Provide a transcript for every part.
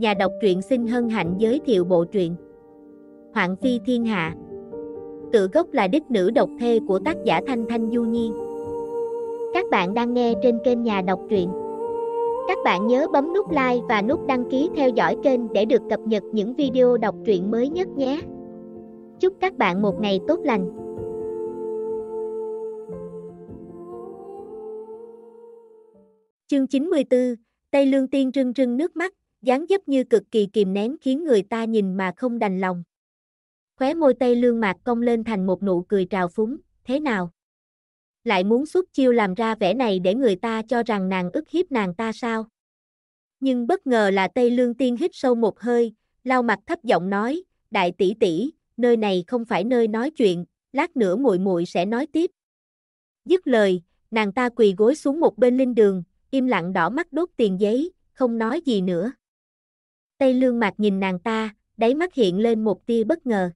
Nhà đọc truyện xin hân hạnh giới thiệu bộ truyện Hoàng phi thiên hạ Tự gốc là đích nữ độc thê của tác giả Thanh Thanh Du Nhi Các bạn đang nghe trên kênh Nhà đọc truyện Các bạn nhớ bấm nút like và nút đăng ký theo dõi kênh để được cập nhật những video đọc truyện mới nhất nhé Chúc các bạn một ngày tốt lành Chương 94, Tây Lương Tiên rưng rưng nước mắt dáng dấp như cực kỳ kìm nén khiến người ta nhìn mà không đành lòng. Khóe môi tây lương mạc cong lên thành một nụ cười trào phúng, thế nào? Lại muốn xuất chiêu làm ra vẻ này để người ta cho rằng nàng ức hiếp nàng ta sao? Nhưng bất ngờ là tây lương tiên hít sâu một hơi, lau mặt thấp giọng nói, đại tỷ tỷ, nơi này không phải nơi nói chuyện, lát nữa muội muội sẽ nói tiếp. Dứt lời, nàng ta quỳ gối xuống một bên linh đường, im lặng đỏ mắt đốt tiền giấy, không nói gì nữa. Tây lương mạc nhìn nàng ta, đáy mắt hiện lên một tia bất ngờ.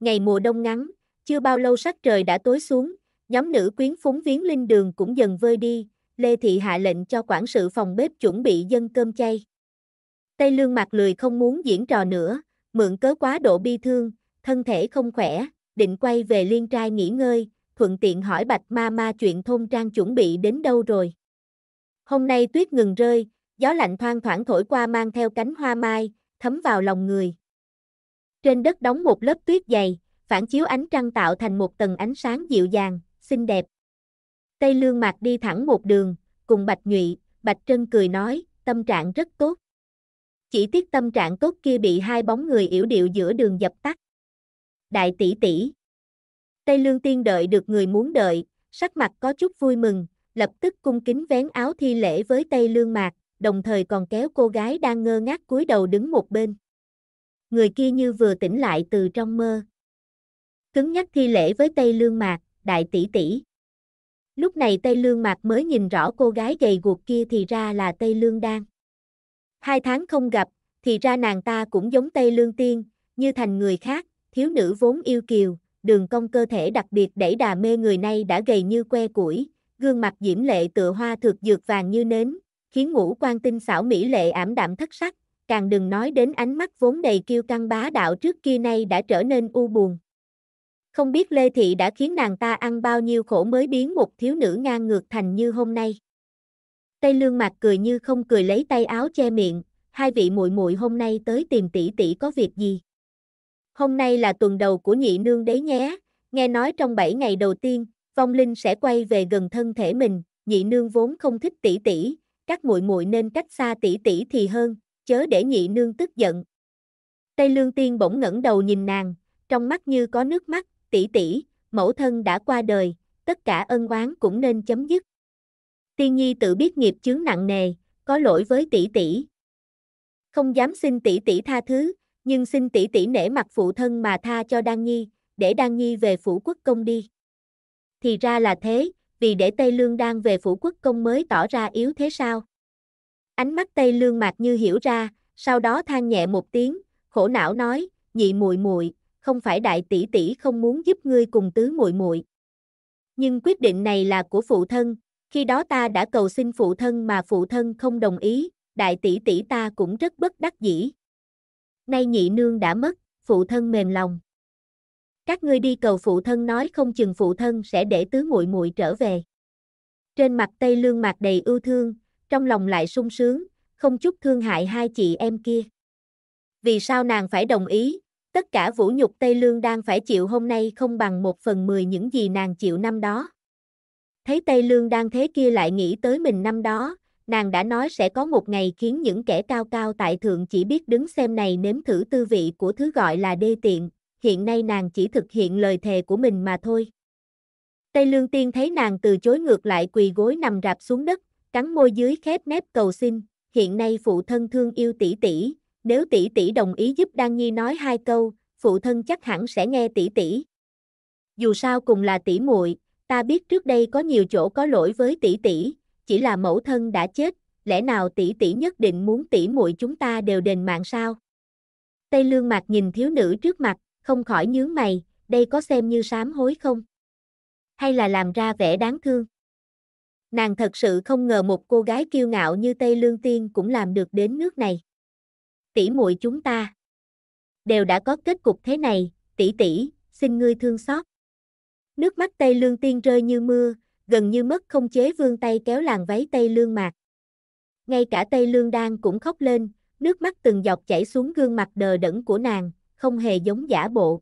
Ngày mùa đông ngắn, chưa bao lâu sắc trời đã tối xuống, nhóm nữ quyến phúng viếng linh đường cũng dần vơi đi, Lê Thị hạ lệnh cho quản sự phòng bếp chuẩn bị dân cơm chay. Tây lương mặt lười không muốn diễn trò nữa, mượn cớ quá độ bi thương, thân thể không khỏe, định quay về liên trai nghỉ ngơi, thuận tiện hỏi bạch ma ma chuyện thôn trang chuẩn bị đến đâu rồi. Hôm nay tuyết ngừng rơi, gió lạnh thoang thoảng thổi qua mang theo cánh hoa mai, thấm vào lòng người. Trên đất đóng một lớp tuyết dày, phản chiếu ánh trăng tạo thành một tầng ánh sáng dịu dàng, xinh đẹp. Tây Lương Mạc đi thẳng một đường, cùng Bạch Nhụy, Bạch Trân cười nói, tâm trạng rất tốt. Chỉ tiếc tâm trạng tốt kia bị hai bóng người yểu điệu giữa đường dập tắt. Đại tỷ tỷ. Tây Lương Tiên đợi được người muốn đợi, sắc mặt có chút vui mừng, lập tức cung kính vén áo thi lễ với Tây Lương Mạc, đồng thời còn kéo cô gái đang ngơ ngác cúi đầu đứng một bên. Người kia như vừa tỉnh lại từ trong mơ. Cứng nhắc thi lễ với Tây Lương Mạc, đại tỷ tỷ. Lúc này Tây Lương Mạc mới nhìn rõ cô gái gầy guộc kia thì ra là Tây Lương Đan. Hai tháng không gặp, thì ra nàng ta cũng giống Tây Lương Tiên, như thành người khác, thiếu nữ vốn yêu kiều, đường cong cơ thể đặc biệt đẩy đà mê người này đã gầy như que củi, gương mặt diễm lệ tựa hoa thực dược vàng như nến, khiến ngũ quan tinh xảo mỹ lệ ảm đạm thất sắc, càng đừng nói đến ánh mắt vốn đầy kiêu căng bá đạo trước kia nay đã trở nên u buồn. Không biết Lê Thị đã khiến nàng ta ăn bao nhiêu khổ mới biến một thiếu nữ ngang ngược thành như hôm nay. Tây Lương Mạc cười như không cười lấy tay áo che miệng, hai vị muội muội hôm nay tới tìm tỷ tỷ có việc gì? Hôm nay là tuần đầu của nhị nương đấy nhé, nghe nói trong 7 ngày đầu tiên, vong linh sẽ quay về gần thân thể mình, nhị nương vốn không thích tỷ tỷ, các muội muội nên cách xa tỷ tỷ thì hơn, chớ để nhị nương tức giận. Tây Lương Tiên bỗng ngẩng đầu nhìn nàng, trong mắt như có nước mắt, tỷ tỷ, mẫu thân đã qua đời, tất cả ân oán cũng nên chấm dứt. Tiên Nhi tự biết nghiệp chướng nặng nề, có lỗi với tỷ tỷ. Không dám xin tỷ tỷ tha thứ, nhưng xin tỷ tỷ nể mặt phụ thân mà tha cho Đan Nhi, để Đan Nhi về phủ quốc công đi. Thì ra là thế, vì để Tây Lương đang về phủ quốc công mới tỏ ra yếu thế sao? Ánh mắt Tây Lương mạc như hiểu ra, sau đó than nhẹ một tiếng, khổ não nói, nhị muội muội, không phải đại tỷ tỷ không muốn giúp ngươi cùng tứ muội muội. Nhưng quyết định này là của phụ thân, khi đó ta đã cầu xin phụ thân mà phụ thân không đồng ý, đại tỷ tỷ ta cũng rất bất đắc dĩ. Nay nhị nương đã mất, phụ thân mềm lòng. Các ngươi đi cầu phụ thân nói không chừng phụ thân sẽ để tứ muội muội trở về. Trên mặt Tây Lương Mạc đầy ưu thương, trong lòng lại sung sướng, không chút thương hại hai chị em kia. Vì sao nàng phải đồng ý, tất cả vũ nhục Tây Lương đang phải chịu hôm nay không bằng một phần mười những gì nàng chịu năm đó. Thấy Tây Lương đang thế kia lại nghĩ tới mình năm đó, nàng đã nói sẽ có một ngày khiến những kẻ cao cao tại thượng chỉ biết đứng xem này nếm thử tư vị của thứ gọi là đê tiện, hiện nay nàng chỉ thực hiện lời thề của mình mà thôi. Tây Lương Tiên thấy nàng từ chối ngược lại quỳ gối nằm rạp xuống đất, cắn môi dưới khép nép cầu xin, hiện nay phụ thân thương yêu tỷ tỷ, nếu tỷ tỷ đồng ý giúp Đan Nhi nói hai câu, phụ thân chắc hẳn sẽ nghe tỷ tỷ. Dù sao cùng là tỷ muội, ta biết trước đây có nhiều chỗ có lỗi với tỷ tỷ, chỉ là mẫu thân đã chết, lẽ nào tỷ tỷ nhất định muốn tỷ muội chúng ta đều đền mạng sao? Tây Lương Mạc nhìn thiếu nữ trước mặt, không khỏi nhướng mày, đây có xem như sám hối không? Hay là làm ra vẻ đáng thương? Nàng thật sự không ngờ một cô gái kiêu ngạo như Tây Lương Tiên cũng làm được đến nước này. Tỷ muội chúng ta đều đã có kết cục thế này, tỷ tỷ, xin ngươi thương xót. Nước mắt Tây Lương Tiên rơi như mưa, gần như mất không chế vương tay kéo làn váy Tây Lương mạc. Ngay cả Tây Lương Đan cũng khóc lên, nước mắt từng giọt chảy xuống gương mặt đờ đẫn của nàng, không hề giống giả bộ.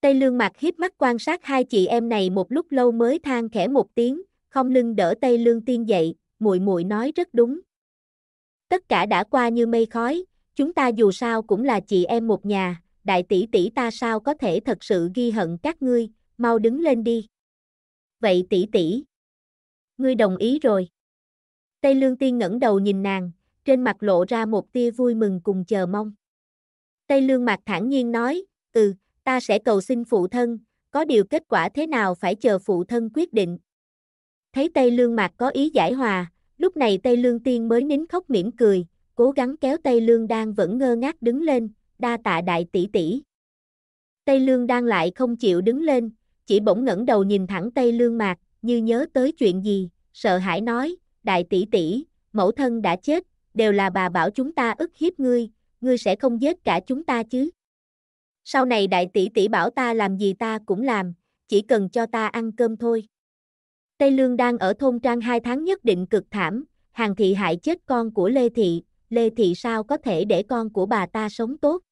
Tây Lương Mạc hiếp mắt quan sát hai chị em này một lúc lâu mới than khẽ một tiếng, không lưng đỡ Tây Lương Tiên dậy, muội muội nói rất đúng. Tất cả đã qua như mây khói, chúng ta dù sao cũng là chị em một nhà, đại tỷ tỷ ta sao có thể thật sự ghi hận các ngươi, mau đứng lên đi. Vậy tỷ tỷ, ngươi đồng ý rồi. Tây Lương Tiên ngẩng đầu nhìn nàng, trên mặt lộ ra một tia vui mừng cùng chờ mong. Tây Lương Mạc thản nhiên nói, ừ, ta sẽ cầu xin phụ thân, có điều kết quả thế nào phải chờ phụ thân quyết định. Thấy Tây Lương Mạc có ý giải hòa, lúc này Tây Lương Tiên mới nín khóc mỉm cười, cố gắng kéo Tây Lương đang vẫn ngơ ngác đứng lên, đa tạ đại tỷ tỷ. Tây Lương đang lại không chịu đứng lên, chỉ bỗng ngẩng đầu nhìn thẳng Tây Lương Mạc, như nhớ tới chuyện gì, sợ hãi nói, đại tỷ tỷ, mẫu thân đã chết, đều là bà bảo chúng ta ức hiếp ngươi, ngươi sẽ không giết cả chúng ta chứ. Sau này đại tỷ tỷ bảo ta làm gì ta cũng làm, chỉ cần cho ta ăn cơm thôi. Tây Lương đang ở thôn trang hai tháng nhất định cực thảm, hàng thị hại chết con của Lê Thị, Lê Thị sao có thể để con của bà ta sống tốt?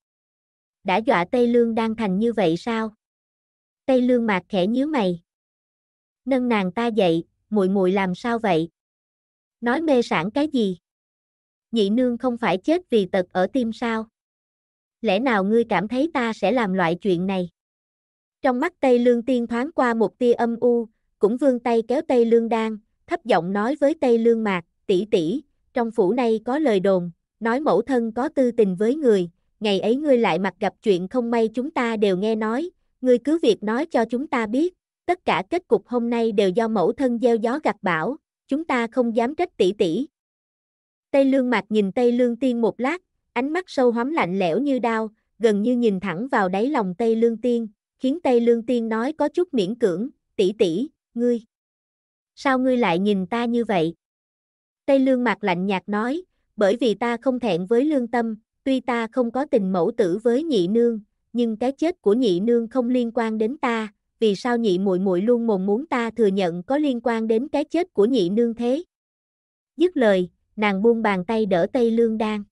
Đã dọa Tây Lương đang thành như vậy sao? Tây Lương mạc khẽ nhíu mày. Nâng nàng ta dậy, muội muội làm sao vậy? Nói mê sản cái gì? nhị nương không phải chết vì tật ở tim sao? Lẽ nào ngươi cảm thấy ta sẽ làm loại chuyện này? Trong mắt Tây Lương Tiên thoáng qua một tia âm u, cũng vươn tay kéo Tây Lương Đan, thấp giọng nói với Tây Lương Mạc, tỷ tỷ, trong phủ này có lời đồn, nói mẫu thân có tư tình với người, ngày ấy ngươi lại mặt gặp chuyện không may chúng ta đều nghe nói, ngươi cứ việc nói cho chúng ta biết, tất cả kết cục hôm nay đều do mẫu thân gieo gió gặt bão, chúng ta không dám trách tỷ tỷ, Tây Lương Mạc nhìn Tây Lương Tiên một lát, ánh mắt sâu hóm lạnh lẽo như đao, gần như nhìn thẳng vào đáy lòng Tây Lương Tiên, khiến Tây Lương Tiên nói có chút miễn cưỡng, tỷ tỷ, ngươi. Sao ngươi lại nhìn ta như vậy? Tây Lương Mạc lạnh nhạt nói, bởi vì ta không thẹn với lương tâm, tuy ta không có tình mẫu tử với nhị nương, nhưng cái chết của nhị nương không liên quan đến ta, vì sao nhị muội muội luôn mồm muốn ta thừa nhận có liên quan đến cái chết của nhị nương thế? Dứt lời, nàng buông bàn tay đỡ Tây Lương Đan.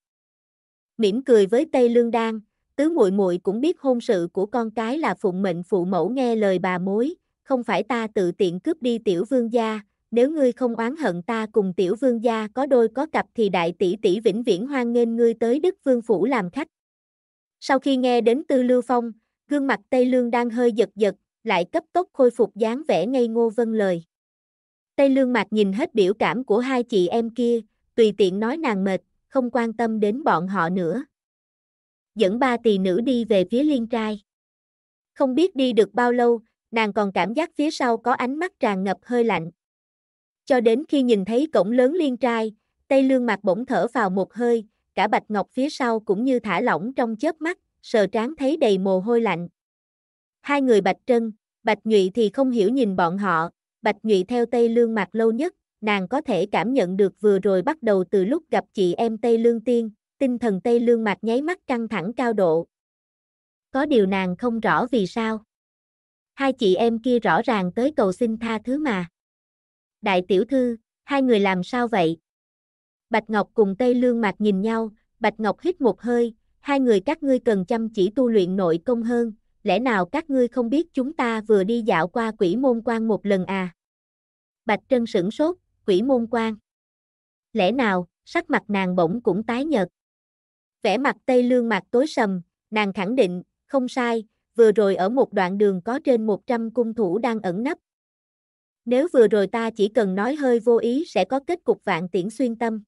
Mỉm cười với Tây Lương Đan, tứ muội muội cũng biết hôn sự của con cái là phụng mệnh phụ mẫu nghe lời bà mối, không phải ta tự tiện cướp đi tiểu vương gia, nếu ngươi không oán hận ta cùng tiểu vương gia có đôi có cặp thì đại tỷ tỷ vĩnh viễn hoan nghênh ngươi tới Đức Vương phủ làm khách. Sau khi nghe đến Tư Lưu Phong, gương mặt Tây Lương đang hơi giật giật, lại cấp tốc khôi phục dáng vẻ ngây ngô vâng lời. Tây Lương Mạc nhìn hết biểu cảm của hai chị em kia, tùy tiện nói nàng mệt, không quan tâm đến bọn họ nữa. Dẫn ba tỳ nữ đi về phía liên trai. Không biết đi được bao lâu, nàng còn cảm giác phía sau có ánh mắt tràn ngập hơi lạnh. Cho đến khi nhìn thấy cổng lớn liên trai, Tây Lương mặt bỗng thở vào một hơi, cả bạch ngọc phía sau cũng như thả lỏng trong chớp mắt, sờ tráng thấy đầy mồ hôi lạnh. Hai người bạch trân, bạch nhụy thì không hiểu nhìn bọn họ, bạch nhụy theo Tây Lương mặt lâu nhất, nàng có thể cảm nhận được vừa rồi bắt đầu từ lúc gặp chị em Tây Lương Tiên, tinh thần Tây Lương mặt nháy mắt căng thẳng cao độ. Có điều nàng không rõ vì sao. Hai chị em kia rõ ràng tới cầu xin tha thứ mà. Đại tiểu thư, hai người làm sao vậy? Bạch Ngọc cùng Tây Lương Mạc nhìn nhau, Bạch Ngọc hít một hơi, hai người các ngươi cần chăm chỉ tu luyện nội công hơn, lẽ nào các ngươi không biết chúng ta vừa đi dạo qua quỷ môn quan một lần à? Bạch Trân sửng sốt, quỷ môn quan. Lẽ nào, sắc mặt nàng bỗng cũng tái nhợt. Vẻ mặt Tây Lương mặt tối sầm, nàng khẳng định, không sai, vừa rồi ở một đoạn đường có trên 100 cung thủ đang ẩn nấp. Nếu vừa rồi ta chỉ cần nói hơi vô ý sẽ có kết cục vạn tiễn xuyên tâm.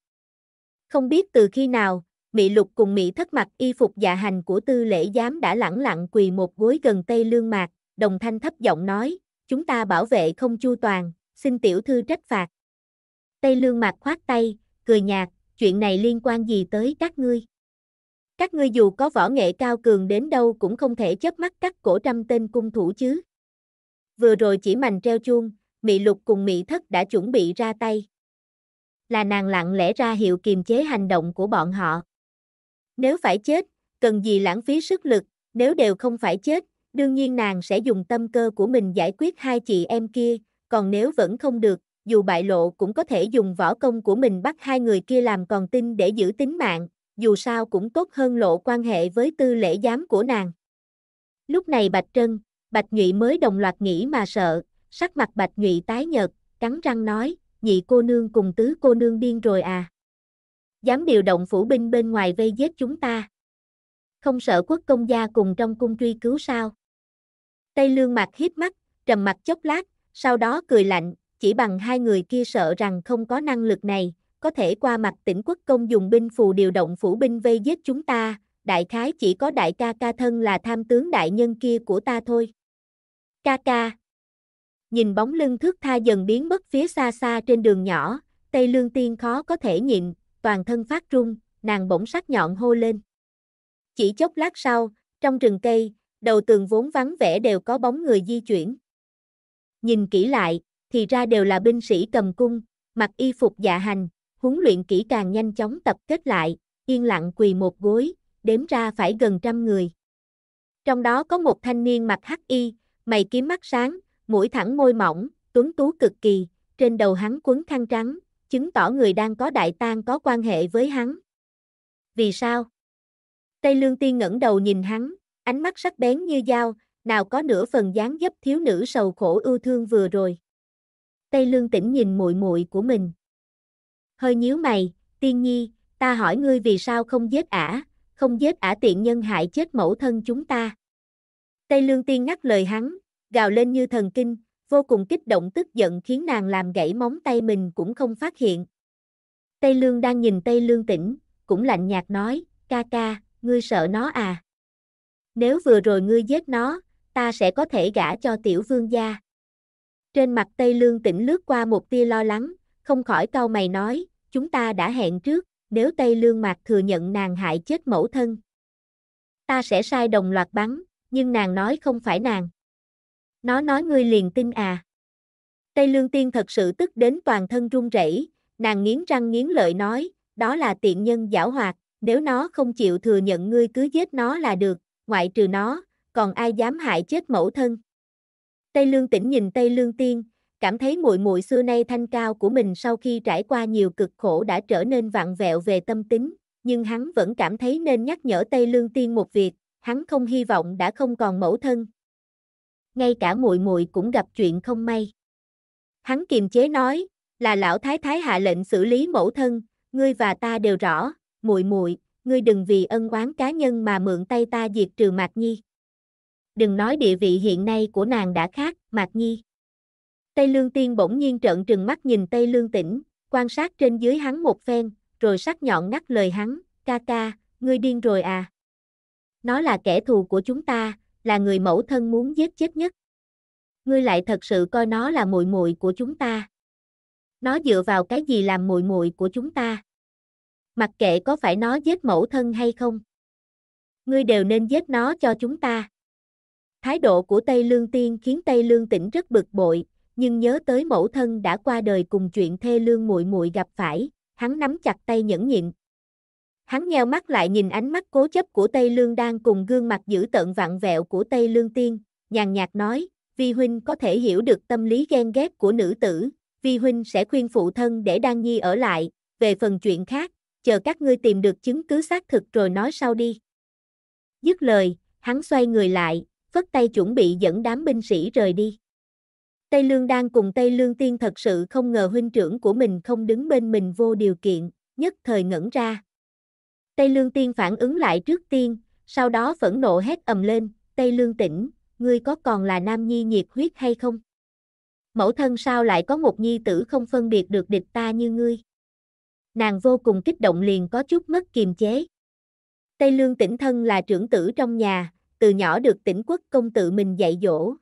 Không biết từ khi nào, Mỹ Lục cùng Mỹ thất mặt y phục dạ hành của tư lễ giám đã lẳng lặng quỳ một gối gần Tây Lương Mạc, đồng thanh thấp giọng nói, chúng ta bảo vệ không chu toàn, xin tiểu thư trách phạt. Tây Lương Mạc khoát tay, cười nhạt, chuyện này liên quan gì tới các ngươi? Các ngươi dù có võ nghệ cao cường đến đâu cũng không thể chớp mắt cắt cổ trăm tên cung thủ chứ. Vừa rồi chỉ mành treo chuông, Mị Lục cùng Mị Thất đã chuẩn bị ra tay. Là nàng lặng lẽ ra hiệu kiềm chế hành động của bọn họ. Nếu phải chết, cần gì lãng phí sức lực, nếu đều không phải chết, đương nhiên nàng sẽ dùng tâm cơ của mình giải quyết hai chị em kia, còn nếu vẫn không được, dù bại lộ cũng có thể dùng võ công của mình bắt hai người kia làm còn tin để giữ tính mạng, dù sao cũng tốt hơn lộ quan hệ với tư lễ giám của nàng. Lúc này Bạch Trân, Bạch Nhụy mới đồng loạt nghĩ mà sợ, sắc mặt Bạch Nhụy tái nhợt, cắn răng nói, nhị cô nương cùng tứ cô nương điên rồi à. Dám điều động phủ binh bên ngoài vây giết chúng ta. Không sợ quốc công gia cùng trong cung truy cứu sao. Tây lương mặt hiếp mắt, trầm mặt chốc lát, sau đó cười lạnh, chỉ bằng hai người kia sợ rằng không có năng lực này, có thể qua mặt tỉnh quốc công dùng binh phù điều động phủ binh vây giết chúng ta, đại khái chỉ có đại ca ca thân là tham tướng đại nhân kia của ta thôi. Ca ca Nhìn bóng lưng thước tha dần biến mất phía xa xa trên đường nhỏ, Tây Lương Tiên khó có thể nhịn, toàn thân phát run, nàng bỗng sắc nhọn hô lên. Chỉ chốc lát sau, trong rừng cây, đầu tường vốn vắng vẻ đều có bóng người di chuyển. Nhìn kỹ lại, thì ra đều là binh sĩ cầm cung, mặc y phục dạ hành, huấn luyện kỹ càng nhanh chóng tập kết lại, yên lặng quỳ một gối, đếm ra phải gần trăm người. Trong đó có một thanh niên mặc hắc y, mày kiếm mắt sáng, mũi thẳng môi mỏng, tuấn tú cực kỳ, trên đầu hắn quấn khăn trắng, chứng tỏ người đang có đại tang có quan hệ với hắn. Vì sao? Tây Lương Tiên ngẩng đầu nhìn hắn, ánh mắt sắc bén như dao, nào có nửa phần dáng dấp thiếu nữ sầu khổ ưu thương vừa rồi. Tây Lương Tĩnh nhìn muội muội của mình. Hơi nhíu mày, tiên nhi, ta hỏi ngươi vì sao không giết ả, không giết ả tiện nhân hại chết mẫu thân chúng ta. Tây Lương Tiên ngắt lời hắn, gào lên như thần kinh, vô cùng kích động tức giận khiến nàng làm gãy móng tay mình cũng không phát hiện. Tây Lương đang nhìn Tây Lương Tĩnh, cũng lạnh nhạt nói, ca ca, ngươi sợ nó à? Nếu vừa rồi ngươi giết nó, ta sẽ có thể gả cho tiểu vương gia. Trên mặt Tây Lương tỉnh lướt qua một tia lo lắng, không khỏi cau mày nói, chúng ta đã hẹn trước, nếu Tây Lương Mặc thừa nhận nàng hại chết mẫu thân. Ta sẽ sai đồng loạt bắn, nhưng nàng nói không phải nàng. Nó nói ngươi liền tin à. Tây Lương Tiên thật sự tức đến toàn thân run rẩy, nàng nghiến răng nghiến lợi nói, đó là tiện nhân giảo hoạt, nếu nó không chịu thừa nhận ngươi cứ giết nó là được, ngoại trừ nó, còn ai dám hại chết mẫu thân. Tây Lương Tĩnh nhìn Tây Lương Tiên, cảm thấy muội muội xưa nay thanh cao của mình sau khi trải qua nhiều cực khổ đã trở nên vặn vẹo về tâm tính, nhưng hắn vẫn cảm thấy nên nhắc nhở Tây Lương Tiên một việc, hắn không hy vọng đã không còn mẫu thân. Ngay cả muội muội cũng gặp chuyện không may. Hắn kiềm chế nói, là lão thái thái hạ lệnh xử lý mẫu thân, ngươi và ta đều rõ, muội muội, ngươi đừng vì ân oán cá nhân mà mượn tay ta diệt trừ Mạc Nhi đừng nói địa vị hiện nay của nàng đã khác, Mạc Nhi. Tây Lương Tiên bỗng nhiên trợn trừng mắt nhìn Tây Lương Tĩnh, quan sát trên dưới hắn một phen, rồi sắc nhọn ngắt lời hắn, ca ca, ngươi điên rồi à. Nó là kẻ thù của chúng ta, là người mẫu thân muốn giết chết nhất. Ngươi lại thật sự coi nó là muội muội của chúng ta. Nó dựa vào cái gì làm muội muội của chúng ta? Mặc kệ có phải nó giết mẫu thân hay không. Ngươi đều nên giết nó cho chúng ta. Thái độ của Tây Lương Tiên khiến Tây Lương Tĩnh rất bực bội, nhưng nhớ tới mẫu thân đã qua đời cùng chuyện thê lương muội muội gặp phải, hắn nắm chặt tay nhẫn nhịn. Hắn nheo mắt lại nhìn ánh mắt cố chấp của Tây Lương đang cùng gương mặt dữ tợn vặn vẹo của Tây Lương Tiên, nhàn nhạt nói, Vi Huynh có thể hiểu được tâm lý ghen ghét của nữ tử, Vi Huynh sẽ khuyên phụ thân để Đan Nhi ở lại, về phần chuyện khác, chờ các ngươi tìm được chứng cứ xác thực rồi nói sau đi. Dứt lời, hắn xoay người lại, phất tay chuẩn bị dẫn đám binh sĩ rời đi. Tây Lương đang cùng Tây Lương Tiên thật sự không ngờ huynh trưởng của mình không đứng bên mình vô điều kiện, nhất thời ngẩn ra. Tây Lương Tiên phản ứng lại trước tiên, sau đó phẫn nộ hét ầm lên, Tây Lương tỉnh, ngươi có còn là nam nhi nhiệt huyết hay không? Mẫu thân sao lại có một nhi tử không phân biệt được địch ta như ngươi? Nàng vô cùng kích động liền có chút mất kiềm chế. Tây Lương tỉnh thân là trưởng tử trong nhà, từ nhỏ được tỉnh quốc công tự mình dạy dỗ.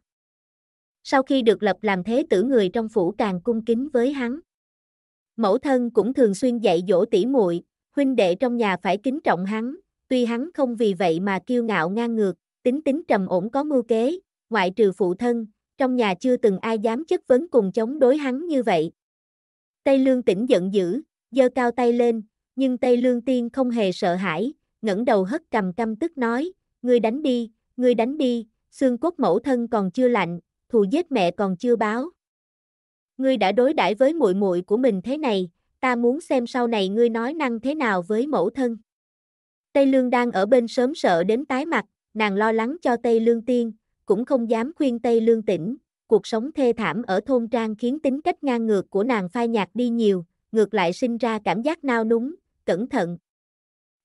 Sau khi được lập làm thế tử người trong phủ càng cung kính với hắn. Mẫu thân cũng thường xuyên dạy dỗ tỉ muội, huynh đệ trong nhà phải kính trọng hắn, tuy hắn không vì vậy mà kiêu ngạo ngang ngược, tính tính trầm ổn có mưu kế, ngoại trừ phụ thân, trong nhà chưa từng ai dám chất vấn cùng chống đối hắn như vậy. Tây Lương tỉnh giận dữ, giơ cao tay lên, nhưng Tây Lương Tiên không hề sợ hãi, ngẩng đầu hất cầm căm tức nói, ngươi đánh đi, ngươi đánh đi, xương cốt mẫu thân còn chưa lạnh, thù giết mẹ còn chưa báo. Ngươi đã đối đãi với muội muội của mình thế này, ta muốn xem sau này ngươi nói năng thế nào với mẫu thân. Tây Lương đang ở bên sớm sợ đến tái mặt, nàng lo lắng cho Tây Lương Tiên, cũng không dám khuyên Tây Lương tỉnh, cuộc sống thê thảm ở thôn trang khiến tính cách ngang ngược của nàng phai nhạt đi nhiều, ngược lại sinh ra cảm giác nao núng, cẩn thận,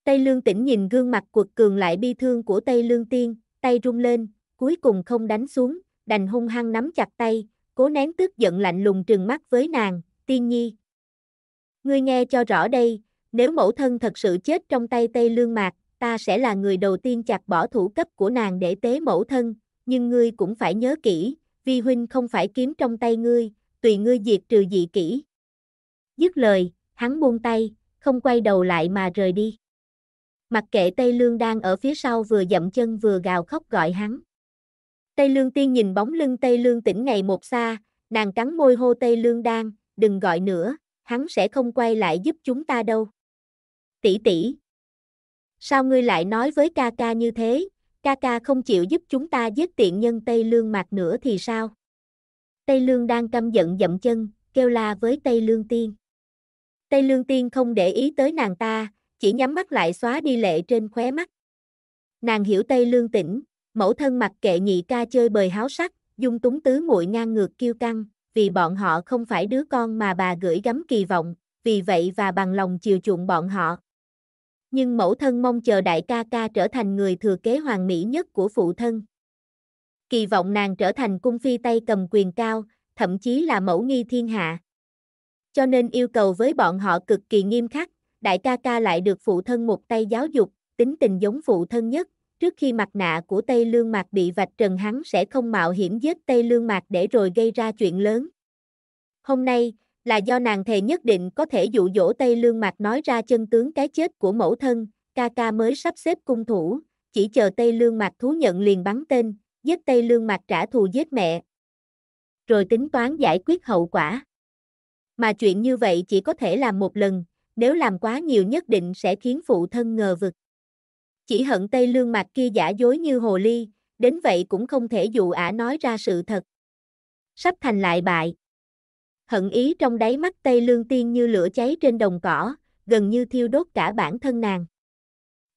Tây Lương Tĩnh nhìn gương mặt quật cường lại bi thương của Tây Lương Tiên, tay rung lên, cuối cùng không đánh xuống, đành hung hăng nắm chặt tay, cố nén tức giận lạnh lùng trừng mắt với nàng, tiên nhi. Ngươi nghe cho rõ đây, nếu mẫu thân thật sự chết trong tay Tây Lương Mạc, ta sẽ là người đầu tiên chặt bỏ thủ cấp của nàng để tế mẫu thân, nhưng ngươi cũng phải nhớ kỹ, vi huynh không phải kiếm trong tay ngươi, tùy ngươi diệt trừ dị kỹ. Dứt lời, hắn buông tay, không quay đầu lại mà rời đi mặc kệ Tây Lương đang ở phía sau vừa dậm chân vừa gào khóc gọi hắn. Tây Lương Tiên nhìn bóng lưng Tây Lương tỉnh ngày một xa, nàng cắn môi hô Tây Lương đang, đừng gọi nữa, hắn sẽ không quay lại giúp chúng ta đâu. Tỷ tỷ. Sao ngươi lại nói với ca ca như thế, ca ca không chịu giúp chúng ta giết tiện nhân Tây Lương mạc nữa thì sao? Tây Lương đang căm giận dậm chân, kêu la với Tây Lương Tiên. Tây Lương Tiên không để ý tới nàng ta, chỉ nhắm mắt lại xóa đi lệ trên khóe mắt. Nàng hiểu Tây Lương tỉnh, mẫu thân mặc kệ nhị ca chơi bời háo sắc, dung túng tứ muội ngang ngược kiêu căng, vì bọn họ không phải đứa con mà bà gửi gắm kỳ vọng, vì vậy và bằng lòng chiều chuộng bọn họ. Nhưng mẫu thân mong chờ đại ca ca trở thành người thừa kế hoàng mỹ nhất của phụ thân. Kỳ vọng nàng trở thành cung phi tay cầm quyền cao, thậm chí là mẫu nghi thiên hạ. Cho nên yêu cầu với bọn họ cực kỳ nghiêm khắc, đại ca ca lại được phụ thân một tay giáo dục, tính tình giống phụ thân nhất, trước khi mặt nạ của Tây Lương Mạc bị vạch trần hắn sẽ không mạo hiểm giết Tây Lương Mạc để rồi gây ra chuyện lớn. Hôm nay, là do nàng thề nhất định có thể dụ dỗ Tây Lương Mạc nói ra chân tướng cái chết của mẫu thân, ca ca mới sắp xếp cung thủ, chỉ chờ Tây Lương Mạc thú nhận liền bắn tên, giết Tây Lương Mạc trả thù giết mẹ. Rồi tính toán giải quyết hậu quả. Mà chuyện như vậy chỉ có thể làm một lần, nếu làm quá nhiều nhất định sẽ khiến phụ thân ngờ vực. Chỉ hận Tây Lương Mạc kia giả dối như hồ ly, đến vậy cũng không thể dụ ả nói ra sự thật. Sắp thành lại bại. Hận ý trong đáy mắt Tây Lương Tiên như lửa cháy trên đồng cỏ, gần như thiêu đốt cả bản thân nàng.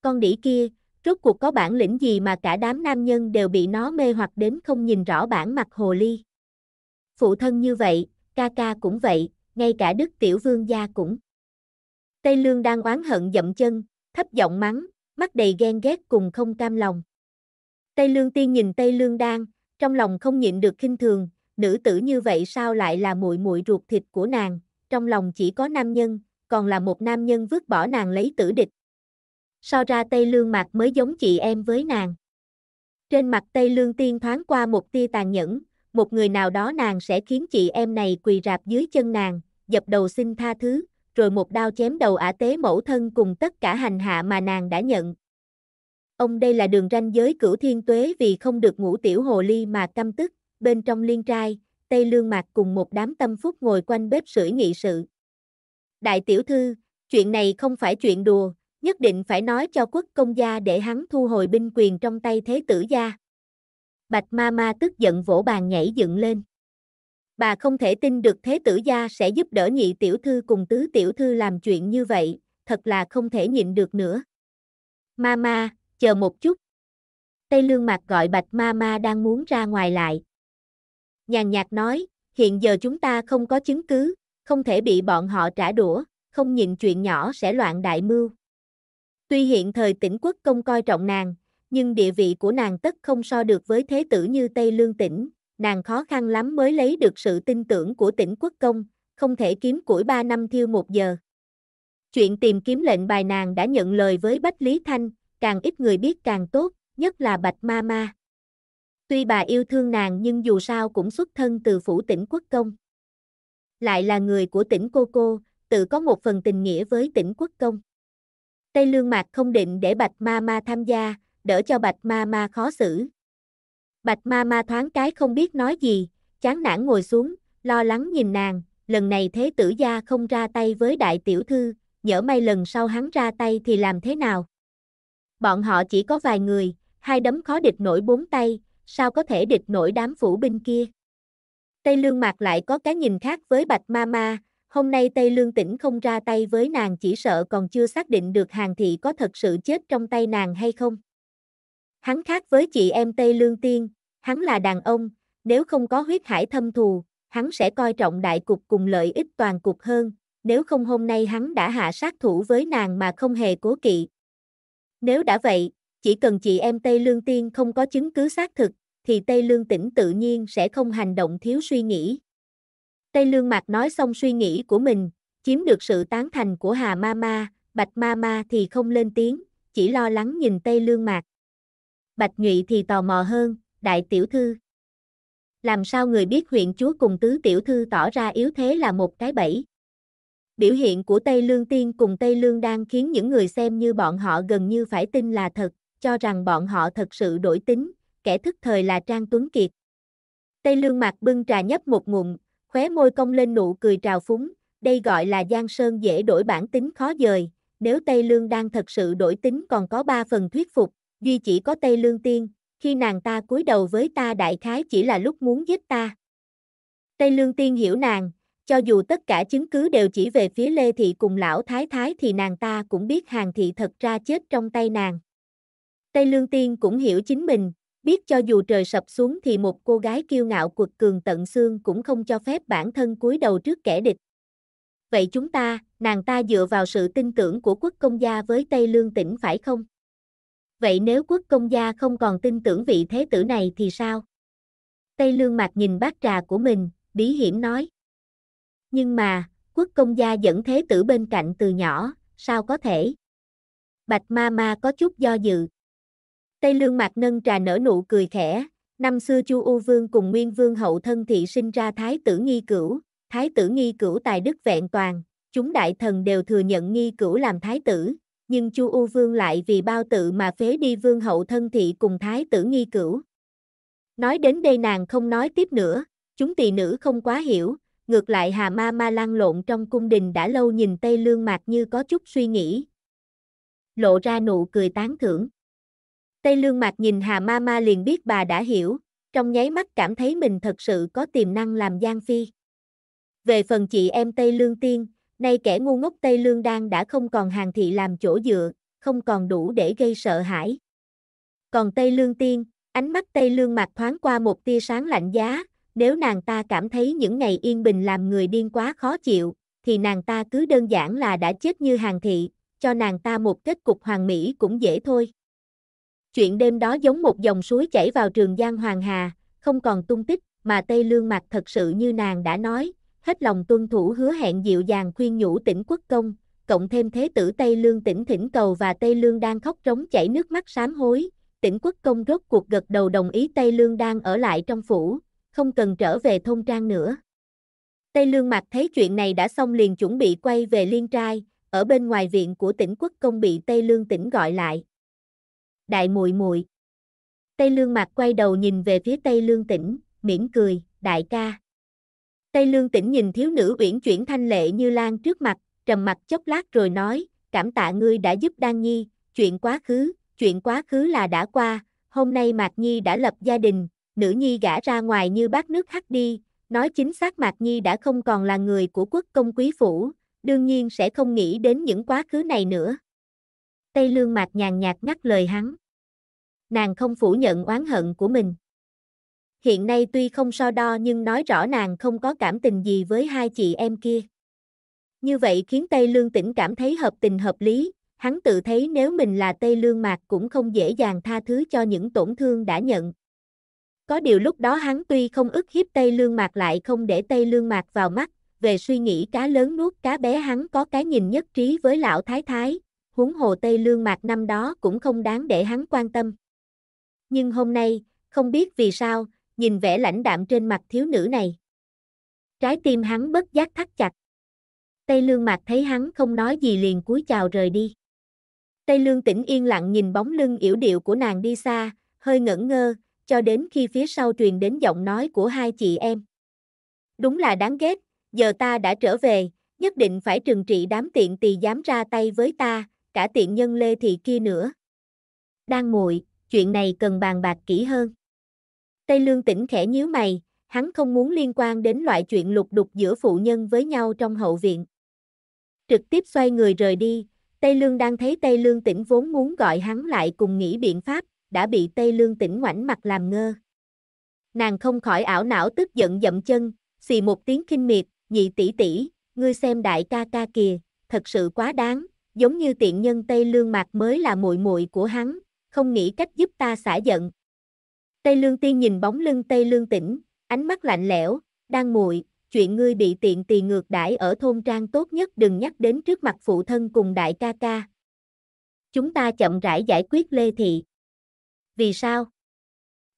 Con đĩ kia, rốt cuộc có bản lĩnh gì mà cả đám nam nhân đều bị nó mê hoặc đến không nhìn rõ bản mặt hồ ly. Phụ thân như vậy, ca ca cũng vậy, ngay cả Đức Tiểu Vương gia cũng. Tây Lương đang oán hận dậm chân, thấp giọng mắng, mắt đầy ghen ghét cùng không cam lòng. Tây Lương Tiên nhìn Tây Lương Đan, trong lòng không nhịn được khinh thường, nữ tử như vậy sao lại là muội muội ruột thịt của nàng, trong lòng chỉ có nam nhân, còn là một nam nhân vứt bỏ nàng lấy tử địch. So ra Tây Lương Mạc mới giống chị em với nàng. Trên mặt Tây Lương Tiên thoáng qua một tia tàn nhẫn, một người nào đó nàng sẽ khiến chị em này quỳ rạp dưới chân nàng, dập đầu xin tha thứ, rồi một đao chém đầu ả tế mẫu thân cùng tất cả hành hạ mà nàng đã nhận. Ông đây là đường ranh giới cửu thiên tuế vì không được ngủ tiểu hồ ly mà căm tức, bên trong liên trai, tây lương mạc cùng một đám tâm phúc ngồi quanh bếp sưởi nghị sự. Đại tiểu thư, chuyện này không phải chuyện đùa, nhất định phải nói cho quốc công gia để hắn thu hồi binh quyền trong tay thế tử gia. Bạch ma ma tức giận vỗ bàn nhảy dựng lên bà không thể tin được thế tử gia sẽ giúp đỡ nhị tiểu thư cùng tứ tiểu thư làm chuyện như vậy, thật là không thể nhịn được nữa. Mama, chờ một chút. Tây lương mạc gọi bạch mama đang muốn ra ngoài lại. Nhàn nhạt nói, hiện giờ chúng ta không có chứng cứ, không thể bị bọn họ trả đũa, không nhịn chuyện nhỏ sẽ loạn đại mưu. Tuy hiện thời tỉnh quốc công coi trọng nàng, nhưng địa vị của nàng tất không so được với thế tử như Tây Lương tỉnh, nàng khó khăn lắm mới lấy được sự tin tưởng của tỉnh quốc công, không thể kiếm củi 3 năm thiêu một giờ. Chuyện tìm kiếm lệnh bài nàng đã nhận lời với Bách Lý Thanh, càng ít người biết càng tốt, nhất là Bạch Ma Ma. Tuy bà yêu thương nàng nhưng dù sao cũng xuất thân từ phủ tỉnh quốc công. Lại là người của tỉnh cô cô, tự có một phần tình nghĩa với tỉnh quốc công. Tây Lương Mạc không định để Bạch Ma Ma tham gia, đỡ cho Bạch Ma Ma khó xử, Bạch ma ma thoáng cái không biết nói gì, chán nản ngồi xuống, lo lắng nhìn nàng, lần này thế tử gia không ra tay với đại tiểu thư, nhỡ may lần sau hắn ra tay thì làm thế nào? Bọn họ chỉ có vài người, hai đấm khó địch nổi bốn tay, sao có thể địch nổi đám phủ binh kia? Tây Lương Mạc lại có cái nhìn khác với Bạch Ma Ma, hôm nay Tây Lương tỉnh không ra tay với nàng chỉ sợ còn chưa xác định được hàng thị có thật sự chết trong tay nàng hay không. Hắn khác với chị em Tây Lương Tiên, hắn là đàn ông, nếu không có huyết hải thâm thù, hắn sẽ coi trọng đại cục cùng lợi ích toàn cục hơn, nếu không hôm nay hắn đã hạ sát thủ với nàng mà không hề cố kỵ. Nếu đã vậy, chỉ cần chị em Tây Lương Tiên không có chứng cứ xác thực, thì Tây Lương Tĩnh tự nhiên sẽ không hành động thiếu suy nghĩ. Tây Lương Mạc nói xong suy nghĩ của mình, chiếm được sự tán thành của Hà Mama, Bạch Mama thì không lên tiếng, chỉ lo lắng nhìn Tây Lương Mạc. Bạch Nhụy thì tò mò hơn, đại tiểu thư. Làm sao người biết huyện chúa cùng tứ tiểu thư tỏ ra yếu thế là một cái bẫy. Biểu hiện của Tây Lương Tiên cùng Tây Lương đang khiến những người xem như bọn họ gần như phải tin là thật, cho rằng bọn họ thật sự đổi tính, kẻ thức thời là Trang Tuấn Kiệt. Tây Lương mặt bưng trà nhấp một ngụm, khóe môi cong lên nụ cười trào phúng, đây gọi là Giang Sơn dễ đổi bản tính khó dời, nếu Tây Lương đang thật sự đổi tính còn có ba phần thuyết phục, duy chỉ có Tây Lương Tiên, khi nàng ta cúi đầu với ta đại khái chỉ là lúc muốn giết ta. Tây Lương Tiên hiểu nàng, cho dù tất cả chứng cứ đều chỉ về phía Lê Thị cùng lão thái thái thì nàng ta cũng biết Hàng Thị thật ra chết trong tay nàng. Tây Lương Tiên cũng hiểu chính mình, biết cho dù trời sập xuống thì một cô gái kiêu ngạo quật cường tận xương cũng không cho phép bản thân cúi đầu trước kẻ địch. Vậy chúng ta, nàng ta dựa vào sự tin tưởng của quốc công gia với Tây Lương tỉnh phải không? vậy nếu quốc công gia không còn tin tưởng vị thế tử này thì sao? Tây Lương Mạc nhìn bát trà của mình, bí hiểm nói. Nhưng mà, quốc công gia dẫn thế tử bên cạnh từ nhỏ, sao có thể? Bạch ma ma có chút do dự. Tây Lương Mạc nâng trà nở nụ cười khẽ, năm xưa Chu U Vương cùng Nguyên Vương hậu thân thị sinh ra thái tử nghi cửu, thái tử nghi cửu tài đức vẹn toàn, chúng đại thần đều thừa nhận nghi cửu làm thái tử, nhưng Chu U Vương lại vì bao tự mà phế đi vương hậu thân thị cùng thái tử nghi cửu. Nói đến đây nàng không nói tiếp nữa, chúng tỳ nữ không quá hiểu, ngược lại Hà Ma Ma lan lộn trong cung đình đã lâu nhìn Tây Lương Mạc như có chút suy nghĩ. Lộ ra nụ cười tán thưởng. Tây Lương Mạc nhìn Hà Ma Ma liền biết bà đã hiểu, trong nháy mắt cảm thấy mình thật sự có tiềm năng làm Giang Phi. Về phần chị em Tây Lương Tiên, Nay kẻ ngu ngốc Tây Lương Đan đã không còn hàng thị làm chỗ dựa, không còn đủ để gây sợ hãi. Còn Tây Lương Tiên, ánh mắt Tây Lương Mạc thoáng qua một tia sáng lạnh giá, nếu nàng ta cảm thấy những ngày yên bình làm người điên quá khó chịu, thì nàng ta cứ đơn giản là đã chết như hàng thị, cho nàng ta một kết cục hoàng mỹ cũng dễ thôi. Chuyện đêm đó giống một dòng suối chảy vào trường Giang Hoàng Hà, không còn tung tích, mà Tây Lương Mạc thật sự như nàng đã nói, hết lòng tuân thủ hứa hẹn dịu dàng khuyên nhủ tỉnh quốc công, cộng thêm thế tử Tây Lương tỉnh thỉnh cầu và Tây Lương đang khóc trống chảy nước mắt sám hối, tỉnh quốc công rốt cuộc gật đầu đồng ý Tây Lương đang ở lại trong phủ, không cần trở về thôn trang nữa. Tây Lương Mặc thấy chuyện này đã xong liền chuẩn bị quay về liên trai, ở bên ngoài viện của tỉnh quốc công bị Tây Lương tỉnh gọi lại. Đại muội muội. Tây Lương Mặc quay đầu nhìn về phía Tây Lương tỉnh, mỉm cười, đại ca. Tây Lương tĩnh nhìn thiếu nữ uyển chuyển thanh lệ như lan trước mặt, trầm mặt chốc lát rồi nói, cảm tạ ngươi đã giúp Đan Nhi, chuyện quá khứ, chuyện quá khứ là đã qua, hôm nay Mạc Nhi đã lập gia đình, nữ Nhi gả ra ngoài như bát nước hắt đi, nói chính xác Mạc Nhi đã không còn là người của quốc công quý phủ, đương nhiên sẽ không nghĩ đến những quá khứ này nữa. Tây Lương Mạc nhàn nhạt ngắt lời hắn. Nàng không phủ nhận oán hận của mình hiện nay tuy không so đo nhưng nói rõ nàng không có cảm tình gì với hai chị em kia. Như vậy khiến Tây Lương tỉnh cảm thấy hợp tình hợp lý, hắn tự thấy nếu mình là Tây Lương Mạc cũng không dễ dàng tha thứ cho những tổn thương đã nhận. Có điều lúc đó hắn tuy không ức hiếp Tây Lương Mạc lại không để Tây Lương Mạc vào mắt, về suy nghĩ cá lớn nuốt cá bé hắn có cái nhìn nhất trí với lão thái thái, huống hồ Tây Lương Mạc năm đó cũng không đáng để hắn quan tâm. Nhưng hôm nay, không biết vì sao, nhìn vẻ lãnh đạm trên mặt thiếu nữ này. Trái tim hắn bất giác thắt chặt. Tây Lương Mạc thấy hắn không nói gì liền cúi chào rời đi. Tây Lương tĩnh yên lặng nhìn bóng lưng yểu điệu của nàng đi xa, hơi ngẩn ngơ, cho đến khi phía sau truyền đến giọng nói của hai chị em. Đúng là đáng ghét, giờ ta đã trở về, nhất định phải trừng trị đám tiện tỳ dám ra tay với ta, cả tiện nhân lê thị kia nữa. Đang muội, chuyện này cần bàn bạc kỹ hơn. Tây Lương tỉnh khẽ nhíu mày, hắn không muốn liên quan đến loại chuyện lục đục giữa phụ nhân với nhau trong hậu viện. Trực tiếp xoay người rời đi, Tây Lương đang thấy Tây Lương tỉnh vốn muốn gọi hắn lại cùng nghĩ biện pháp, đã bị Tây Lương tỉnh ngoảnh mặt làm ngơ. Nàng không khỏi ảo não tức giận dậm chân, xì một tiếng kinh miệt, nhị tỷ tỷ, ngươi xem đại ca ca kìa, thật sự quá đáng, giống như tiện nhân Tây Lương Mạc mới là muội muội của hắn, không nghĩ cách giúp ta xả giận. Tây Lương Tiên nhìn bóng lưng Tây Lương Tĩnh, ánh mắt lạnh lẽo, đang muội, chuyện ngươi bị tiện tỳ ngược đãi ở thôn trang tốt nhất đừng nhắc đến trước mặt phụ thân cùng đại ca ca. Chúng ta chậm rãi giải quyết Lê Thị. Vì sao?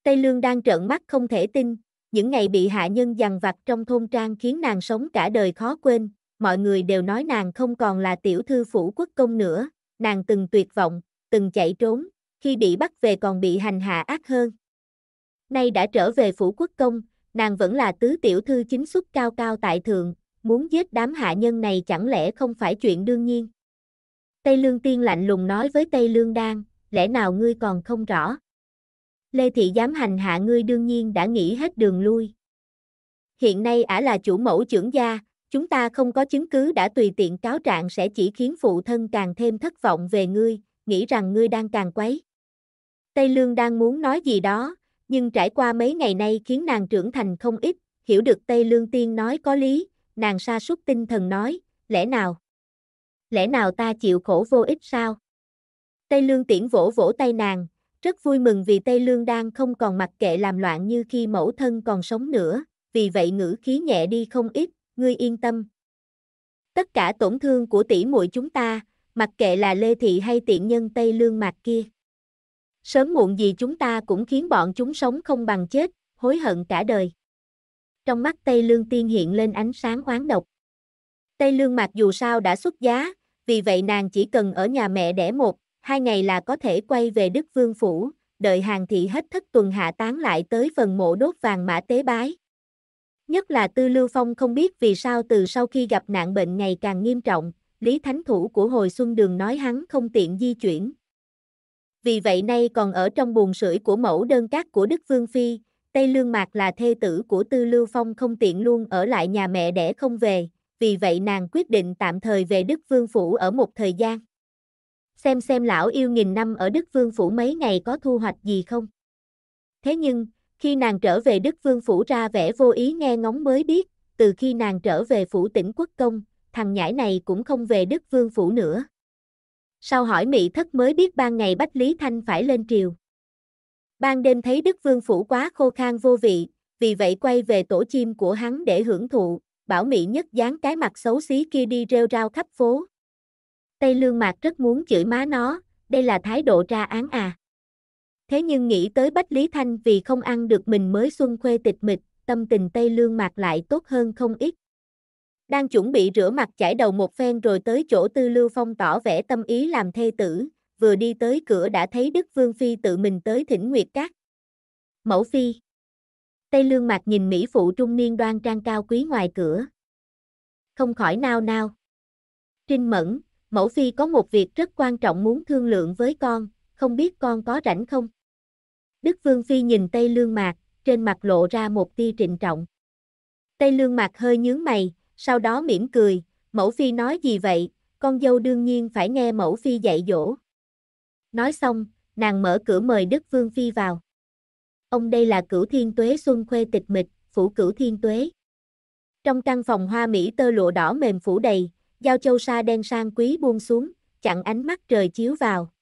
Tây Lương đang trợn mắt không thể tin, những ngày bị hạ nhân dằn vặt trong thôn trang khiến nàng sống cả đời khó quên, mọi người đều nói nàng không còn là tiểu thư phủ quốc công nữa, nàng từng tuyệt vọng, từng chạy trốn, khi bị bắt về còn bị hành hạ ác hơn. Nay đã trở về phủ quốc công, nàng vẫn là tứ tiểu thư chính xuất cao cao tại thượng, muốn giết đám hạ nhân này chẳng lẽ không phải chuyện đương nhiên. Tây Lương Tiên lạnh lùng nói với Tây Lương Đan, lẽ nào ngươi còn không rõ. Lê Thị dám hành hạ ngươi đương nhiên đã nghĩ hết đường lui. Hiện nay ả là chủ mẫu trưởng gia, chúng ta không có chứng cứ đã tùy tiện cáo trạng sẽ chỉ khiến phụ thân càng thêm thất vọng về ngươi, nghĩ rằng ngươi đang càng quấy. Tây Lương đang muốn nói gì đó, nhưng trải qua mấy ngày nay khiến nàng trưởng thành không ít, hiểu được Tây Lương Tiên nói có lý, nàng sa sút tinh thần nói, lẽ nào? Lẽ nào ta chịu khổ vô ích sao? Tây Lương Tiễn vỗ vỗ tay nàng, rất vui mừng vì Tây Lương đang không còn mặc kệ làm loạn như khi mẫu thân còn sống nữa, vì vậy ngữ khí nhẹ đi không ít, ngươi yên tâm. Tất cả tổn thương của tỷ muội chúng ta, mặc kệ là Lê Thị hay tiện nhân Tây Lương mặt kia. Sớm muộn gì chúng ta cũng khiến bọn chúng sống không bằng chết, hối hận cả đời. Trong mắt Tây Lương Tiên hiện lên ánh sáng oán độc. Tây Lương mặc dù sao đã xuất giá, vì vậy nàng chỉ cần ở nhà mẹ đẻ một, hai ngày là có thể quay về Đức Vương Phủ, đợi hàng thị hết thất tuần hạ tán lại tới phần mộ đốt vàng mã tế bái. Nhất là Tư Lưu Phong không biết vì sao từ sau khi gặp nạn bệnh ngày càng nghiêm trọng, Lý Thánh Thủ của hồi xuân đường nói hắn không tiện di chuyển, vì vậy nay còn ở trong buồng sưởi của mẫu đơn cát của Đức Vương Phi, Tây Lương Mạc là thê tử của Tư Lưu Phong không tiện luôn ở lại nhà mẹ đẻ không về, vì vậy nàng quyết định tạm thời về Đức Vương Phủ ở một thời gian. Xem xem lão yêu nghìn năm ở Đức Vương Phủ mấy ngày có thu hoạch gì không. Thế nhưng, khi nàng trở về Đức Vương Phủ ra vẻ vô ý nghe ngóng mới biết, từ khi nàng trở về Phủ tỉnh Quốc Công, thằng nhãi này cũng không về Đức Vương Phủ nữa. Sau hỏi Mỹ thất mới biết ban ngày Bách Lý Thanh phải lên triều. Ban đêm thấy Đức Vương Phủ quá khô khan vô vị, vì vậy quay về tổ chim của hắn để hưởng thụ, bảo Mỹ nhất dán cái mặt xấu xí kia đi rêu rao khắp phố. Tây Lương Mạc rất muốn chửi má nó, đây là thái độ ra án à. Thế nhưng nghĩ tới Bách Lý Thanh vì không ăn được mình mới xuân khuê tịch mịch, tâm tình Tây Lương Mạc lại tốt hơn không ít đang chuẩn bị rửa mặt chải đầu một phen rồi tới chỗ Tư Lưu Phong tỏ vẻ tâm ý làm thê tử, vừa đi tới cửa đã thấy Đức Vương Phi tự mình tới thỉnh Nguyệt Cát. Mẫu Phi Tây Lương Mạc nhìn Mỹ Phụ trung niên đoan trang cao quý ngoài cửa. Không khỏi nao nao. Trinh Mẫn, Mẫu Phi có một việc rất quan trọng muốn thương lượng với con, không biết con có rảnh không? Đức Vương Phi nhìn Tây Lương Mạc, trên mặt lộ ra một tia trịnh trọng. Tây Lương Mạc hơi nhướng mày, sau đó mỉm cười, mẫu phi nói gì vậy, con dâu đương nhiên phải nghe mẫu phi dạy dỗ. Nói xong, nàng mở cửa mời Đức Vương Phi vào. Ông đây là cửu thiên tuế xuân khuê tịch mịch, phủ cửu thiên tuế. Trong căn phòng hoa mỹ tơ lụa đỏ mềm phủ đầy, giao châu sa đen sang quý buông xuống, chặn ánh mắt trời chiếu vào.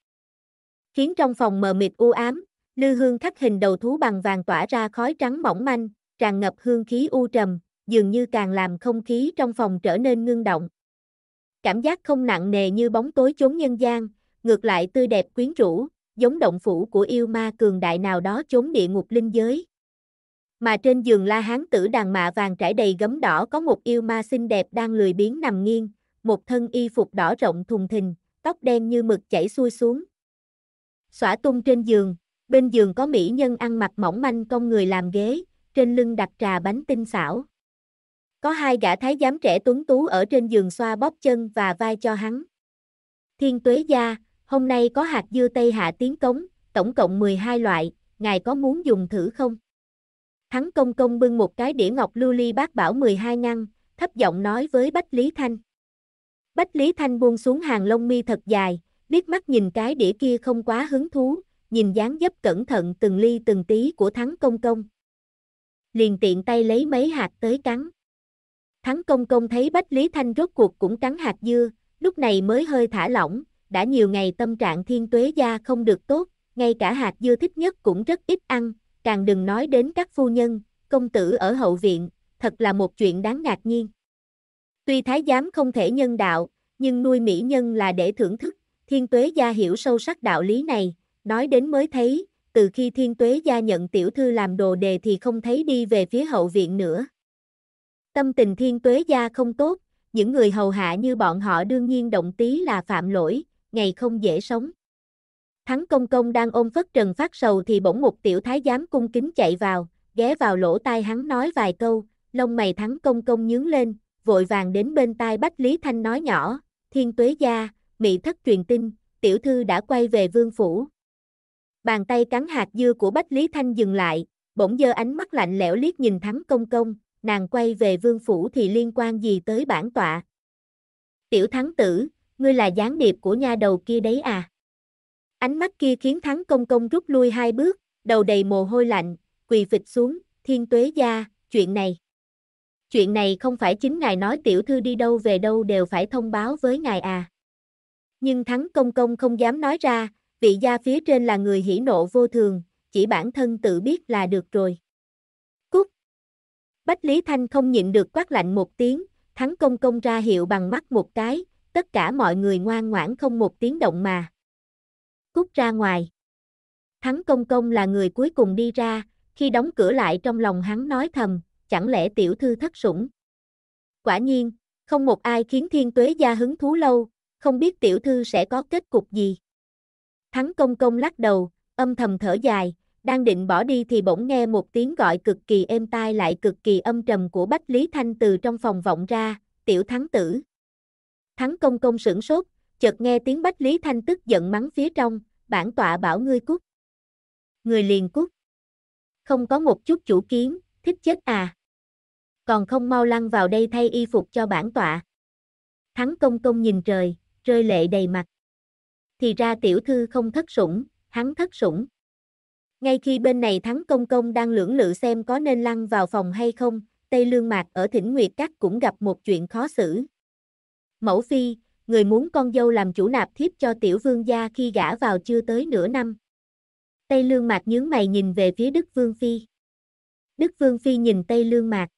Khiến trong phòng mờ mịt u ám, lư hương khắc hình đầu thú bằng vàng tỏa ra khói trắng mỏng manh, tràn ngập hương khí u trầm, dường như càng làm không khí trong phòng trở nên ngưng động. Cảm giác không nặng nề như bóng tối chốn nhân gian, ngược lại tươi đẹp quyến rũ, giống động phủ của yêu ma cường đại nào đó chốn địa ngục linh giới. Mà trên giường la hán tử đàn mạ vàng trải đầy gấm đỏ có một yêu ma xinh đẹp đang lười biếng nằm nghiêng, một thân y phục đỏ rộng thùng thình, tóc đen như mực chảy xuôi xuống. Xỏa tung trên giường, bên giường có mỹ nhân ăn mặc mỏng manh cong người làm ghế, trên lưng đặt trà bánh tinh xảo. Có hai gã thái giám trẻ tuấn tú ở trên giường xoa bóp chân và vai cho hắn. Thiên tuế gia, hôm nay có hạt dưa Tây Hạ tiến cống, tổng cộng 12 loại, ngài có muốn dùng thử không? Hắn công công bưng một cái đĩa ngọc lưu ly bát bảo 12 ngăn, thấp giọng nói với Bách Lý Thanh. Bách Lý Thanh buông xuống hàng lông mi thật dài, liếc mắt nhìn cái đĩa kia không quá hứng thú, nhìn dáng dấp cẩn thận từng ly từng tí của thắng công công. Liền tiện tay lấy mấy hạt tới cắn. Thắng công công thấy Bách Lý Thanh rốt cuộc cũng cắn hạt dưa, lúc này mới hơi thả lỏng, đã nhiều ngày tâm trạng thiên tuế gia không được tốt, ngay cả hạt dưa thích nhất cũng rất ít ăn, càng đừng nói đến các phu nhân, công tử ở hậu viện, thật là một chuyện đáng ngạc nhiên. Tuy thái giám không thể nhân đạo, nhưng nuôi mỹ nhân là để thưởng thức, thiên tuế gia hiểu sâu sắc đạo lý này, nói đến mới thấy, từ khi thiên tuế gia nhận tiểu thư làm đồ đề thì không thấy đi về phía hậu viện nữa. Tâm tình thiên tuế gia không tốt, những người hầu hạ như bọn họ đương nhiên động tí là phạm lỗi, ngày không dễ sống. Thắng công công đang ôm phất trần phát sầu thì bỗng một tiểu thái giám cung kính chạy vào, ghé vào lỗ tai hắn nói vài câu, lông mày thắng công công nhướng lên, vội vàng đến bên tai Bách Lý Thanh nói nhỏ, thiên tuế gia, mị thất truyền tin, tiểu thư đã quay về vương phủ. Bàn tay cắn hạt dưa của Bách Lý Thanh dừng lại, bỗng dơ ánh mắt lạnh lẽo liếc nhìn thắng công công, nàng quay về vương phủ thì liên quan gì tới bản tọa. Tiểu thắng tử, ngươi là gián điệp của nha đầu kia đấy à? Ánh mắt kia khiến thắng công công rút lui hai bước, đầu đầy mồ hôi lạnh, quỳ phịch xuống, thiên tuế gia, chuyện này. Chuyện này không phải chính ngài nói tiểu thư đi đâu về đâu đều phải thông báo với ngài à. Nhưng thắng công công không dám nói ra, vị gia phía trên là người hỉ nộ vô thường, chỉ bản thân tự biết là được rồi. Bách Lý Thanh không nhịn được quát lạnh một tiếng, thắng công công ra hiệu bằng mắt một cái, tất cả mọi người ngoan ngoãn không một tiếng động mà. Cút ra ngoài. Thắng công công là người cuối cùng đi ra, khi đóng cửa lại trong lòng hắn nói thầm, chẳng lẽ tiểu thư thất sủng. Quả nhiên, không một ai khiến thiên tuế gia hứng thú lâu, không biết tiểu thư sẽ có kết cục gì. Thắng công công lắc đầu, âm thầm thở dài, đang định bỏ đi thì bỗng nghe một tiếng gọi cực kỳ êm tai lại cực kỳ âm trầm của Bách Lý Thanh từ trong phòng vọng ra, tiểu thắng tử. Thắng công công sửng sốt, chợt nghe tiếng Bách Lý Thanh tức giận mắng phía trong, bản tọa bảo ngươi cút. Người liền cút. Không có một chút chủ kiến, thích chết à. Còn không mau lăn vào đây thay y phục cho bản tọa. Thắng công công nhìn trời, rơi lệ đầy mặt. Thì ra tiểu thư không thất sủng, hắn thất sủng. Ngay khi bên này thắng công công đang lưỡng lự xem có nên lăn vào phòng hay không, Tây Lương Mạc ở Thỉnh Nguyệt Cát cũng gặp một chuyện khó xử. Mẫu Phi, người muốn con dâu làm chủ nạp thiếp cho tiểu vương gia khi gả vào chưa tới nửa năm. Tây Lương Mạc nhướng mày nhìn về phía Đức Vương Phi. Đức Vương Phi nhìn Tây Lương Mạc.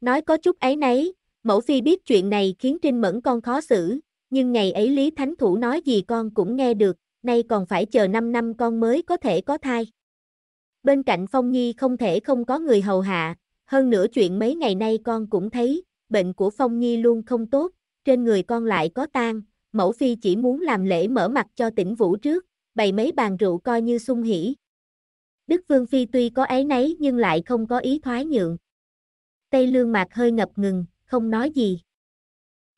Nói có chút ấy nấy, Mẫu Phi biết chuyện này khiến Trinh Mẫn con khó xử, nhưng ngày ấy Lý Thánh Thủ nói gì con cũng nghe được, nay còn phải chờ 5 năm con mới có thể có thai. Bên cạnh Phong Nhi không thể không có người hầu hạ, hơn nữa chuyện mấy ngày nay con cũng thấy, bệnh của Phong Nhi luôn không tốt, trên người con lại có tan, mẫu phi chỉ muốn làm lễ mở mặt cho tỉnh Vũ trước, bày mấy bàn rượu coi như sung hỉ. Đức Vương Phi tuy có ấy nấy nhưng lại không có ý thoái nhượng. Tây Lương Mạc hơi ngập ngừng, không nói gì.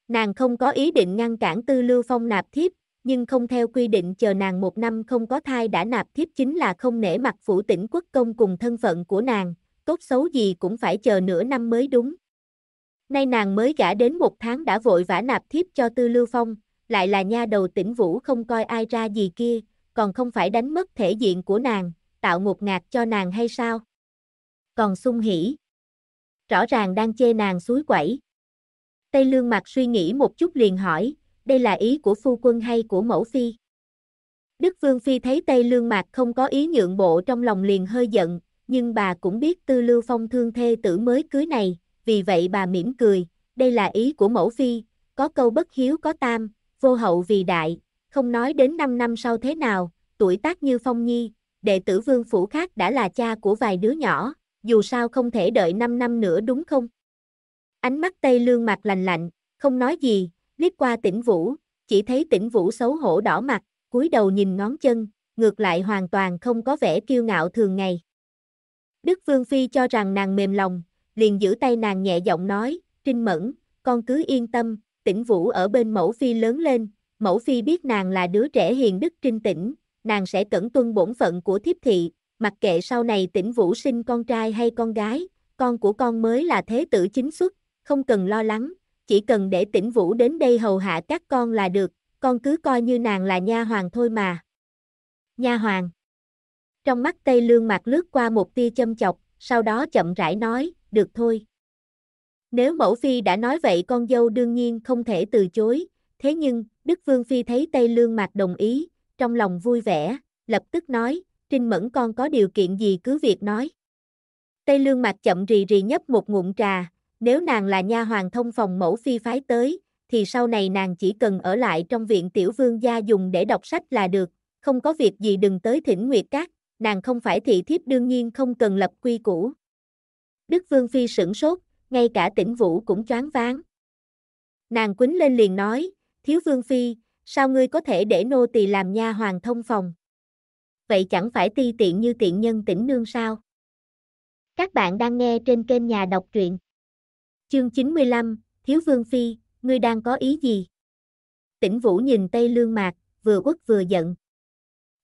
Nàng không có ý định ngăn cản Tư Lưu Phong nạp thiếp, nhưng không theo quy định chờ nàng một năm không có thai đã nạp thiếp chính là không nể mặt phủ tỉnh quốc công cùng thân phận của nàng, tốt xấu gì cũng phải chờ nửa năm mới đúng. Nay nàng mới gả đến một tháng đã vội vã nạp thiếp cho Tư Lưu Phong, lại là nha đầu tỉnh Vũ không coi ai ra gì kia, còn không phải đánh mất thể diện của nàng, tạo ngột ngạt cho nàng hay sao? Còn sung hỉ. Rõ ràng đang chê nàng suối quẩy. Tây Lương mặt suy nghĩ một chút liền hỏi, đây là ý của phu quân hay của mẫu phi? Đức Vương Phi thấy Tây Lương Mạc không có ý nhượng bộ trong lòng liền hơi giận, nhưng bà cũng biết Tư Lưu Phong thương thê tử mới cưới này, vì vậy bà mỉm cười, đây là ý của mẫu phi, có câu bất hiếu có tam, vô hậu vì đại, không nói đến 5 năm sau thế nào, tuổi tác như Phong Nhi, đệ tử Vương Phủ khác đã là cha của vài đứa nhỏ, dù sao không thể đợi 5 năm nữa đúng không? Ánh mắt Tây Lương Mạc lành lạnh, không nói gì, liếc qua tỉnh Vũ, chỉ thấy tỉnh Vũ xấu hổ đỏ mặt, cúi đầu nhìn ngón chân, ngược lại hoàn toàn không có vẻ kiêu ngạo thường ngày. Đức Vương Phi cho rằng nàng mềm lòng, liền giữ tay nàng nhẹ giọng nói, Trinh Mẫn, con cứ yên tâm, tỉnh Vũ ở bên mẫu Phi lớn lên, mẫu Phi biết nàng là đứa trẻ hiền đức trinh tĩnh, nàng sẽ cẩn tuân bổn phận của thiếp thị, mặc kệ sau này tỉnh Vũ sinh con trai hay con gái, con của con mới là thế tử chính xuất, không cần lo lắng, chỉ cần để tỉnh vũ đến đây hầu hạ các con là được, con cứ coi như nàng là nha hoàng thôi mà. Nha hoàng. Trong mắt Tây Lương mặt lướt qua một tia châm chọc, sau đó chậm rãi nói, được thôi. Nếu mẫu phi đã nói vậy con dâu đương nhiên không thể từ chối, thế nhưng, Đức Vương Phi thấy Tây Lương mặt đồng ý, trong lòng vui vẻ, lập tức nói, Trinh Mẫn con có điều kiện gì cứ việc nói. Tây Lương mặt chậm rì rì nhấp một ngụm trà, nếu nàng là nha hoàng thông phòng mẫu phi phái tới, thì sau này nàng chỉ cần ở lại trong viện tiểu vương gia dùng để đọc sách là được, không có việc gì đừng tới thỉnh nguyệt các, nàng không phải thị thiếp đương nhiên không cần lập quy củ. Đức Vương Phi sửng sốt, ngay cả tỉnh Vũ cũng choáng váng. Nàng quýnh lên liền nói, thiếu Vương Phi, sao ngươi có thể để nô tỳ làm nha hoàng thông phòng? Vậy chẳng phải ti tiện như tiện nhân tỉnh nương sao? Các bạn đang nghe trên kênh nhà đọc truyện. Chương 95, Thiếu Vương Phi, ngươi đang có ý gì? Tỉnh Vũ nhìn Tây Lương Mạc, vừa quất vừa giận.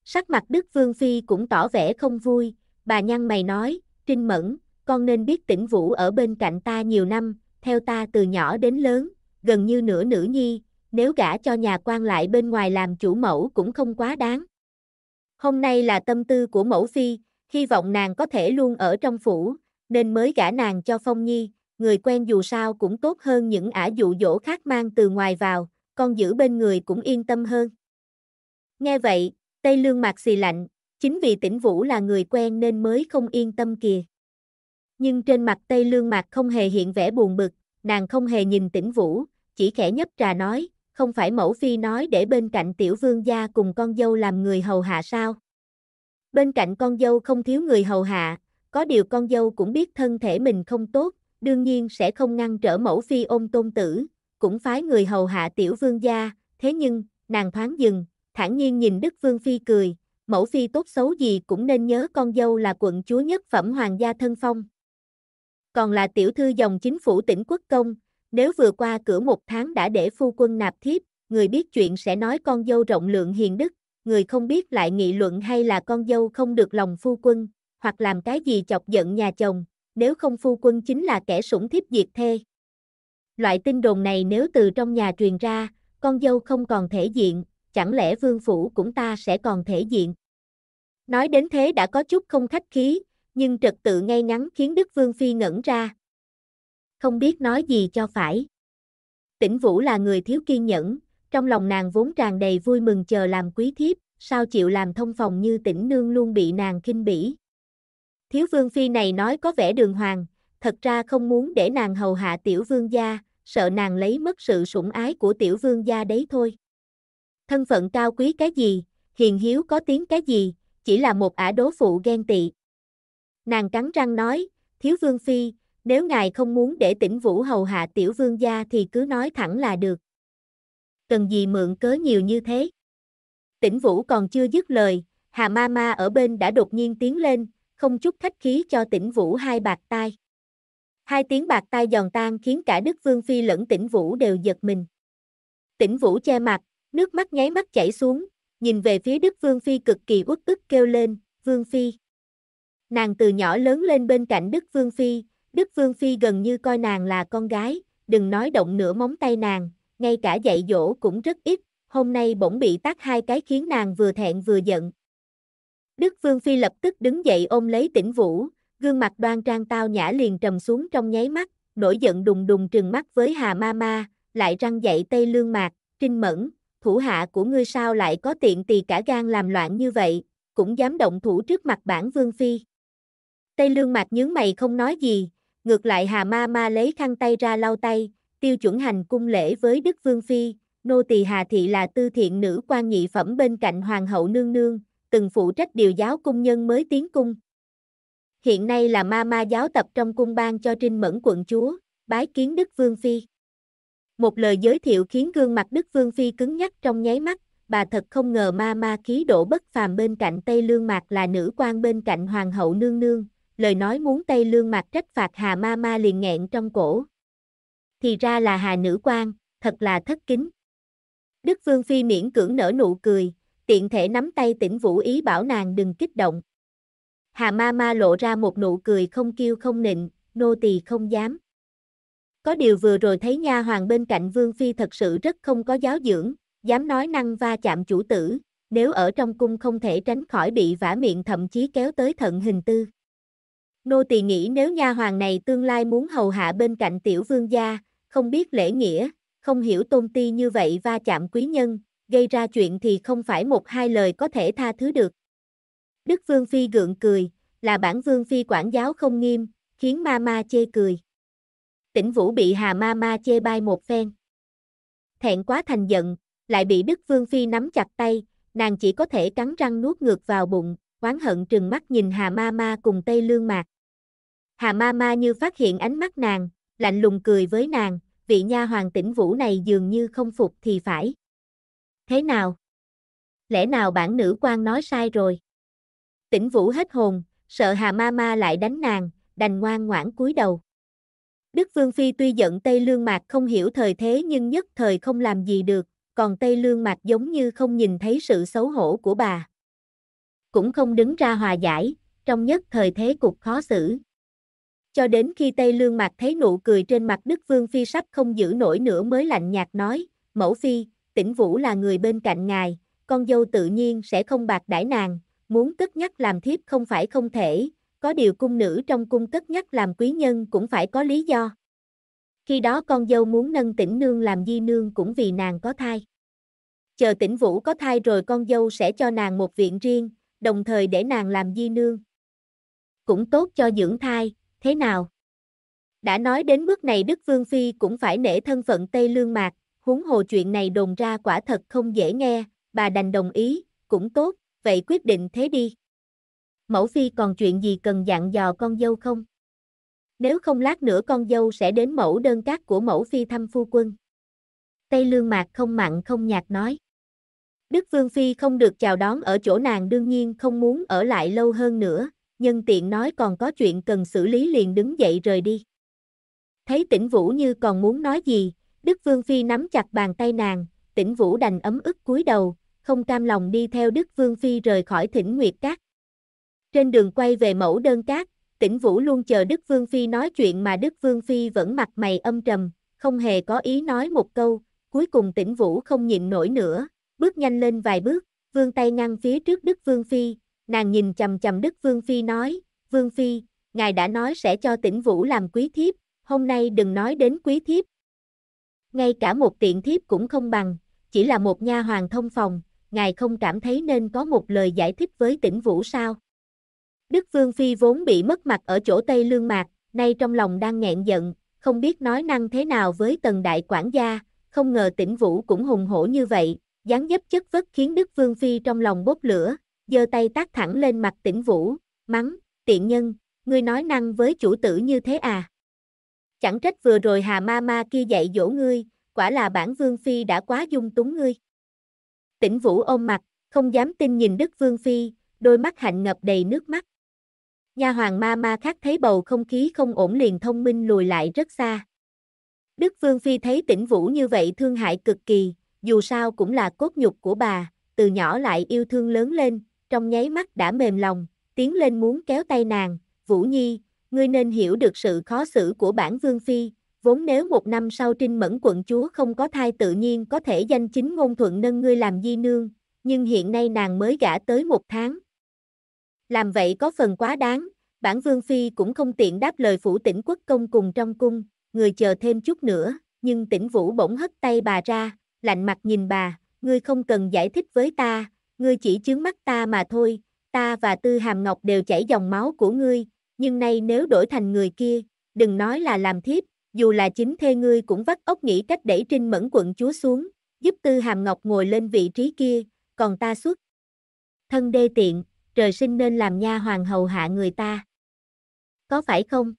Sắc mặt Đức Vương Phi cũng tỏ vẻ không vui, bà nhăn mày nói, Trinh Mẫn, con nên biết tỉnh Vũ ở bên cạnh ta nhiều năm, theo ta từ nhỏ đến lớn, gần như nửa nữ nhi, nếu gả cho nhà quan lại bên ngoài làm chủ mẫu cũng không quá đáng. Hôm nay là tâm tư của mẫu phi, hy vọng nàng có thể luôn ở trong phủ, nên mới gả nàng cho Phong Nhi, người quen dù sao cũng tốt hơn những ả dụ dỗ khác mang từ ngoài vào, con giữ bên người cũng yên tâm hơn. Nghe vậy, Tây Lương Mạc xì lạnh, chính vì Tĩnh Vũ là người quen nên mới không yên tâm kìa. Nhưng trên mặt Tây Lương Mạc không hề hiện vẻ buồn bực, nàng không hề nhìn Tĩnh Vũ, chỉ khẽ nhấp trà nói, không phải mẫu phi nói để bên cạnh tiểu vương gia cùng con dâu làm người hầu hạ sao? Bên cạnh con dâu không thiếu người hầu hạ, có điều con dâu cũng biết thân thể mình không tốt, đương nhiên sẽ không ngăn trở mẫu phi ôm tôn tử, cũng phái người hầu hạ tiểu vương gia, thế nhưng, nàng thoáng dừng, thản nhiên nhìn Đức Vương Phi cười, mẫu phi tốt xấu gì cũng nên nhớ con dâu là quận chúa nhất phẩm hoàng gia thân phong. Còn là tiểu thư dòng chính phủ tỉnh quốc công, nếu vừa qua cửa một tháng đã để phu quân nạp thiếp, người biết chuyện sẽ nói con dâu rộng lượng hiền đức, người không biết lại nghị luận hay là con dâu không được lòng phu quân, hoặc làm cái gì chọc giận nhà chồng, nếu không phu quân chính là kẻ sủng thiếp diệt thê. Loại tin đồn này nếu từ trong nhà truyền ra, con dâu không còn thể diện, chẳng lẽ vương phủ cũng ta sẽ còn thể diện. Nói đến thế đã có chút không khách khí, nhưng trật tự ngay ngắn khiến Đức Vương Phi ngẩn ra. Không biết nói gì cho phải. tĩnh Vũ là người thiếu kiên nhẫn, trong lòng nàng vốn tràn đầy vui mừng chờ làm quý thiếp, sao chịu làm thông phòng như tĩnh nương luôn bị nàng kinh bỉ. Thiếu vương phi này nói có vẻ đường hoàng, thật ra không muốn để nàng hầu hạ tiểu vương gia, sợ nàng lấy mất sự sủng ái của tiểu vương gia đấy thôi. Thân phận cao quý cái gì, hiền hiếu có tiếng cái gì, chỉ là một ả đố phụ ghen tị. Nàng cắn răng nói, thiếu vương phi, nếu ngài không muốn để tỉnh vũ hầu hạ tiểu vương gia thì cứ nói thẳng là được. Cần gì mượn cớ nhiều như thế? Tỉnh vũ còn chưa dứt lời, hà ma ma ở bên đã đột nhiên tiến lên, không chút khách khí cho tỉnh Vũ hai bạc tai. Hai tiếng bạc tai giòn tan khiến cả Đức Vương Phi lẫn tỉnh Vũ đều giật mình. Tỉnh Vũ che mặt, nước mắt nháy mắt chảy xuống, nhìn về phía Đức Vương Phi cực kỳ uất ức kêu lên, Vương Phi. Nàng từ nhỏ lớn lên bên cạnh Đức Vương Phi, Đức Vương Phi gần như coi nàng là con gái, đừng nói động nửa móng tay nàng, ngay cả dạy dỗ cũng rất ít, hôm nay bỗng bị tắt hai cái khiến nàng vừa thẹn vừa giận, Đức Vương Phi lập tức đứng dậy ôm lấy tỉnh Vũ, gương mặt đoan trang tao nhã liền trầm xuống trong nháy mắt, nổi giận đùng đùng trừng mắt với Hà Ma Ma, lại răng dậy Tây Lương Mạc, Trinh Mẫn, thủ hạ của ngươi sao lại có tiện tì cả gan làm loạn như vậy, cũng dám động thủ trước mặt bản Vương Phi. Tây Lương Mạc nhướng mày không nói gì, ngược lại Hà Ma Ma lấy khăn tay ra lau tay, tiêu chuẩn hành cung lễ với Đức Vương Phi, nô tỳ Hà Thị là tư thiện nữ quan nhị phẩm bên cạnh Hoàng hậu Nương Nương, từng phụ trách điều giáo cung nhân mới tiến cung. Hiện nay là ma ma giáo tập trong cung ban cho Trinh Mẫn quận chúa, bái kiến Đức Vương Phi. Một lời giới thiệu khiến gương mặt Đức Vương Phi cứng nhắc trong nháy mắt, bà thật không ngờ ma ma khí độ bất phàm bên cạnh Tây Lương Mạc là nữ quan bên cạnh Hoàng hậu Nương Nương, lời nói muốn Tây Lương Mạc trách phạt Hà ma ma liền nghẹn trong cổ. Thì ra là Hà nữ quan, thật là thất kính. Đức Vương Phi miễn cưỡng nở nụ cười, tiện thể nắm tay tỉnh vũ ý bảo nàng đừng kích động. Hà ma ma lộ ra một nụ cười không kêu không nịnh, nô tỳ không dám. Có điều vừa rồi thấy nha hoàng bên cạnh Vương Phi thật sự rất không có giáo dưỡng, dám nói năng va chạm chủ tử, nếu ở trong cung không thể tránh khỏi bị vả miệng thậm chí kéo tới thận hình tư. Nô tỳ nghĩ nếu nha hoàng này tương lai muốn hầu hạ bên cạnh tiểu vương gia, không biết lễ nghĩa, không hiểu tôn ti như vậy va chạm quý nhân, gây ra chuyện thì không phải một hai lời có thể tha thứ được. Đức Vương Phi gượng cười, là bản Vương Phi quản giáo không nghiêm, khiến ma ma chê cười. Tỉnh Vũ bị Hà ma ma chê bai một phen. Thẹn quá thành giận, lại bị Đức Vương Phi nắm chặt tay, nàng chỉ có thể cắn răng nuốt ngược vào bụng, oán hận trừng mắt nhìn Hà ma ma cùng Tây Lương Mạc. Hà ma ma như phát hiện ánh mắt nàng, lạnh lùng cười với nàng, vị nha hoàng tỉnh Vũ này dường như không phục thì phải. Thế nào? Lẽ nào bản nữ quan nói sai rồi? Tỉnh Vũ hết hồn, sợ Hà Ma Ma lại đánh nàng, đành ngoan ngoãn cúi đầu. Đức Vương Phi tuy giận Tây Lương Mạc không hiểu thời thế nhưng nhất thời không làm gì được, còn Tây Lương Mạc giống như không nhìn thấy sự xấu hổ của bà. Cũng không đứng ra hòa giải, trong nhất thời thế cục khó xử. Cho đến khi Tây Lương Mạc thấy nụ cười trên mặt Đức Vương Phi sắp không giữ nổi nữa mới lạnh nhạt nói, Mẫu Phi, tỉnh Vũ là người bên cạnh ngài, con dâu tự nhiên sẽ không bạc đãi nàng, muốn cất nhắc làm thiếp không phải không thể, có điều cung nữ trong cung cất nhắc làm quý nhân cũng phải có lý do. Khi đó con dâu muốn nâng tỉnh nương làm di nương cũng vì nàng có thai. Chờ tỉnh Vũ có thai rồi con dâu sẽ cho nàng một viện riêng, đồng thời để nàng làm di nương. Cũng tốt cho dưỡng thai, thế nào? Đã nói đến bước này Đức Vương Phi cũng phải nể thân phận Tây Lương Mạc, huống hồ chuyện này đồn ra quả thật không dễ nghe, bà đành đồng ý, cũng tốt, vậy quyết định thế đi. Mẫu phi còn chuyện gì cần dặn dò con dâu không? Nếu không lát nữa con dâu sẽ đến mẫu đơn cát của mẫu phi thăm phu quân. Tây lương mạc không mặn không nhạt nói. Đức Vương Phi không được chào đón ở chỗ nàng đương nhiên không muốn ở lại lâu hơn nữa, nhân tiện nói còn có chuyện cần xử lý liền đứng dậy rời đi. Thấy tỉnh Vũ Như còn muốn nói gì, Đức Vương Phi nắm chặt bàn tay nàng, tỉnh Vũ đành ấm ức cúi đầu, không cam lòng đi theo Đức Vương Phi rời khỏi thỉnh Nguyệt Cát. Trên đường quay về mẫu đơn cát, tỉnh Vũ luôn chờ Đức Vương Phi nói chuyện mà Đức Vương Phi vẫn mặt mày âm trầm, không hề có ý nói một câu, cuối cùng tỉnh Vũ không nhịn nổi nữa, bước nhanh lên vài bước, vương tay ngăn phía trước Đức Vương Phi, nàng nhìn chầm chầm Đức Vương Phi nói, Vương Phi, ngài đã nói sẽ cho tỉnh Vũ làm quý thiếp, hôm nay đừng nói đến quý thiếp, ngay cả một tiện thiếp cũng không bằng, chỉ là một nha hoàng thông phòng, ngài không cảm thấy nên có một lời giải thích với tỉnh Vũ sao? Đức Vương Phi vốn bị mất mặt ở chỗ Tây Lương Mạc, nay trong lòng đang nghẹn giận, không biết nói năng thế nào với tần đại quản gia, không ngờ tỉnh Vũ cũng hùng hổ như vậy, dáng dấp chất vất khiến Đức Vương Phi trong lòng bốc lửa, giơ tay tác thẳng lên mặt tỉnh Vũ, mắng, tiện nhân, ngươi nói năng với chủ tử như thế à? chẳng trách vừa rồi Hà Ma Ma kia dạy dỗ ngươi, quả là bản Vương Phi đã quá dung túng ngươi. Tỉnh Vũ ôm mặt, không dám tin nhìn Đức Vương Phi, đôi mắt hạnh ngập đầy nước mắt. Nha hoàng ma ma khác thấy bầu không khí không ổn liền thông minh lùi lại rất xa. Đức Vương Phi thấy tỉnh Vũ như vậy thương hại cực kỳ, dù sao cũng là cốt nhục của bà, từ nhỏ lại yêu thương lớn lên, trong nháy mắt đã mềm lòng, tiến lên muốn kéo tay nàng, Vũ Nhi, ngươi nên hiểu được sự khó xử của bản Vương Phi, vốn nếu một năm sau trinh mẫn quận chúa không có thai tự nhiên có thể danh chính ngôn thuận nâng ngươi làm di nương, nhưng hiện nay nàng mới gả tới một tháng. Làm vậy có phần quá đáng, bản Vương Phi cũng không tiện đáp lời phủ tỉnh quốc công cùng trong cung, người chờ thêm chút nữa, nhưng tỉnh vũ bỗng hất tay bà ra, lạnh mặt nhìn bà, ngươi không cần giải thích với ta, ngươi chỉ chướng mắt ta mà thôi, ta và Tư Hàm Ngọc đều chảy dòng máu của ngươi, nhưng nay nếu đổi thành người kia, đừng nói là làm thiếp, dù là chính thê ngươi cũng vắt óc nghĩ cách đẩy Trinh Mẫn quận chúa xuống, giúp Tư Hàm Ngọc ngồi lên vị trí kia, còn ta xuất. Thân đê tiện, trời sinh nên làm nha hoàng hầu hạ người ta. Có phải không?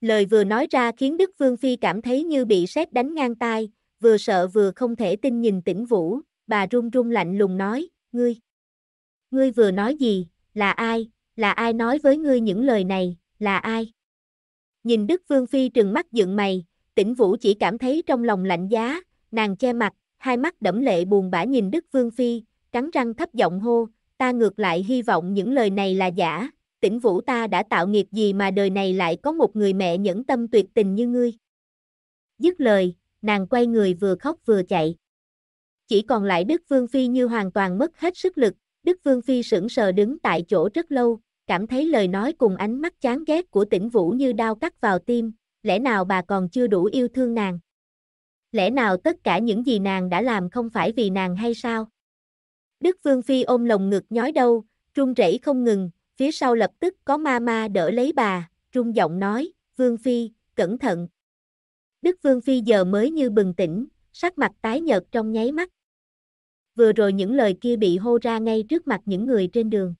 Lời vừa nói ra khiến Đức Vương Phi cảm thấy như bị sét đánh ngang tai, vừa sợ vừa không thể tin nhìn tỉnh Vũ, bà run run lạnh lùng nói, ngươi. Ngươi vừa nói gì, là ai, là ai nói với ngươi những lời này, là ai? Nhìn Đức Vương Phi trừng mắt dựng mày, tỉnh Vũ chỉ cảm thấy trong lòng lạnh giá, nàng che mặt, hai mắt đẫm lệ buồn bã nhìn Đức Vương Phi, cắn răng thấp giọng hô, ta ngược lại hy vọng những lời này là giả, tỉnh Vũ ta đã tạo nghiệp gì mà đời này lại có một người mẹ nhẫn tâm tuyệt tình như ngươi. Dứt lời, nàng quay người vừa khóc vừa chạy. Chỉ còn lại Đức Vương Phi như hoàn toàn mất hết sức lực, Đức Vương Phi sững sờ đứng tại chỗ rất lâu, cảm thấy lời nói cùng ánh mắt chán ghét của tỉnh Vũ như đau cắt vào tim, lẽ nào bà còn chưa đủ yêu thương nàng? Lẽ nào tất cả những gì nàng đã làm không phải vì nàng hay sao? Đức Vương Phi ôm lồng ngực nhói đau, trung rẩy không ngừng, phía sau lập tức có ma ma đỡ lấy bà, trung giọng nói, Vương Phi, cẩn thận. Đức Vương Phi giờ mới như bừng tỉnh, sắc mặt tái nhợt trong nháy mắt vừa rồi những lời kia bị hô ra ngay trước mặt những người trên đường.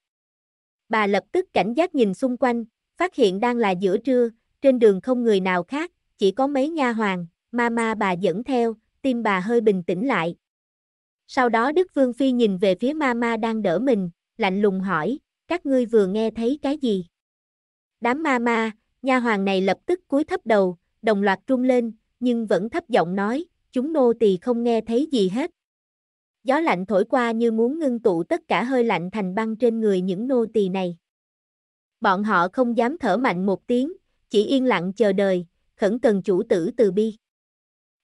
Bà lập tức cảnh giác nhìn xung quanh, phát hiện đang là giữa trưa, trên đường không người nào khác, chỉ có mấy nha hoàng, ma ma bà dẫn theo, tim bà hơi bình tĩnh lại. Sau đó Đức Vương Phi nhìn về phía ma ma đang đỡ mình, lạnh lùng hỏi, các ngươi vừa nghe thấy cái gì? Đám ma ma, nha hoàng này lập tức cúi thấp đầu, đồng loạt trung lên, nhưng vẫn thấp giọng nói, chúng nô tỳ không nghe thấy gì hết gió lạnh thổi qua như muốn ngưng tụ tất cả hơi lạnh thành băng trên người những nô tỳ này. Bọn họ không dám thở mạnh một tiếng, chỉ yên lặng chờ đợi, khẩn cần chủ tử từ bi.